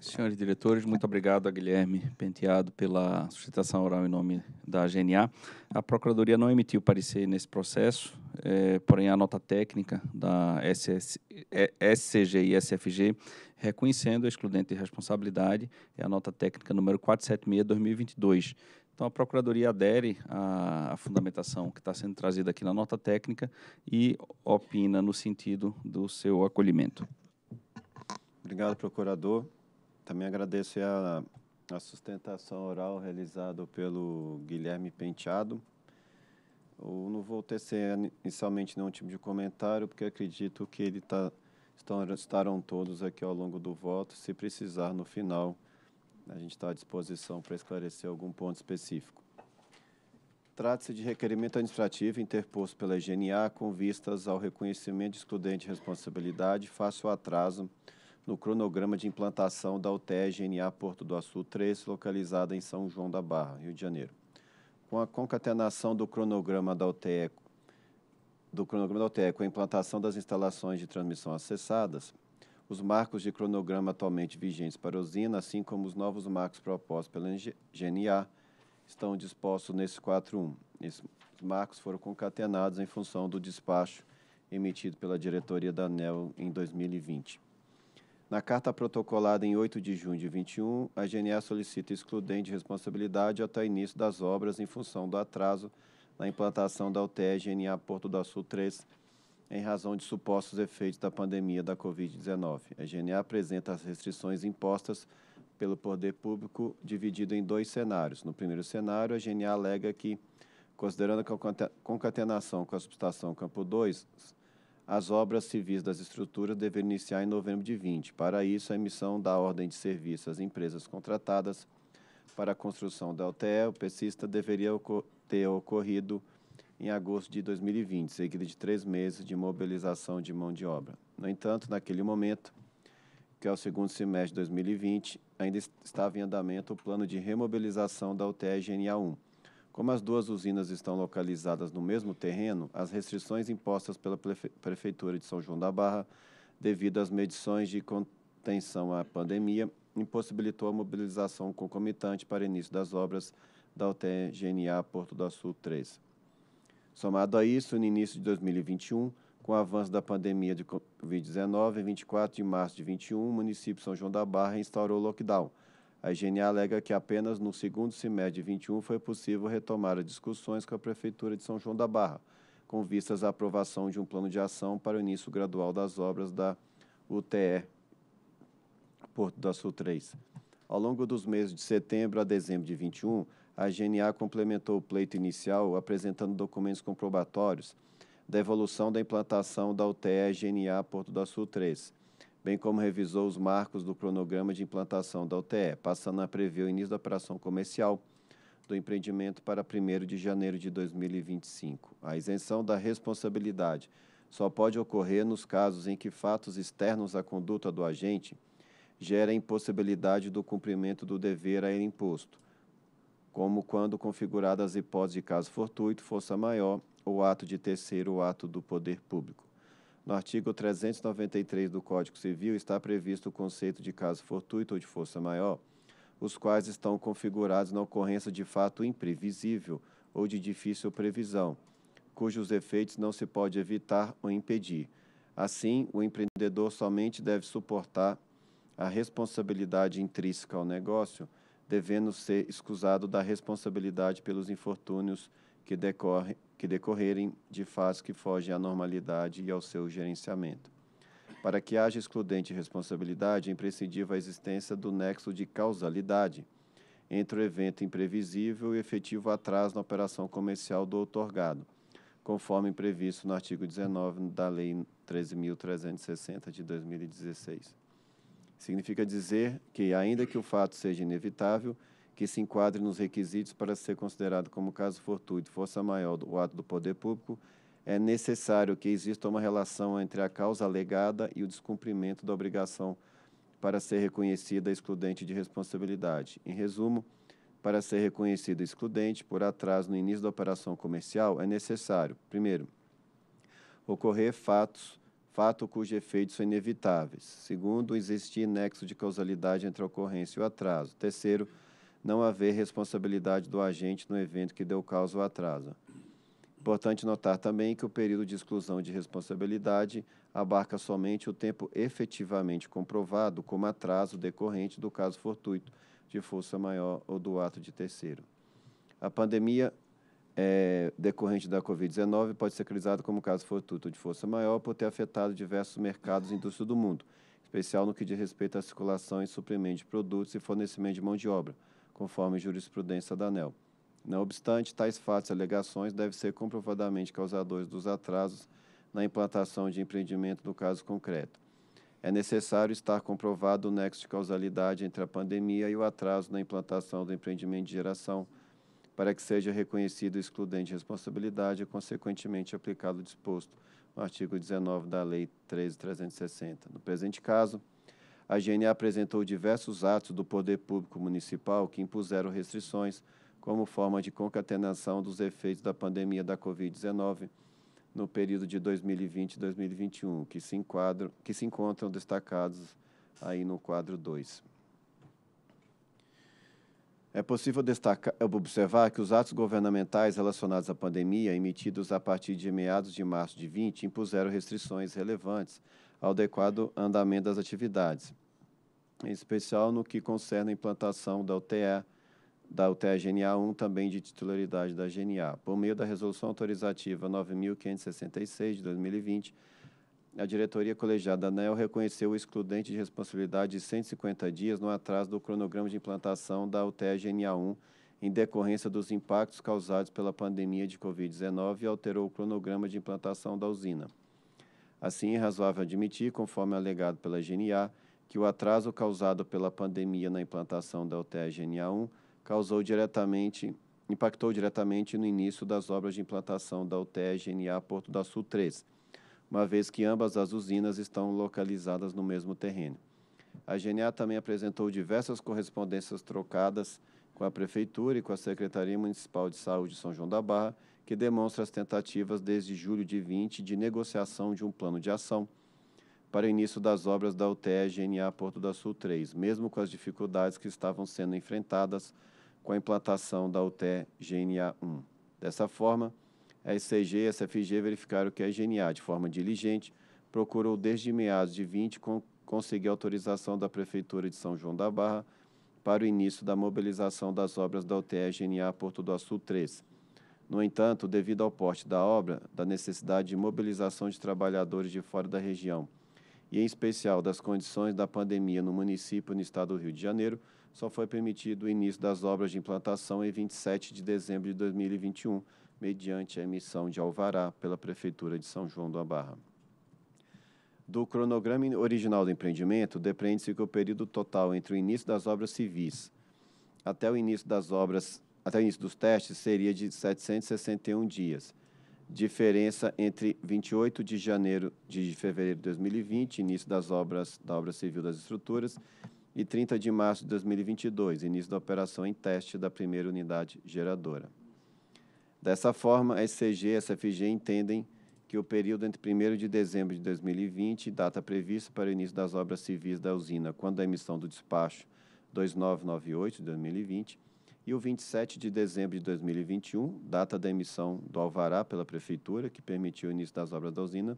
Senhores diretores, muito obrigado a Guilherme Penteado pela solicitação oral em nome da GNA. A Procuradoria não emitiu parecer nesse processo, é, porém a nota técnica da SS, SCG é, e SFG reconhecendo a excludente de responsabilidade é a nota técnica número 476-2022. Então, a Procuradoria adere à, à fundamentação que está sendo trazida aqui na nota técnica e opina no sentido do seu acolhimento. Obrigado, procurador. Também agradeço a, a sustentação oral realizada pelo Guilherme Penteado. Eu não vou tecer inicialmente nenhum tipo de comentário, porque acredito que ele tá, estarão todos aqui ao longo do voto. Se precisar, no final, a gente está à disposição para esclarecer algum ponto específico. Trata-se de requerimento administrativo interposto pela GNA com vistas ao reconhecimento de excludente de responsabilidade face ao atraso no cronograma de implantação da UTE GNA Porto do Açul 3, localizada em São João da Barra, Rio de Janeiro. Com a concatenação do cronograma da UTE do cronograma da UTE com a implantação das instalações de transmissão acessadas, os marcos de cronograma atualmente vigentes para a usina, assim como os novos marcos propostos pela GNA, estão dispostos nesse 4.1. Esses marcos foram concatenados em função do despacho emitido pela diretoria da ANEL em 2020. Na carta protocolada em 8 de junho de 21, a GNA solicita excludente de responsabilidade até início das obras em função do atraso na implantação da UTE GNA Porto do Sul 3, em razão de supostos efeitos da pandemia da Covid-19. A GNA apresenta as restrições impostas pelo poder público dividido em dois cenários. No primeiro cenário, a GNA alega que, considerando que a concatenação com a subestação Campo 2 as obras civis das estruturas devem iniciar em novembro de 20. Para isso, a emissão da ordem de serviço às empresas contratadas para a construção da UTE, o pesista deveria ter ocorrido em agosto de 2020, seguida de três meses de mobilização de mão de obra. No entanto, naquele momento, que é o segundo semestre de 2020, ainda estava em andamento o plano de remobilização da UTE GNA 1 como as duas usinas estão localizadas no mesmo terreno, as restrições impostas pela Prefe Prefeitura de São João da Barra, devido às medições de contenção à pandemia, impossibilitou a mobilização concomitante para início das obras da UTGNA Porto do Sul 3. Somado a isso, no início de 2021, com o avanço da pandemia de Covid-19, em 24 de março de 21, o município de São João da Barra instaurou lockdown a IGNA alega que apenas no segundo semestre de 21 foi possível retomar as discussões com a Prefeitura de São João da Barra, com vistas à aprovação de um plano de ação para o início gradual das obras da UTE Porto da Sul 3. Ao longo dos meses de setembro a dezembro de 21, a GNA complementou o pleito inicial apresentando documentos comprobatórios da evolução da implantação da UTE GNA Porto da Sul 3, bem como revisou os marcos do cronograma de implantação da UTE, passando a prever o início da operação comercial do empreendimento para 1 de janeiro de 2025. A isenção da responsabilidade só pode ocorrer nos casos em que fatos externos à conduta do agente gera impossibilidade do cumprimento do dever a ele imposto, como quando configuradas as hipóteses de caso fortuito, força maior ou ato de terceiro ou ato do poder público. No artigo 393 do Código Civil está previsto o conceito de caso fortuito ou de força maior, os quais estão configurados na ocorrência de fato imprevisível ou de difícil previsão, cujos efeitos não se pode evitar ou impedir. Assim, o empreendedor somente deve suportar a responsabilidade intrínseca ao negócio, devendo ser escusado da responsabilidade pelos infortúnios que decorrem que decorrerem de fatos que fogem à normalidade e ao seu gerenciamento. Para que haja excludente responsabilidade, é imprescindível a existência do nexo de causalidade entre o evento imprevisível e efetivo atraso na operação comercial do outorgado, conforme previsto no artigo 19 da Lei 13.360 de 2016. Significa dizer que, ainda que o fato seja inevitável, que se enquadre nos requisitos para ser considerado como caso fortuito, força maior do ato do poder público, é necessário que exista uma relação entre a causa alegada e o descumprimento da obrigação para ser reconhecida excludente de responsabilidade. Em resumo, para ser reconhecida excludente por atraso no início da operação comercial, é necessário, primeiro, ocorrer fatos fato cujos efeitos são inevitáveis. Segundo, existir nexo de causalidade entre a ocorrência e o atraso. Terceiro, não haver responsabilidade do agente no evento que deu causa ao atraso. Importante notar também que o período de exclusão de responsabilidade abarca somente o tempo efetivamente comprovado como atraso decorrente do caso fortuito de força maior ou do ato de terceiro. A pandemia é, decorrente da Covid-19 pode ser criticada como caso fortuito de força maior por ter afetado diversos mercados e indústrias do mundo, especial no que diz respeito à circulação e suprimento de produtos e fornecimento de mão de obra, conforme jurisprudência da ANEL. Não obstante, tais fatos e alegações devem ser comprovadamente causadores dos atrasos na implantação de empreendimento do caso concreto. É necessário estar comprovado o nexo de causalidade entre a pandemia e o atraso na implantação do empreendimento de geração, para que seja reconhecido o excludente de responsabilidade e, consequentemente, aplicado o disposto no artigo 19 da Lei 13.360. No presente caso, a GNA apresentou diversos atos do poder público municipal que impuseram restrições como forma de concatenação dos efeitos da pandemia da Covid-19 no período de 2020 e 2021, que se, enquadram, que se encontram destacados aí no quadro 2. É possível destacar, observar que os atos governamentais relacionados à pandemia, emitidos a partir de meados de março de 20, impuseram restrições relevantes ao adequado andamento das atividades, em especial no que concerne a implantação da UTE, da UTE GNA1, também de titularidade da GNA. Por meio da Resolução Autorizativa 9.566, de 2020, a diretoria colegiada da ANEL reconheceu o excludente de responsabilidade de 150 dias no atraso do cronograma de implantação da UTE GNA1 em decorrência dos impactos causados pela pandemia de Covid-19 e alterou o cronograma de implantação da usina. Assim, é razoável admitir, conforme alegado pela GNA, que o atraso causado pela pandemia na implantação da UTE GNA1 causou diretamente, impactou diretamente no início das obras de implantação da UTE GNA Porto da Sul 3, uma vez que ambas as usinas estão localizadas no mesmo terreno. A GNA também apresentou diversas correspondências trocadas com a Prefeitura e com a Secretaria Municipal de Saúde de São João da Barra, que demonstra as tentativas desde julho de 20 de negociação de um plano de ação para o início das obras da UTE GNA Porto da Sul 3, mesmo com as dificuldades que estavam sendo enfrentadas com a implantação da UTE GNA 1. Dessa forma, a ICG e a SFG verificaram que a GNA, de forma diligente, procurou desde meados de 20 conseguir autorização da Prefeitura de São João da Barra para o início da mobilização das obras da UTE GNA Porto do Açul 3, no entanto, devido ao porte da obra, da necessidade de mobilização de trabalhadores de fora da região e, em especial, das condições da pandemia no município e no estado do Rio de Janeiro, só foi permitido o início das obras de implantação em 27 de dezembro de 2021, mediante a emissão de alvará pela Prefeitura de São João da Barra. Do cronograma original do empreendimento, depreende-se que o período total entre o início das obras civis até o início das obras até o início dos testes seria de 761 dias. Diferença entre 28 de janeiro de fevereiro de 2020, início das obras da obra civil das estruturas, e 30 de março de 2022, início da operação em teste da primeira unidade geradora. Dessa forma, a SCG e a SFG entendem que o período entre 1 de dezembro de 2020, data prevista para o início das obras civis da usina, quando a emissão do despacho 2998 de 2020, e o 27 de dezembro de 2021, data da emissão do alvará pela Prefeitura, que permitiu o início das obras da usina,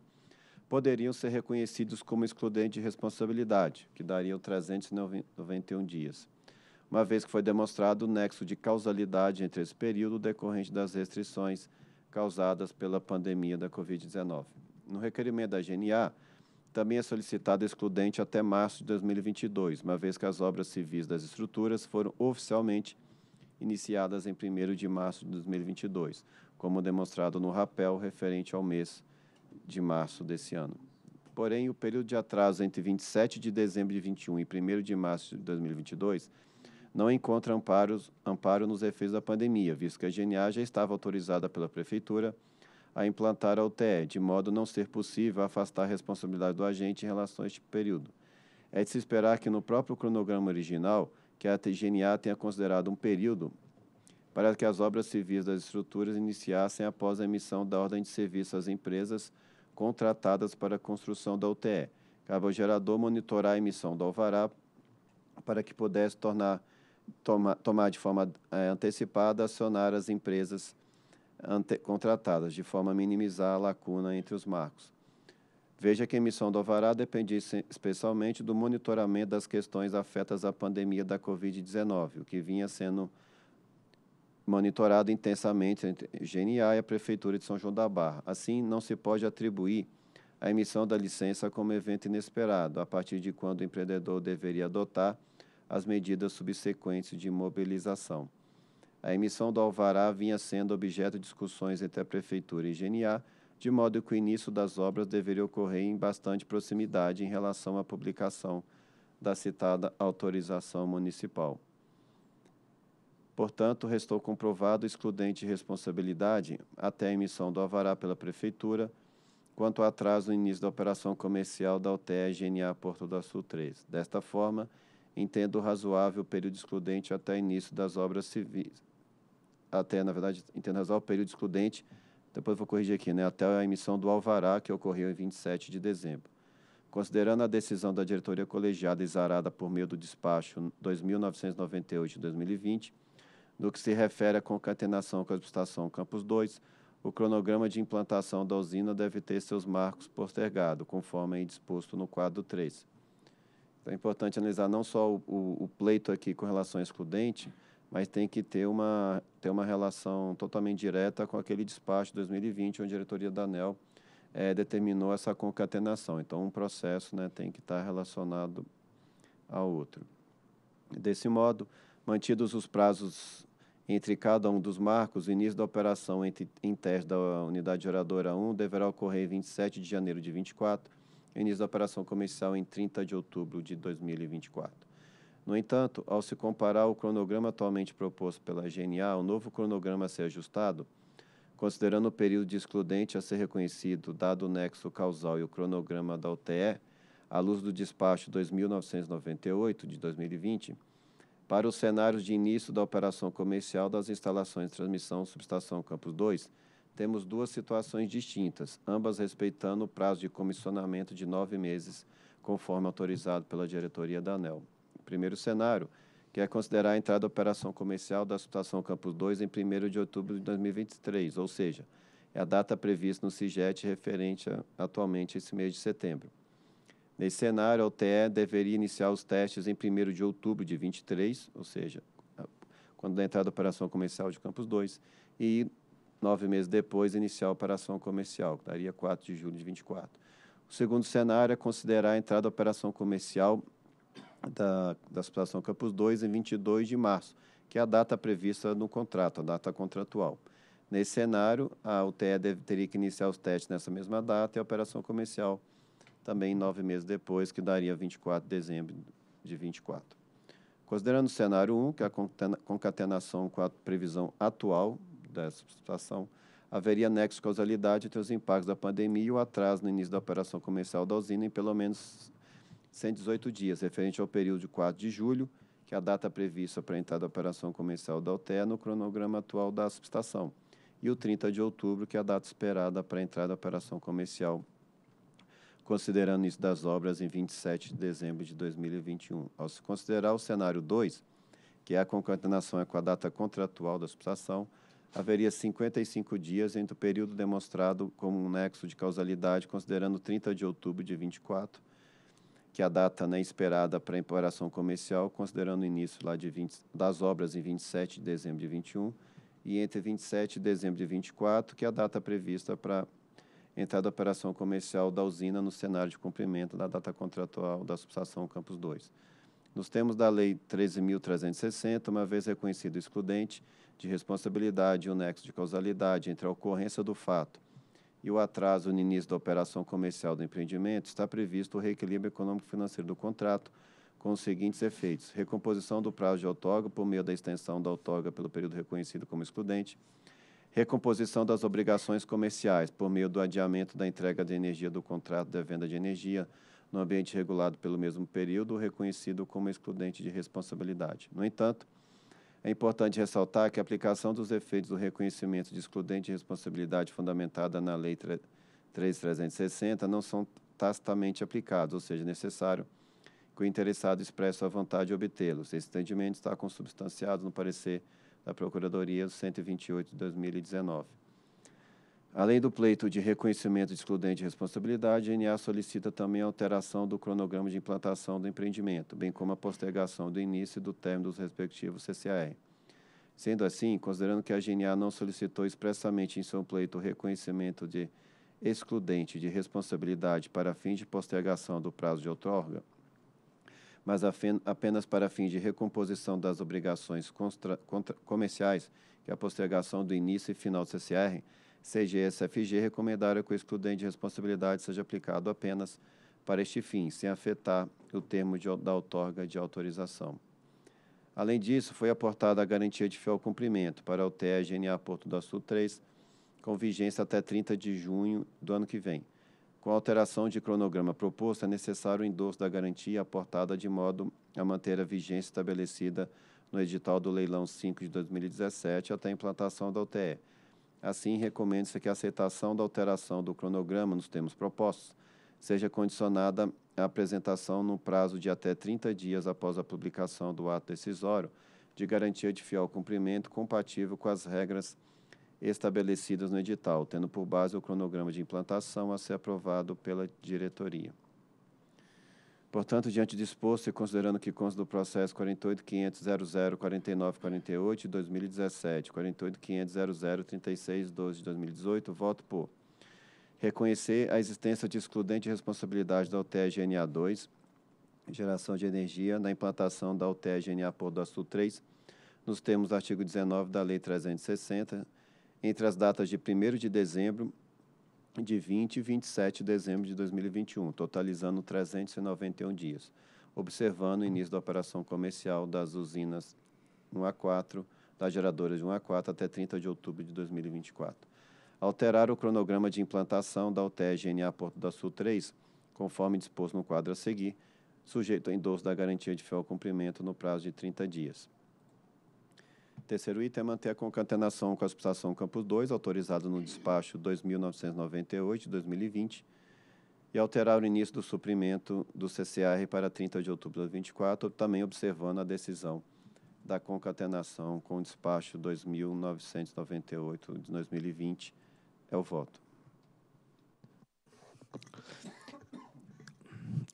poderiam ser reconhecidos como excludente de responsabilidade, que dariam 391 dias, uma vez que foi demonstrado o nexo de causalidade entre esse período decorrente das restrições causadas pela pandemia da Covid-19. No requerimento da GNA, também é solicitado excludente até março de 2022, uma vez que as obras civis das estruturas foram oficialmente iniciadas em 1 de março de 2022, como demonstrado no rapel referente ao mês de março desse ano. Porém, o período de atraso entre 27 de dezembro de 21 e 1 de março de 2022 não encontra amparos, amparo nos efeitos da pandemia, visto que a GNA já estava autorizada pela Prefeitura a implantar a UTE, de modo não ser possível afastar a responsabilidade do agente em relação a este período. É de se esperar que no próprio cronograma original que a TGNA tenha considerado um período para que as obras civis das estruturas iniciassem após a emissão da ordem de serviço às empresas contratadas para a construção da UTE. Cabe ao gerador monitorar a emissão do alvará para que pudesse tornar, toma, tomar de forma é, antecipada, acionar as empresas ante, contratadas, de forma a minimizar a lacuna entre os marcos. Veja que a emissão do alvará depende especialmente do monitoramento das questões afetas à pandemia da Covid-19, o que vinha sendo monitorado intensamente entre GNA e a Prefeitura de São João da Barra. Assim, não se pode atribuir a emissão da licença como evento inesperado, a partir de quando o empreendedor deveria adotar as medidas subsequentes de mobilização. A emissão do alvará vinha sendo objeto de discussões entre a Prefeitura e GNA, de modo que o início das obras deveria ocorrer em bastante proximidade em relação à publicação da citada autorização municipal. Portanto, restou comprovado excludente de responsabilidade até a emissão do avará pela Prefeitura quanto ao atraso no início da operação comercial da UTE GNA Porto do Sul 3. Desta forma, entendo razoável o período excludente até início das obras civis. Até, na verdade, entendo razoável o período excludente depois vou corrigir aqui, né, até a emissão do alvará, que ocorreu em 27 de dezembro. Considerando a decisão da diretoria colegiada exarada por meio do despacho 2998 de 2020, no que se refere à concatenação com a subestação Campos 2, o cronograma de implantação da usina deve ter seus marcos postergado, conforme é disposto no quadro 3. Então, é importante analisar não só o, o, o pleito aqui com relação à excludente, mas tem que ter uma, ter uma relação totalmente direta com aquele despacho de 2020, onde a diretoria da ANEL é, determinou essa concatenação. Então, um processo né, tem que estar relacionado ao outro. Desse modo, mantidos os prazos entre cada um dos marcos, o início da operação entre, em teste da unidade geradora 1 deverá ocorrer em 27 de janeiro de 24, e o início da operação comercial em 30 de outubro de 2024. No entanto, ao se comparar o cronograma atualmente proposto pela GNA ao novo cronograma a ser ajustado, considerando o período de excludente a ser reconhecido, dado o nexo causal e o cronograma da UTE, à luz do despacho 2998 de 2020, para os cenários de início da operação comercial das instalações de transmissão subestação Campos 2, temos duas situações distintas, ambas respeitando o prazo de comissionamento de nove meses, conforme autorizado pela diretoria da ANEL primeiro cenário, que é considerar a entrada da operação comercial da situação campus 2 em 1 de outubro de 2023, ou seja, é a data prevista no CIGET referente a, atualmente esse mês de setembro. Nesse cenário, a UTE deveria iniciar os testes em 1 de outubro de 2023, ou seja, quando da entrada da operação comercial de campus 2, e nove meses depois iniciar a operação comercial, que daria 4 de julho de 2024. O segundo cenário é considerar a entrada da operação comercial da, da Hospitalização Campos 2 em 22 de março, que é a data prevista no contrato, a data contratual. Nesse cenário, a UTE deve, teria que iniciar os testes nessa mesma data e a operação comercial também nove meses depois, que daria 24 de dezembro de 24. Considerando o cenário 1, que é a concatenação com a previsão atual dessa situação, haveria nexo causalidade entre os impactos da pandemia e o atraso no início da operação comercial da usina em pelo menos 118 dias, referente ao período de 4 de julho, que é a data prevista para a entrada da operação comercial da Altea no cronograma atual da subestação, e o 30 de outubro, que é a data esperada para a entrada da operação comercial, considerando isso das obras em 27 de dezembro de 2021. Ao se considerar o cenário 2, que é a concatenação é com a data contratual da subestação, haveria 55 dias entre o período demonstrado como um nexo de causalidade, considerando 30 de outubro de 24, que é a data né, esperada para a operação comercial, considerando o início lá de 20, das obras em 27 de dezembro de 21 e entre 27 de dezembro de 24, que é a data prevista para entrada da operação comercial da usina no cenário de cumprimento da data contratual da subestação Campos 2. Nos termos da Lei 13.360, uma vez reconhecido excludente de responsabilidade o nexo de causalidade entre a ocorrência do fato e o atraso no início da operação comercial do empreendimento, está previsto o reequilíbrio econômico-financeiro do contrato, com os seguintes efeitos: recomposição do prazo de outorga por meio da extensão da outorga pelo período reconhecido como excludente, recomposição das obrigações comerciais por meio do adiamento da entrega de energia do contrato da venda de energia no ambiente regulado pelo mesmo período reconhecido como excludente de responsabilidade. No entanto, é importante ressaltar que a aplicação dos efeitos do reconhecimento de excludente de responsabilidade fundamentada na Lei 3.360 não são tacitamente aplicados, ou seja, é necessário que o interessado expresse a vontade de obtê-los. Esse entendimento está consubstanciado no parecer da Procuradoria 128 de 2019. Além do pleito de reconhecimento excludente de responsabilidade, a NA solicita também a alteração do cronograma de implantação do empreendimento, bem como a postergação do início e do término dos respectivos CCAE. Sendo assim, considerando que a GNA não solicitou expressamente em seu pleito o reconhecimento de excludente de responsabilidade para fim de postergação do prazo de outorga, mas apenas para fim de recomposição das obrigações comerciais, que é a postergação do início e final do CCR, CGSFG recomendaram que o excludente de responsabilidade seja aplicado apenas para este fim, sem afetar o termo de, da outorga de autorização. Além disso, foi aportada a garantia de fiel cumprimento para o TEA-GNA Porto do Sul 3, com vigência até 30 de junho do ano que vem. Com a alteração de cronograma proposta, é necessário o endosso da garantia aportada de modo a manter a vigência estabelecida no edital do leilão 5 de 2017 até a implantação da UTE, Assim, recomenda-se que a aceitação da alteração do cronograma nos termos propostos seja condicionada à apresentação no prazo de até 30 dias após a publicação do ato decisório de garantia de fiel cumprimento compatível com as regras estabelecidas no edital, tendo por base o cronograma de implantação a ser aprovado pela diretoria. Portanto, diante do e considerando que consta do processo 48.500.004948 de 2017, 48.500.003612 de 2018, voto por reconhecer a existência de excludente responsabilidade da UTE GNA 2, geração de energia, na implantação da UTE GNA Sul 3, nos termos do artigo 19 da Lei 360, entre as datas de 1 de dezembro de 20 e 27 de dezembro de 2021, totalizando 391 dias, observando o início da operação comercial das usinas 1 a 4, das geradoras de 1 a 4 até 30 de outubro de 2024. Alterar o cronograma de implantação da UTE GNA Porto da Sul 3, conforme disposto no quadro a seguir, sujeito a endosso da garantia de fiel cumprimento no prazo de 30 dias. Terceiro item é manter a concatenação com a Hospitação campo 2, autorizado no despacho 2998 de 2020, e alterar o início do suprimento do CCR para 30 de outubro de 2024, também observando a decisão da concatenação com o despacho 2998 de 2020. É o voto.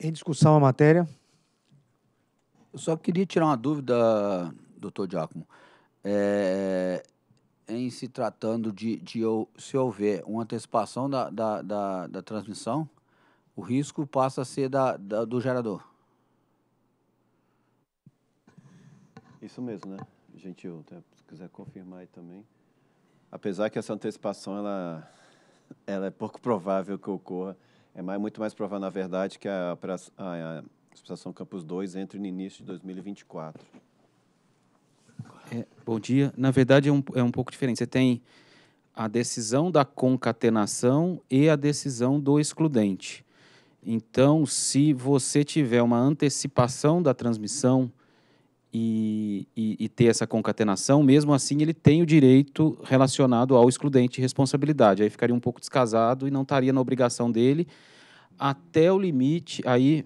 Em discussão a matéria? Eu só queria tirar uma dúvida, doutor Giacomo. É, é, em se tratando de, de se houver uma antecipação da, da, da, da transmissão, o risco passa a ser da, da, do gerador. Isso mesmo, né? Gentil, se quiser confirmar aí também. Apesar que essa antecipação ela, ela é pouco provável que ocorra, é mais, muito mais provável, na verdade, que a, a, a, a Campus 2 entre no início de 2024. Bom dia. Na verdade, é um, é um pouco diferente. Você tem a decisão da concatenação e a decisão do excludente. Então, se você tiver uma antecipação da transmissão e, e, e, ter essa concatenação, mesmo assim ele tem o direito relacionado ao excludente de responsabilidade. Aí ficaria um pouco descasado e não estaria na obrigação dele até o limite, aí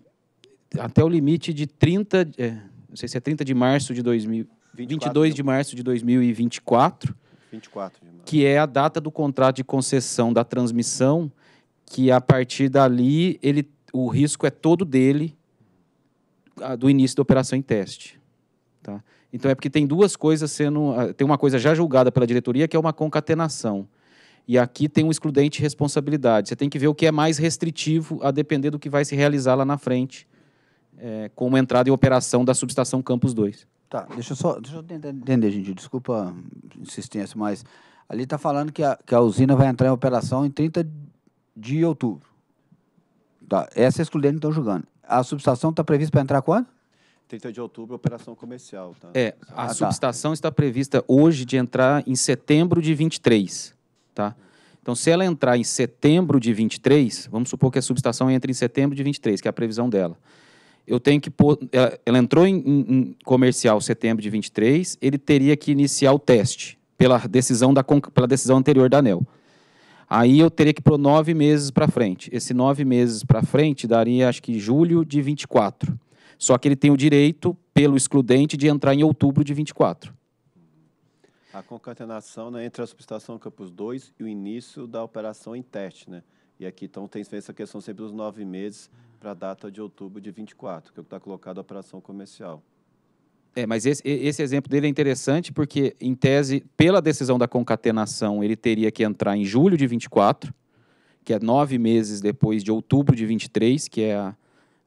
até o limite de 30, é, não sei se é 30 de março de 2000 22 de março de 2024, 24 de março. que é a data do contrato de concessão da transmissão, que a partir dali ele, o risco é todo dele do início da operação em teste. Tá? Então é porque tem duas coisas sendo. Ah, tem uma coisa já julgada pela diretoria, que é uma concatenação. E aqui tem um excludente de responsabilidade. Você tem que ver o que é mais restritivo a depender do que vai se realizar lá na frente, é, como entrada em operação da subestação Campos 2. Tá, deixa eu só deixa eu entender, gente. Desculpa a insistência, mas ali está falando que a, que a usina vai entrar em operação em 30 de outubro. Tá, essa é excludente, então, julgando. A subestação está prevista para entrar quando? 30 de outubro, operação comercial. Tá? É, a ah, tá. subestação tá. está prevista hoje de entrar em setembro de 23. Tá? Então, se ela entrar em setembro de 23, vamos supor que a subestação entre em setembro de 23, que é a previsão dela eu tenho que pôr. Ela, ela entrou em, em, comercial setembro de 23, ele teria que iniciar o teste pela decisão, da, pela decisão anterior da ANEL. Aí eu teria que pôr nove meses para frente. Esse nove meses para frente daria, acho que, julho de 24. Só que ele tem o direito, pelo excludente, de entrar em outubro de 24. A concatenação né, entre a subestação Campos 2 e o início da operação em teste, né? E aqui, então, tem essa questão sempre dos nove meses para a data de outubro de 24, que é o que está colocado a operação comercial. É, mas esse, esse, exemplo dele é interessante porque, em tese, pela decisão da concatenação, ele teria que entrar em julho de 24, que é nove meses depois de outubro de 23, que é a,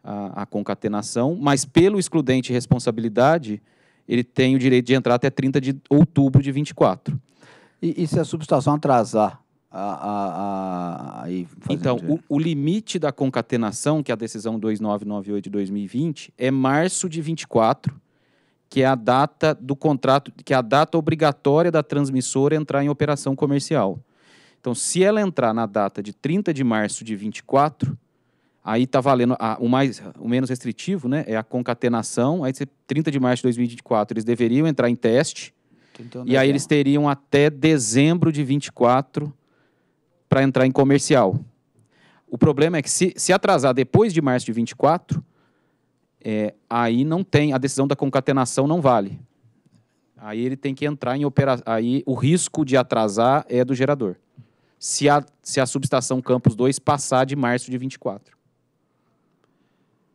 a, a concatenação, mas pelo excludente responsabilidade, ele tem o direito de entrar até 30 de outubro de 24. E, e se a substituição atrasar? A, a, a, então, o, o, limite da concatenação, que é a decisão 2998 de 2020, é março de 24, que é a data do contrato, que é a data obrigatória da transmissora entrar em operação comercial. Então, se ela entrar na data de 30 de março de 24, aí está valendo a, o mais o menos restritivo, né? É a concatenação. Aí 30 de março de 2024 eles deveriam entrar em teste. e aí eles teriam até dezembro de 24 para entrar em comercial. O problema é que se, se atrasar depois de março de 24, é, aí não tem, a decisão da concatenação não vale. Aí ele tem que entrar em operação. Aí o risco de atrasar é do gerador. Se a, se a subestação Campos 2 passar de março de 24.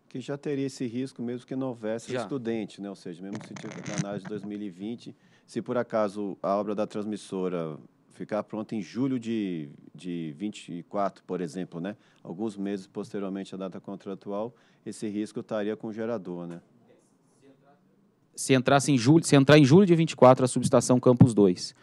Que já teria esse risco mesmo que não houvesse já. estudante, né? Ou seja, mesmo se tivesse na análise de 2020, se por acaso a obra da transmissora ficar pronta em julho de, de 24, por exemplo, né? Alguns meses posteriormente à data contratual, esse risco estaria com o gerador, né? Se entrasse em julho, se entrar em julho de 24 a subestação Campos 2,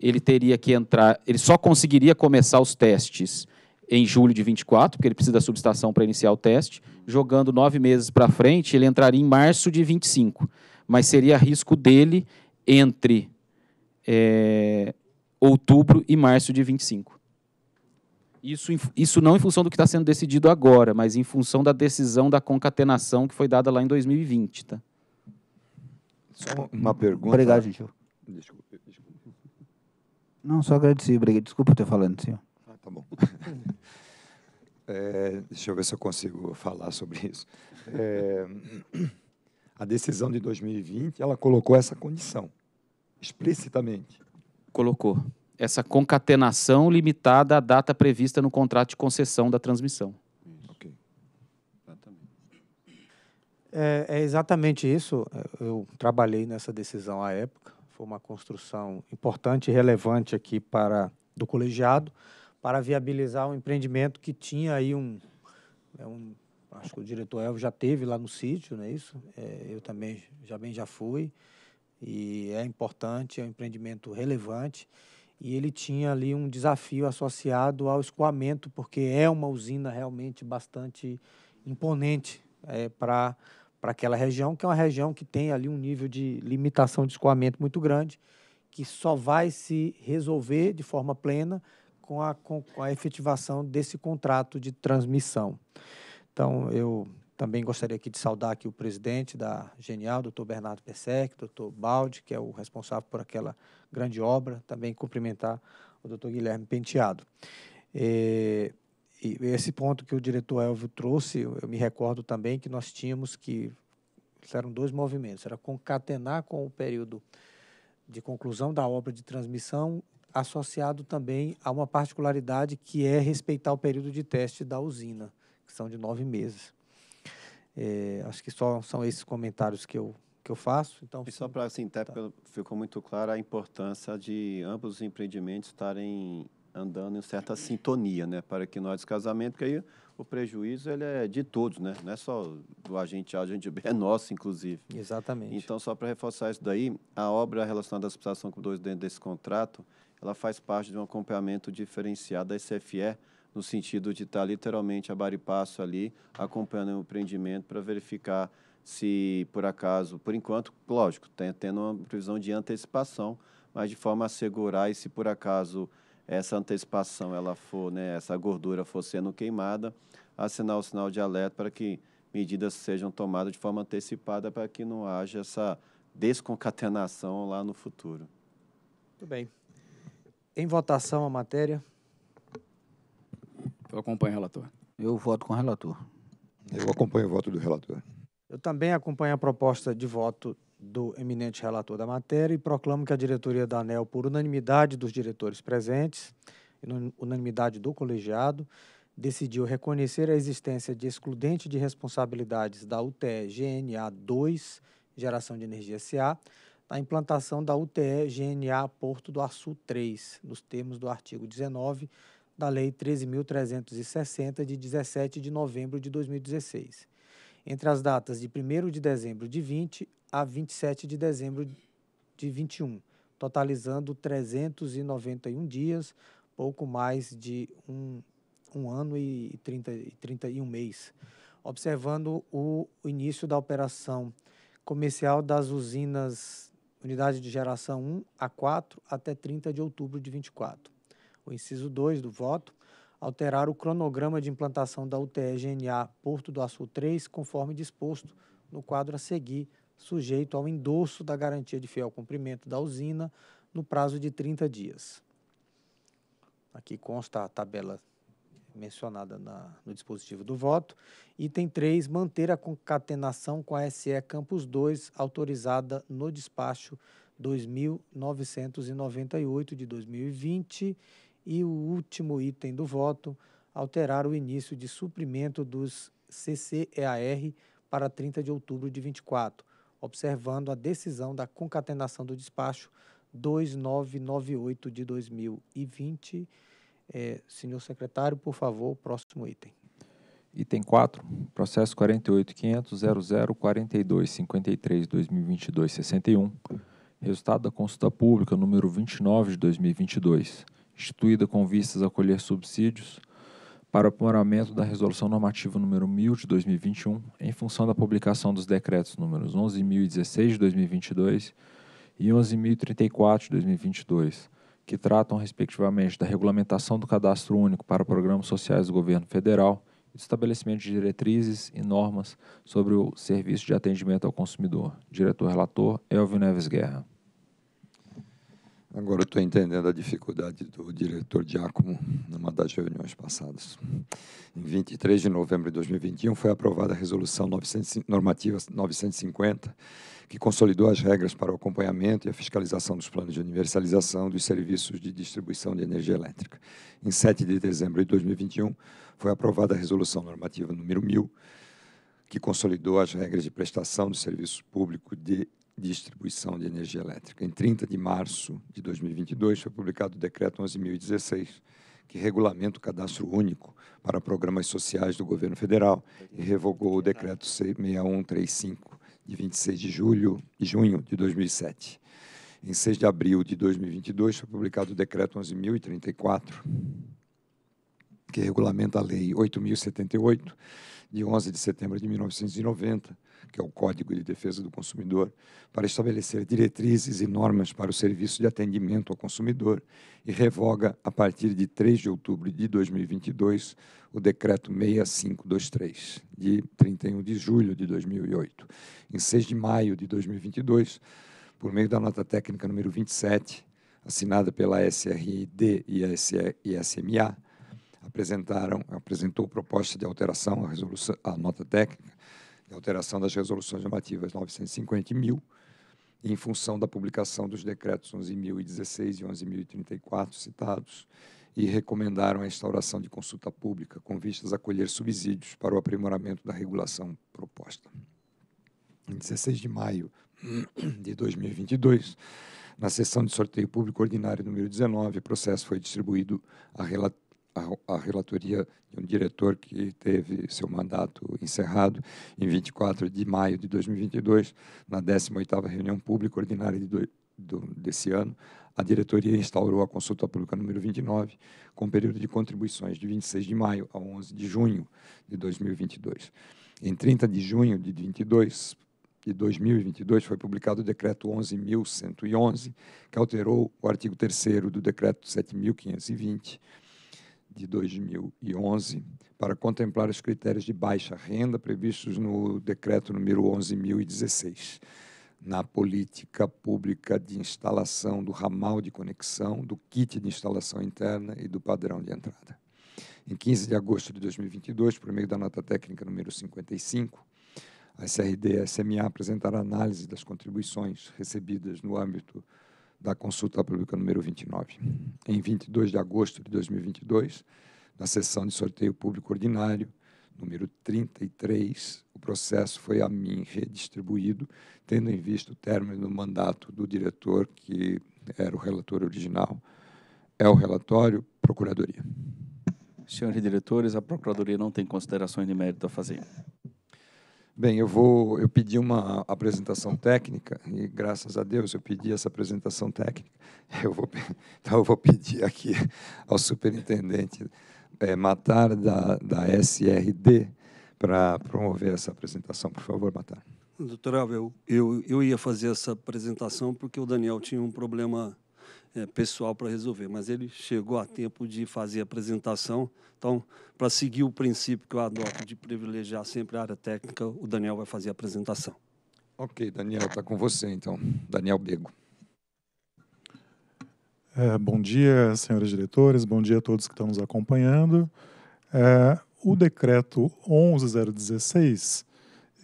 ele teria que entrar, ele só conseguiria começar os testes em julho de 24, porque ele precisa da subestação para iniciar o teste. Jogando nove meses para frente, ele entraria em março de 25, mas seria risco dele entre é, outubro e março de 25. Isso, isso não em função do que está sendo decidido agora, mas em função da decisão da concatenação que foi dada lá em 2020. Tá? Só uma pergunta. Obrigado, Gil. Desculpa, desculpa. Não, só agradeci, obrigado. Desculpa ter falando, senhor. Ah, tá bom. É, deixa eu ver se eu consigo falar sobre isso. É, a decisão de 2020, ela colocou essa condição, explicitamente colocou. Essa concatenação limitada à data prevista no contrato de concessão da transmissão. Ok. Exatamente. É, é exatamente isso. É, eu trabalhei nessa decisão à época. Foi uma construção importante e relevante aqui para do colegiado para viabilizar um empreendimento que tinha aí um, é um acho que o diretor Elvio já teve lá no sítio, não é isso? É, eu também já bem já fui e é importante, é um empreendimento relevante e ele tinha ali um desafio associado ao escoamento, porque é uma usina realmente bastante imponente é, para aquela região, que é uma região que tem ali um nível de limitação de escoamento muito grande, que só vai se resolver de forma plena com a, com a efetivação desse contrato de transmissão. Então, eu também gostaria aqui de saudar aqui o presidente da Genial, doutor Bernardo Persec, doutor Baldi, que é o responsável por aquela grande obra, também cumprimentar o doutor Guilherme Penteado. E, é, e esse ponto que o diretor Elvio trouxe, eu me recordo também que nós tínhamos que, eram dois movimentos, era concatenar com o período de conclusão da obra de transmissão, associado também a uma particularidade que é respeitar o período de teste da usina, que são de nove meses. É, acho que só são esses comentários que eu, que eu faço. Então, e só para assim, tá. ficou muito clara a importância de ambos os empreendimentos estarem andando em certa sintonia, né, para que não haja descasamento, porque aí o prejuízo ele é de todos, né? Não é só do agente A, agente B, é nosso, inclusive. Exatamente. Então, só para reforçar isso daí, a obra relacionada à hospitalização com dois dentro desse contrato, ela faz parte de um acompanhamento diferenciado da SFE, no sentido de estar tá literalmente a barre-passo ali, acompanhando o empreendimento para verificar se por acaso, por enquanto, lógico, tem, tendo uma previsão de antecipação, mas de forma a assegurar e se por acaso essa antecipação ela for, né, essa gordura for sendo queimada, assinar o sinal de alerta para que medidas sejam tomadas de forma antecipada para que não haja essa desconcatenação lá no futuro. Muito bem. Em votação a matéria. Eu acompanho o relator. Eu voto com o relator. Eu acompanho o voto do relator. Eu também acompanho a proposta de voto do eminente relator da matéria e proclamo que a diretoria da ANEL, por unanimidade dos diretores presentes e unanimidade do colegiado, decidiu reconhecer a existência de excludente de responsabilidades da UTE GNA2, Geração de Energia SA, na implantação da UTE GNA Porto do Açu 3, nos termos do artigo 19 da Lei 13.360, de 17 de novembro de 2016, entre as datas de 1 de dezembro de 20 a 27 de dezembro de 21, totalizando 391 dias, pouco mais de um, um ano e, 30, e 31 mês, observando o, o início da operação comercial das usinas unidade de geração 1 a 4 até 30 de outubro de 24 o inciso 2 do voto, alterar o cronograma de implantação da UTE-GNA Porto do Açu 3, conforme disposto no quadro a seguir, sujeito ao endosso da garantia de fiel cumprimento da usina no prazo de 30 dias. Aqui consta a tabela mencionada na, no dispositivo do voto. Item 3, manter a concatenação com a SE Campus 2, autorizada no despacho 2998 de 2020 e o último item do voto, alterar o início de suprimento dos CCEAR para 30 de outubro de 24, observando a decisão da concatenação do despacho 2998 de 2020. É, senhor secretário, por favor, próximo item. Item 4, processo 48.500.0042.53.2022.61, resultado da consulta pública número 29 de 2022 instituída com vistas a colher subsídios, para o aprimoramento da Resolução Normativa número 1000 de 2021, em função da publicação dos decretos números 11016 de 2022 e 11034 de 2022, que tratam respectivamente da regulamentação do Cadastro Único para programas sociais do governo federal e do estabelecimento de diretrizes e normas sobre o serviço de atendimento ao consumidor. Diretor relator Elvio Neves Guerra. Agora eu estou entendendo a dificuldade do diretor Giacomo numa das reuniões passadas. Em 23 de novembro de 2021 foi aprovada a Resolução 900, Normativa 950, que consolidou as regras para o acompanhamento e a fiscalização dos planos de universalização dos serviços de distribuição de energia elétrica. Em 7 de dezembro de 2021 foi aprovada a Resolução Normativa número 1000, que consolidou as regras de prestação do serviço público de distribuição de energia elétrica. Em 30 de março de 2022 foi publicado o decreto 11016, que regulamenta o cadastro único para programas sociais do governo federal e revogou o decreto 6135 de 26 de julho e junho de 2007. Em 6 de abril de 2022 foi publicado o decreto 11034, que regulamenta a lei 8078 de 11 de setembro de 1990 que é o Código de Defesa do Consumidor, para estabelecer diretrizes e normas para o serviço de atendimento ao consumidor e revoga, a partir de 3 de outubro de 2022, o Decreto 6523, de 31 de julho de 2008. Em 6 de maio de 2022, por meio da nota técnica número 27, assinada pela SRD e SMA, apresentaram, apresentou proposta de alteração à, resolução, à nota técnica alteração das resoluções normativas 950 e 1000, em função da publicação dos decretos 11.016 e 11.034 citados, e recomendaram a instauração de consulta pública com vistas a colher subsídios para o aprimoramento da regulação proposta. Em 16 de maio de 2022, na sessão de sorteio público ordinário número 19, o processo foi distribuído à relatora a, a relatoria de um diretor que teve seu mandato encerrado em 24 de maio de 2022, na 18ª reunião pública ordinária de do, do, desse ano, a diretoria instaurou a consulta pública número 29, com período de contribuições de 26 de maio a 11 de junho de 2022. Em 30 de junho de 22, de 2022 foi publicado o decreto 11111, que alterou o artigo 3 do decreto 7520 de 2011 para contemplar os critérios de baixa renda previstos no decreto número 11.016 na política pública de instalação do ramal de conexão, do kit de instalação interna e do padrão de entrada. Em 15 de agosto de 2022, por meio da nota técnica número 55, a CRD-SMA apresentará análise das contribuições recebidas no âmbito da consulta pública número 29. Em 22 de agosto de 2022, na sessão de sorteio público ordinário, número 33, o processo foi a mim redistribuído, tendo em vista o término do mandato do diretor, que era o relator original. É o relatório Procuradoria. Senhores diretores, a Procuradoria não tem considerações de mérito a fazer. Bem, eu vou. Eu pedi uma apresentação técnica e graças a Deus eu pedi essa apresentação técnica. Eu vou, então eu vou pedir aqui ao superintendente é, Matar da, da SRD para promover essa apresentação, por favor, Matar. Doutor Abel, eu, eu ia fazer essa apresentação porque o Daniel tinha um problema é, pessoal para resolver. Mas ele chegou a tempo de fazer a apresentação. Então, para seguir o princípio que eu adoto de privilegiar sempre a área técnica, o Daniel vai fazer a apresentação. Ok, Daniel, está com você então. Daniel Bego. É, bom dia, senhores diretores, bom dia a todos que estão nos acompanhando. É, o decreto 11016,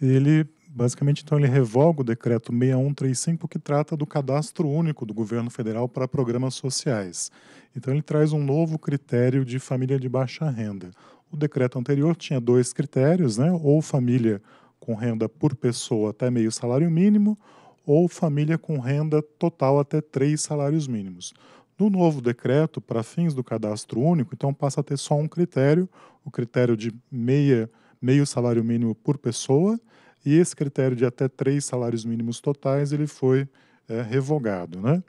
ele basicamente, então, ele revoga o decreto 6135, que trata do cadastro único do governo federal para programas sociais. Então, ele traz um novo critério de família de baixa renda. O decreto anterior tinha dois critérios, né? ou família com renda por pessoa até meio salário mínimo, ou família com renda total até três salários mínimos. No novo decreto, para fins do cadastro único, então passa a ter só um critério, o critério de meia, meio salário mínimo por pessoa e esse critério de até três salários mínimos totais ele foi é, revogado. Né?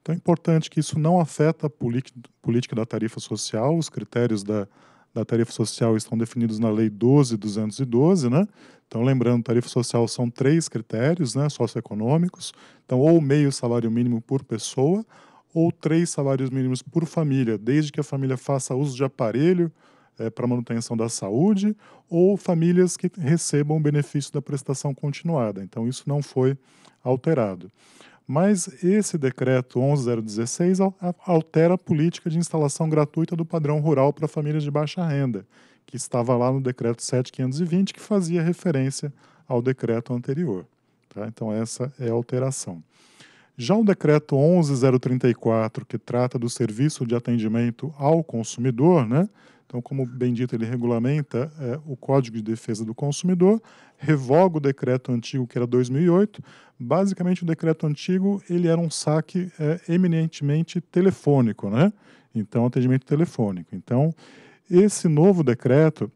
Então é importante que isso não afeta a política da tarifa social, os critérios da, da tarifa social estão definidos na Lei 12.212, né? Então, lembrando, tarifa social são três critérios né, socioeconômicos, então ou meio salário mínimo por pessoa, ou três salários mínimos por família, desde que a família faça uso de aparelho é, para manutenção da saúde ou famílias que recebam o benefício da prestação continuada. Então, isso não foi alterado. Mas esse decreto 11016 altera a política de instalação gratuita do padrão rural para famílias de baixa renda, que estava lá no decreto 7520, que fazia referência ao decreto anterior. Tá? Então, essa é a alteração. Já o decreto 11034, que trata do serviço de atendimento ao consumidor, né, então, como bem dito, ele regulamenta é, o Código de Defesa do Consumidor, revoga o decreto antigo que era 2008. Basicamente, o decreto antigo ele era um saque é, eminentemente telefônico, né? Então, atendimento telefônico. Então, esse novo decreto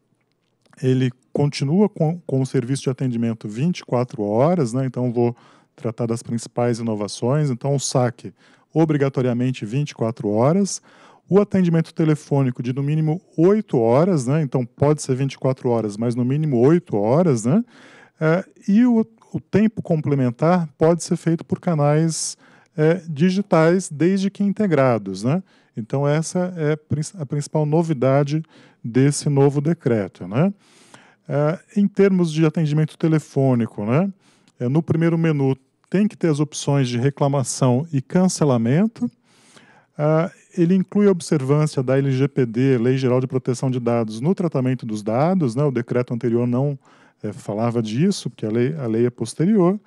ele continua com, com o serviço de atendimento 24 horas, né? Então, vou tratar das principais inovações. Então, o saque obrigatoriamente 24 horas. O atendimento telefônico de no mínimo 8 horas, né? então pode ser 24 horas, mas no mínimo 8 horas, né? É, e o, o, tempo complementar pode ser feito por canais é, digitais, desde que integrados. Né? Então, essa é a principal novidade desse novo decreto. Né? É, em termos de atendimento telefônico, né? É, no primeiro menu tem que ter as opções de reclamação e cancelamento. Uh, ele inclui a observância da LGPD, Lei Geral de Proteção de Dados, no tratamento dos dados, né? o decreto anterior não é, falava disso, porque a lei, a lei é posterior,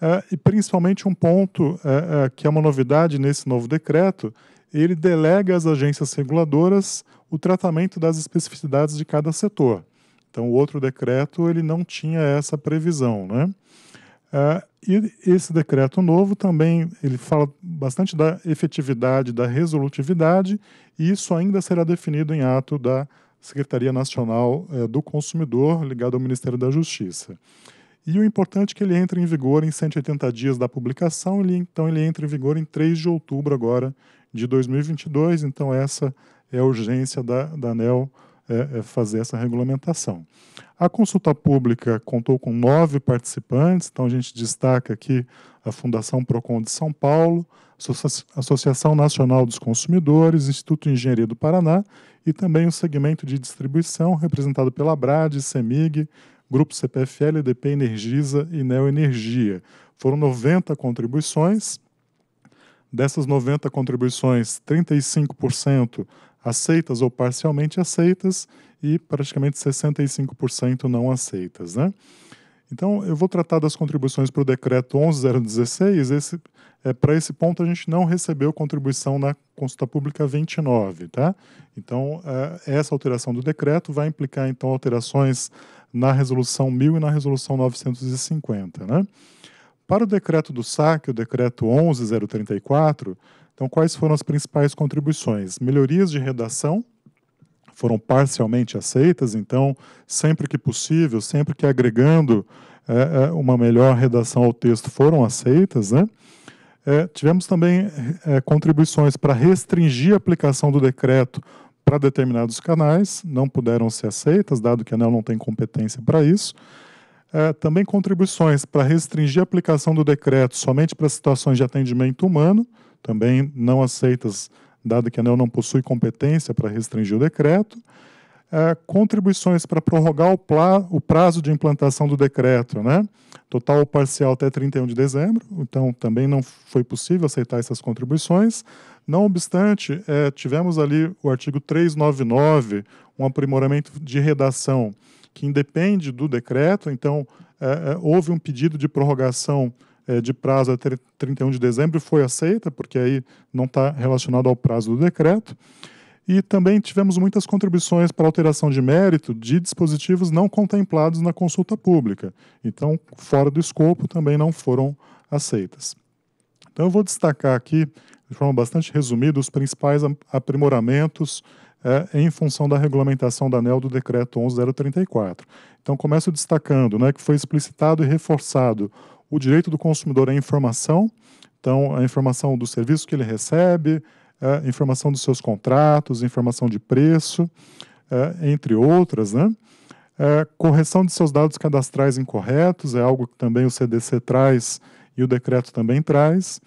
é, e principalmente um ponto é, que é uma novidade nesse novo decreto, ele delega às agências reguladoras o tratamento das especificidades de cada setor. Então, o outro decreto ele não tinha essa previsão, né? Ah, e esse decreto novo também ele fala bastante da efetividade, da resolutividade, e isso ainda será definido em ato da Secretaria Nacional eh, do Consumidor, ligado ao Ministério da Justiça. E o importante é que ele entre em vigor em 180 dias da publicação, ele, então ele entra em vigor em 3 de outubro agora de 2022, então essa é a urgência da, da ANEL é, é fazer essa regulamentação. A consulta pública contou com nove participantes, então a gente destaca aqui a Fundação Procon de São Paulo, Associação Nacional dos Consumidores, Instituto de Engenharia do Paraná e também o segmento de distribuição, representado pela Brad, CEMIG, Grupo CPFL, DP Energisa e Neoenergia. Foram 90 contribuições. Dessas 90 contribuições, 35% aceitas ou parcialmente aceitas e praticamente 65% não aceitas, né? Então, eu vou tratar das contribuições para o decreto 11016. Esse, é, para esse ponto, a gente não recebeu contribuição na consulta pública 29, tá? Então, é, essa alteração do decreto vai implicar, então, alterações na resolução 1000 e na resolução 950, né? Para o decreto do SAC, o decreto 11034, então, quais foram as principais contribuições? Melhorias de redação, foram parcialmente aceitas, então, sempre que possível, sempre que agregando é, é, uma melhor redação ao texto foram aceitas, né? É, tivemos também é, contribuições para restringir a aplicação do decreto para determinados canais, não puderam ser aceitas, dado que a ANEL não tem competência para isso. É, também contribuições para restringir a aplicação do decreto somente para situações de atendimento humano, também não aceitas dado que a ANEL não possui competência para restringir o decreto, é, contribuições para prorrogar o, pla, o, prazo de implantação do decreto, né? total ou parcial até 31 de dezembro, então também não foi possível aceitar essas contribuições. Não obstante, é, tivemos ali o artigo 399, um aprimoramento de redação que independe do decreto, então é, é houve um pedido de prorrogação é, de prazo até 31 de dezembro foi aceita, porque aí não está relacionado ao prazo do decreto. E também tivemos muitas contribuições para alteração de mérito de dispositivos não contemplados na consulta pública. Então, fora do escopo, também não foram aceitas. Então, eu vou destacar aqui, de forma bastante resumida, os principais aprimoramentos é, em função da regulamentação da ANEL do Decreto 11034. Então, começo destacando né, que foi explicitado e reforçado o direito do consumidor à informação, então a informação do serviço que ele recebe, é, informação dos seus contratos, informação de preço, é, entre outras, né? É, correção de seus dados cadastrais incorretos é algo que também o CDC traz e o decreto também traz.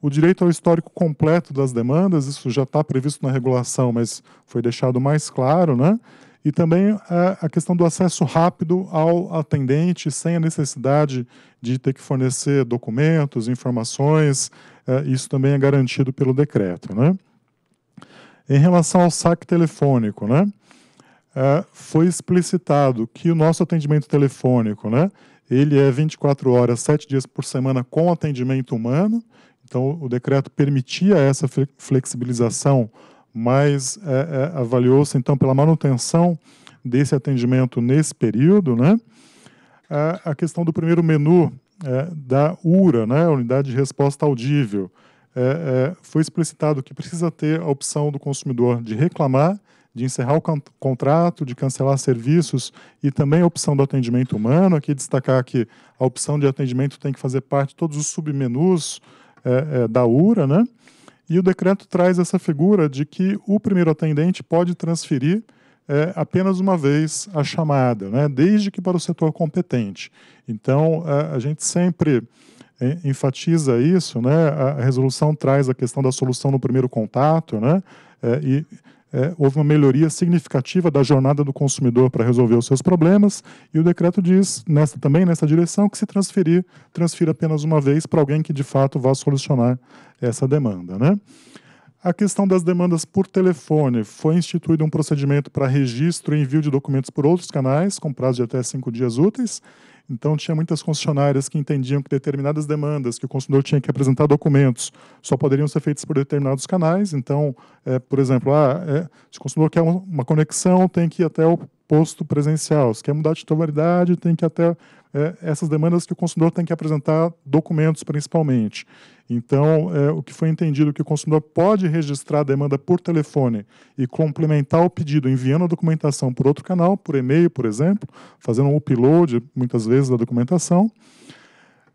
O direito ao histórico completo das demandas, isso já está previsto na regulação, mas foi deixado mais claro, né? E também a, é, a questão do acesso rápido ao atendente, sem a necessidade de ter que fornecer documentos, informações, é, isso também é garantido pelo decreto. Né? Em relação ao saque telefônico, né, é, foi explicitado que o nosso atendimento telefônico né, ele é 24 horas, 7 dias por semana com atendimento humano, então o decreto permitia essa flexibilização, mas é, é, avaliou-se então pela manutenção desse atendimento nesse período, né? a, a questão do primeiro menu é, da URA, né, Unidade de Resposta Audível. É, é, foi explicitado que precisa ter a opção do consumidor de reclamar, de encerrar o contrato, de cancelar serviços e também a opção do atendimento humano. Aqui destacar que a opção de atendimento tem que fazer parte de todos os submenus é, é, da URA, né? E o decreto traz essa figura de que o primeiro atendente pode transferir é, apenas uma vez a chamada, né, desde que para o setor competente. Então, a, a gente sempre é, enfatiza isso, né? A resolução traz a questão da solução no primeiro contato, né? É, e é, houve uma melhoria significativa da jornada do consumidor para resolver os seus problemas e o decreto diz nessa também nessa direção que se transferir transfira apenas uma vez para alguém que de fato vá solucionar essa demanda, né? A questão das demandas por telefone. Foi instituído um procedimento para registro e envio de documentos por outros canais, com prazo de até cinco dias úteis. Então, tinha muitas concessionárias que entendiam que determinadas demandas, que o consumidor tinha que apresentar documentos, só poderiam ser feitas por determinados canais. Então, é, por exemplo, ah, é, se o consumidor quer uma conexão, tem que ir até o posto presencial. Se quer mudar de titularidade, tem que ir até é, essas demandas que o consumidor tem que apresentar documentos, principalmente. Então, é, o que foi entendido é que o consumidor pode registrar a demanda por telefone e complementar o pedido enviando a documentação por outro canal, por e-mail, por exemplo, fazendo um upload, muitas vezes, da documentação.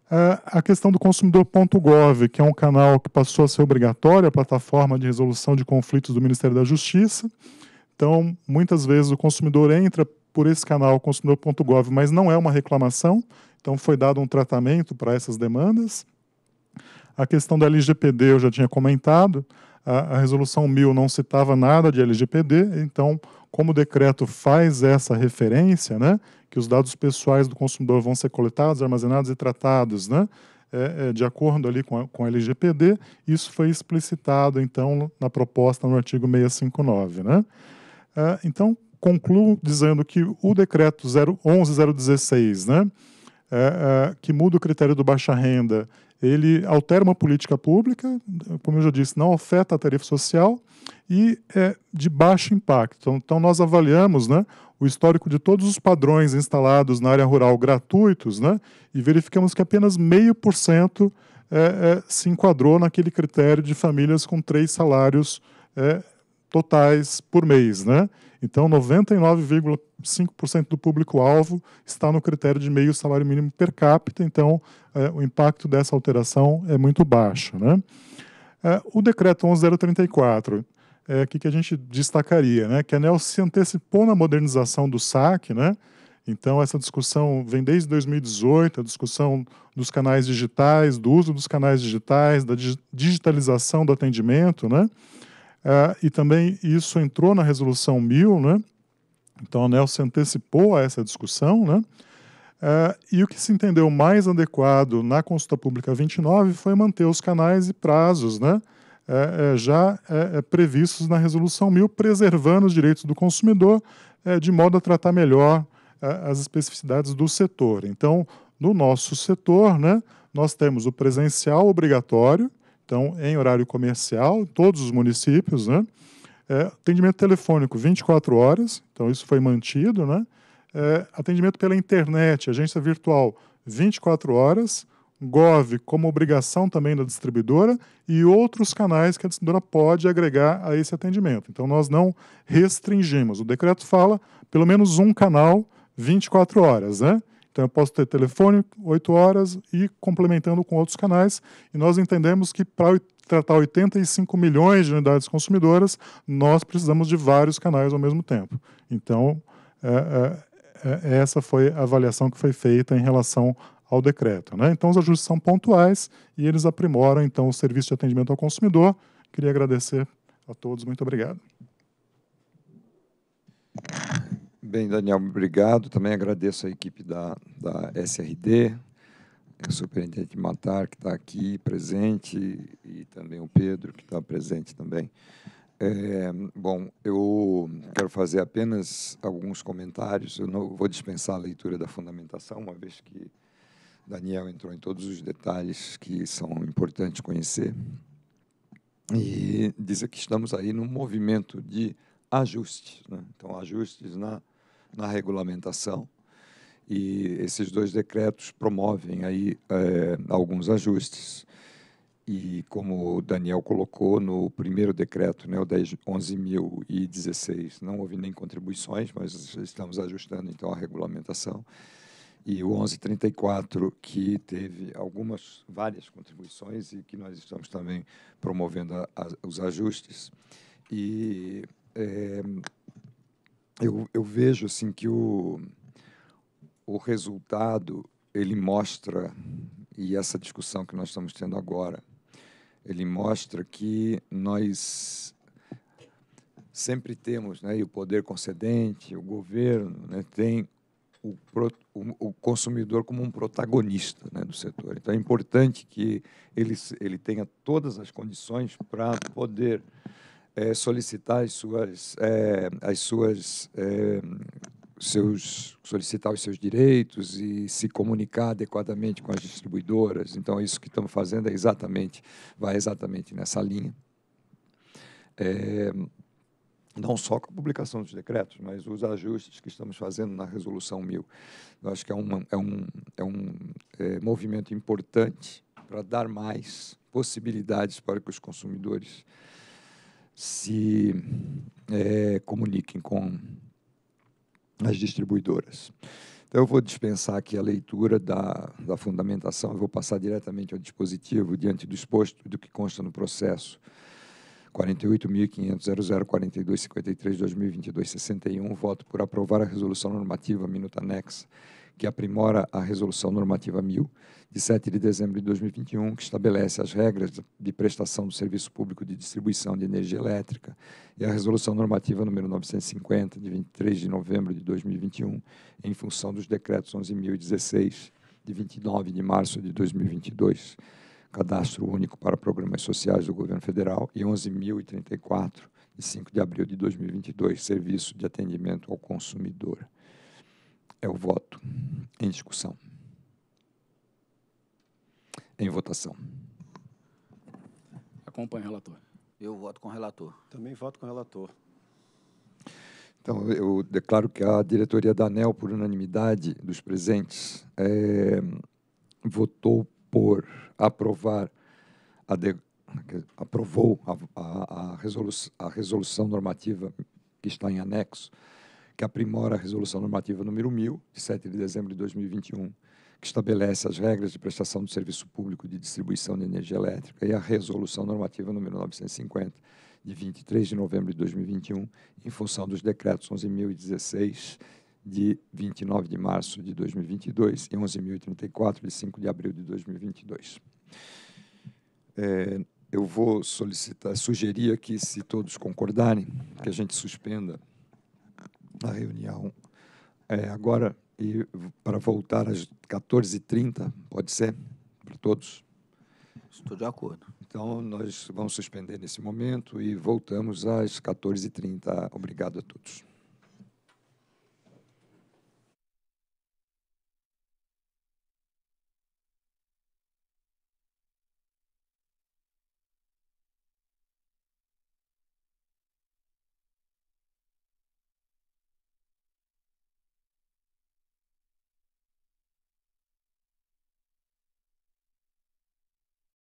É, a questão do consumidor.gov, que é um canal que passou a ser obrigatório, a plataforma de resolução de conflitos do Ministério da Justiça. Então, muitas vezes o consumidor entra por esse canal consumidor.gov, mas não é uma reclamação, então foi dado um tratamento para essas demandas. A questão da LGPD eu já tinha comentado, a, a resolução 1000 não citava nada de LGPD, então, como o decreto faz essa referência, né, que os dados pessoais do consumidor vão ser coletados, armazenados e tratados, né, é, é, de acordo ali com a, com a LGPD, isso foi explicitado, então, na proposta no artigo 659. Né? Ah, então, concluo dizendo que o decreto 0, 11016, né, é, é, que muda o critério do baixa renda ele altera uma política pública, como eu já disse, não afeta a tarifa social e é de baixo impacto. Então, então nós avaliamos né, o histórico de todos os padrões instalados na área rural gratuitos né, e verificamos que apenas meio por cento é, é, se enquadrou naquele critério de famílias com três salários é, totais por mês. Né? Então, 99,5% do público-alvo está no critério de meio salário mínimo per capita, então é, o impacto dessa alteração é muito baixo. Né? É, o decreto 11034, é, que, que a gente destacaria? Né? Que a NEL se antecipou na modernização do SAC, né? Então, essa discussão vem desde 2018, a discussão dos canais digitais, do uso dos canais digitais, da digitalização do atendimento, né? É, e também isso entrou na resolução 1000, né? Então a ANEL se antecipou a essa discussão, né? É, e o que se entendeu mais adequado na consulta pública 29 foi manter os canais e prazos né, é, já previstos na Resolução 1000, preservando os direitos do consumidor, de modo a tratar melhor as especificidades do setor. Então, no nosso setor, né, nós temos o presencial obrigatório, então, em horário comercial, todos os municípios, né? É, atendimento telefônico 24 horas, então isso foi mantido, né? É, atendimento pela internet, agência virtual 24 horas, GOV como obrigação também da distribuidora e outros canais que a distribuidora pode agregar a esse atendimento. Então nós não restringimos. O decreto fala pelo menos um canal 24 horas, né? Então eu posso ter telefone 8 horas e complementando com outros canais. E nós entendemos que para tratar 85 milhões de unidades consumidoras, nós precisamos de vários canais ao mesmo tempo. Então, é é, é, é, essa foi a avaliação que foi feita em relação ao decreto. Né? Então, os ajustes são pontuais e eles aprimoram então o serviço de atendimento ao consumidor. Queria agradecer a todos. Muito obrigado. Bem, Daniel, obrigado. Também agradeço a equipe da, da SRD, o é superintendente Matar, que está aqui presente, e também o Pedro, que está presente também. É, bom, eu quero fazer apenas alguns comentários. Eu não vou dispensar a leitura da fundamentação, uma vez que Daniel entrou em todos os detalhes que são importantes conhecer. E dizer que estamos aí num movimento de ajustes, né? então ajustes na na regulamentação. E esses dois decretos promovem aí é, alguns ajustes. E como o Daniel colocou no primeiro decreto, né, o 11.016, não houve nem contribuições, mas estamos ajustando então a regulamentação. E o 1134, que teve algumas, várias contribuições e que nós estamos também promovendo a, a, os ajustes. E é, eu, eu vejo assim que o, o resultado ele mostra e essa discussão que nós estamos tendo agora ele mostra que nós sempre temos, né, e o poder concedente, o governo, né, tem o, pro, o, o, consumidor como um protagonista né, do setor. Então é importante que ele, ele tenha todas as condições para poder é, solicitar as suas, é, as suas é, seus, solicitar os seus direitos e se comunicar adequadamente com as distribuidoras. Então, isso que estamos fazendo é exatamente, vai exatamente nessa linha. É, não só com a publicação dos decretos, mas os ajustes que estamos fazendo na Resolução 1000. Eu acho que é, um é um, é um é, movimento importante para dar mais possibilidades para que os consumidores se é, comuniquem com as distribuidoras. Então, eu vou dispensar aqui a leitura da, da fundamentação, eu vou passar diretamente ao dispositivo diante do exposto do que consta no processo 48.500.0042.53.2022.61 Voto por aprovar a resolução normativa minuta anexa que aprimora a Resolução Normativa 1000, de 7 de dezembro de 2021, que estabelece as regras de prestação do serviço público de distribuição de energia elétrica, e a Resolução Normativa número 950, de 23 de novembro de 2021, em função dos decretos 11.016, de 29 de março de 2022, Cadastro Único para Programas Sociais do Governo Federal, e 11.034, de 5 de abril de 2022, Serviço de Atendimento ao Consumidor é o voto em discussão, em votação. Acompanhe o relator. Eu voto com o relator. Também voto com o relator. Então, eu declaro que a diretoria da ANEL, por unanimidade dos presentes, é, votou por aprovar a de, aprovou a, a, a, resolução, a resolução normativa que está em anexo que aprimora a Resolução Normativa número 1000, de 7 de dezembro de 2021, que estabelece as regras de prestação do serviço público de distribuição de energia elétrica, e a Resolução Normativa número 950, de 23 de novembro de 2021, em função dos decretos 11.016 de 29 de março de 2022 e 11.034 de 5 de abril de 2022. É, eu vou solicitar, sugerir aqui, se todos concordarem, que a gente suspenda na reunião é, agora e para voltar às 14h30, pode ser? Para todos? Estou de acordo. Então, nós vamos suspender nesse momento e voltamos às 14h30. Obrigado a todos.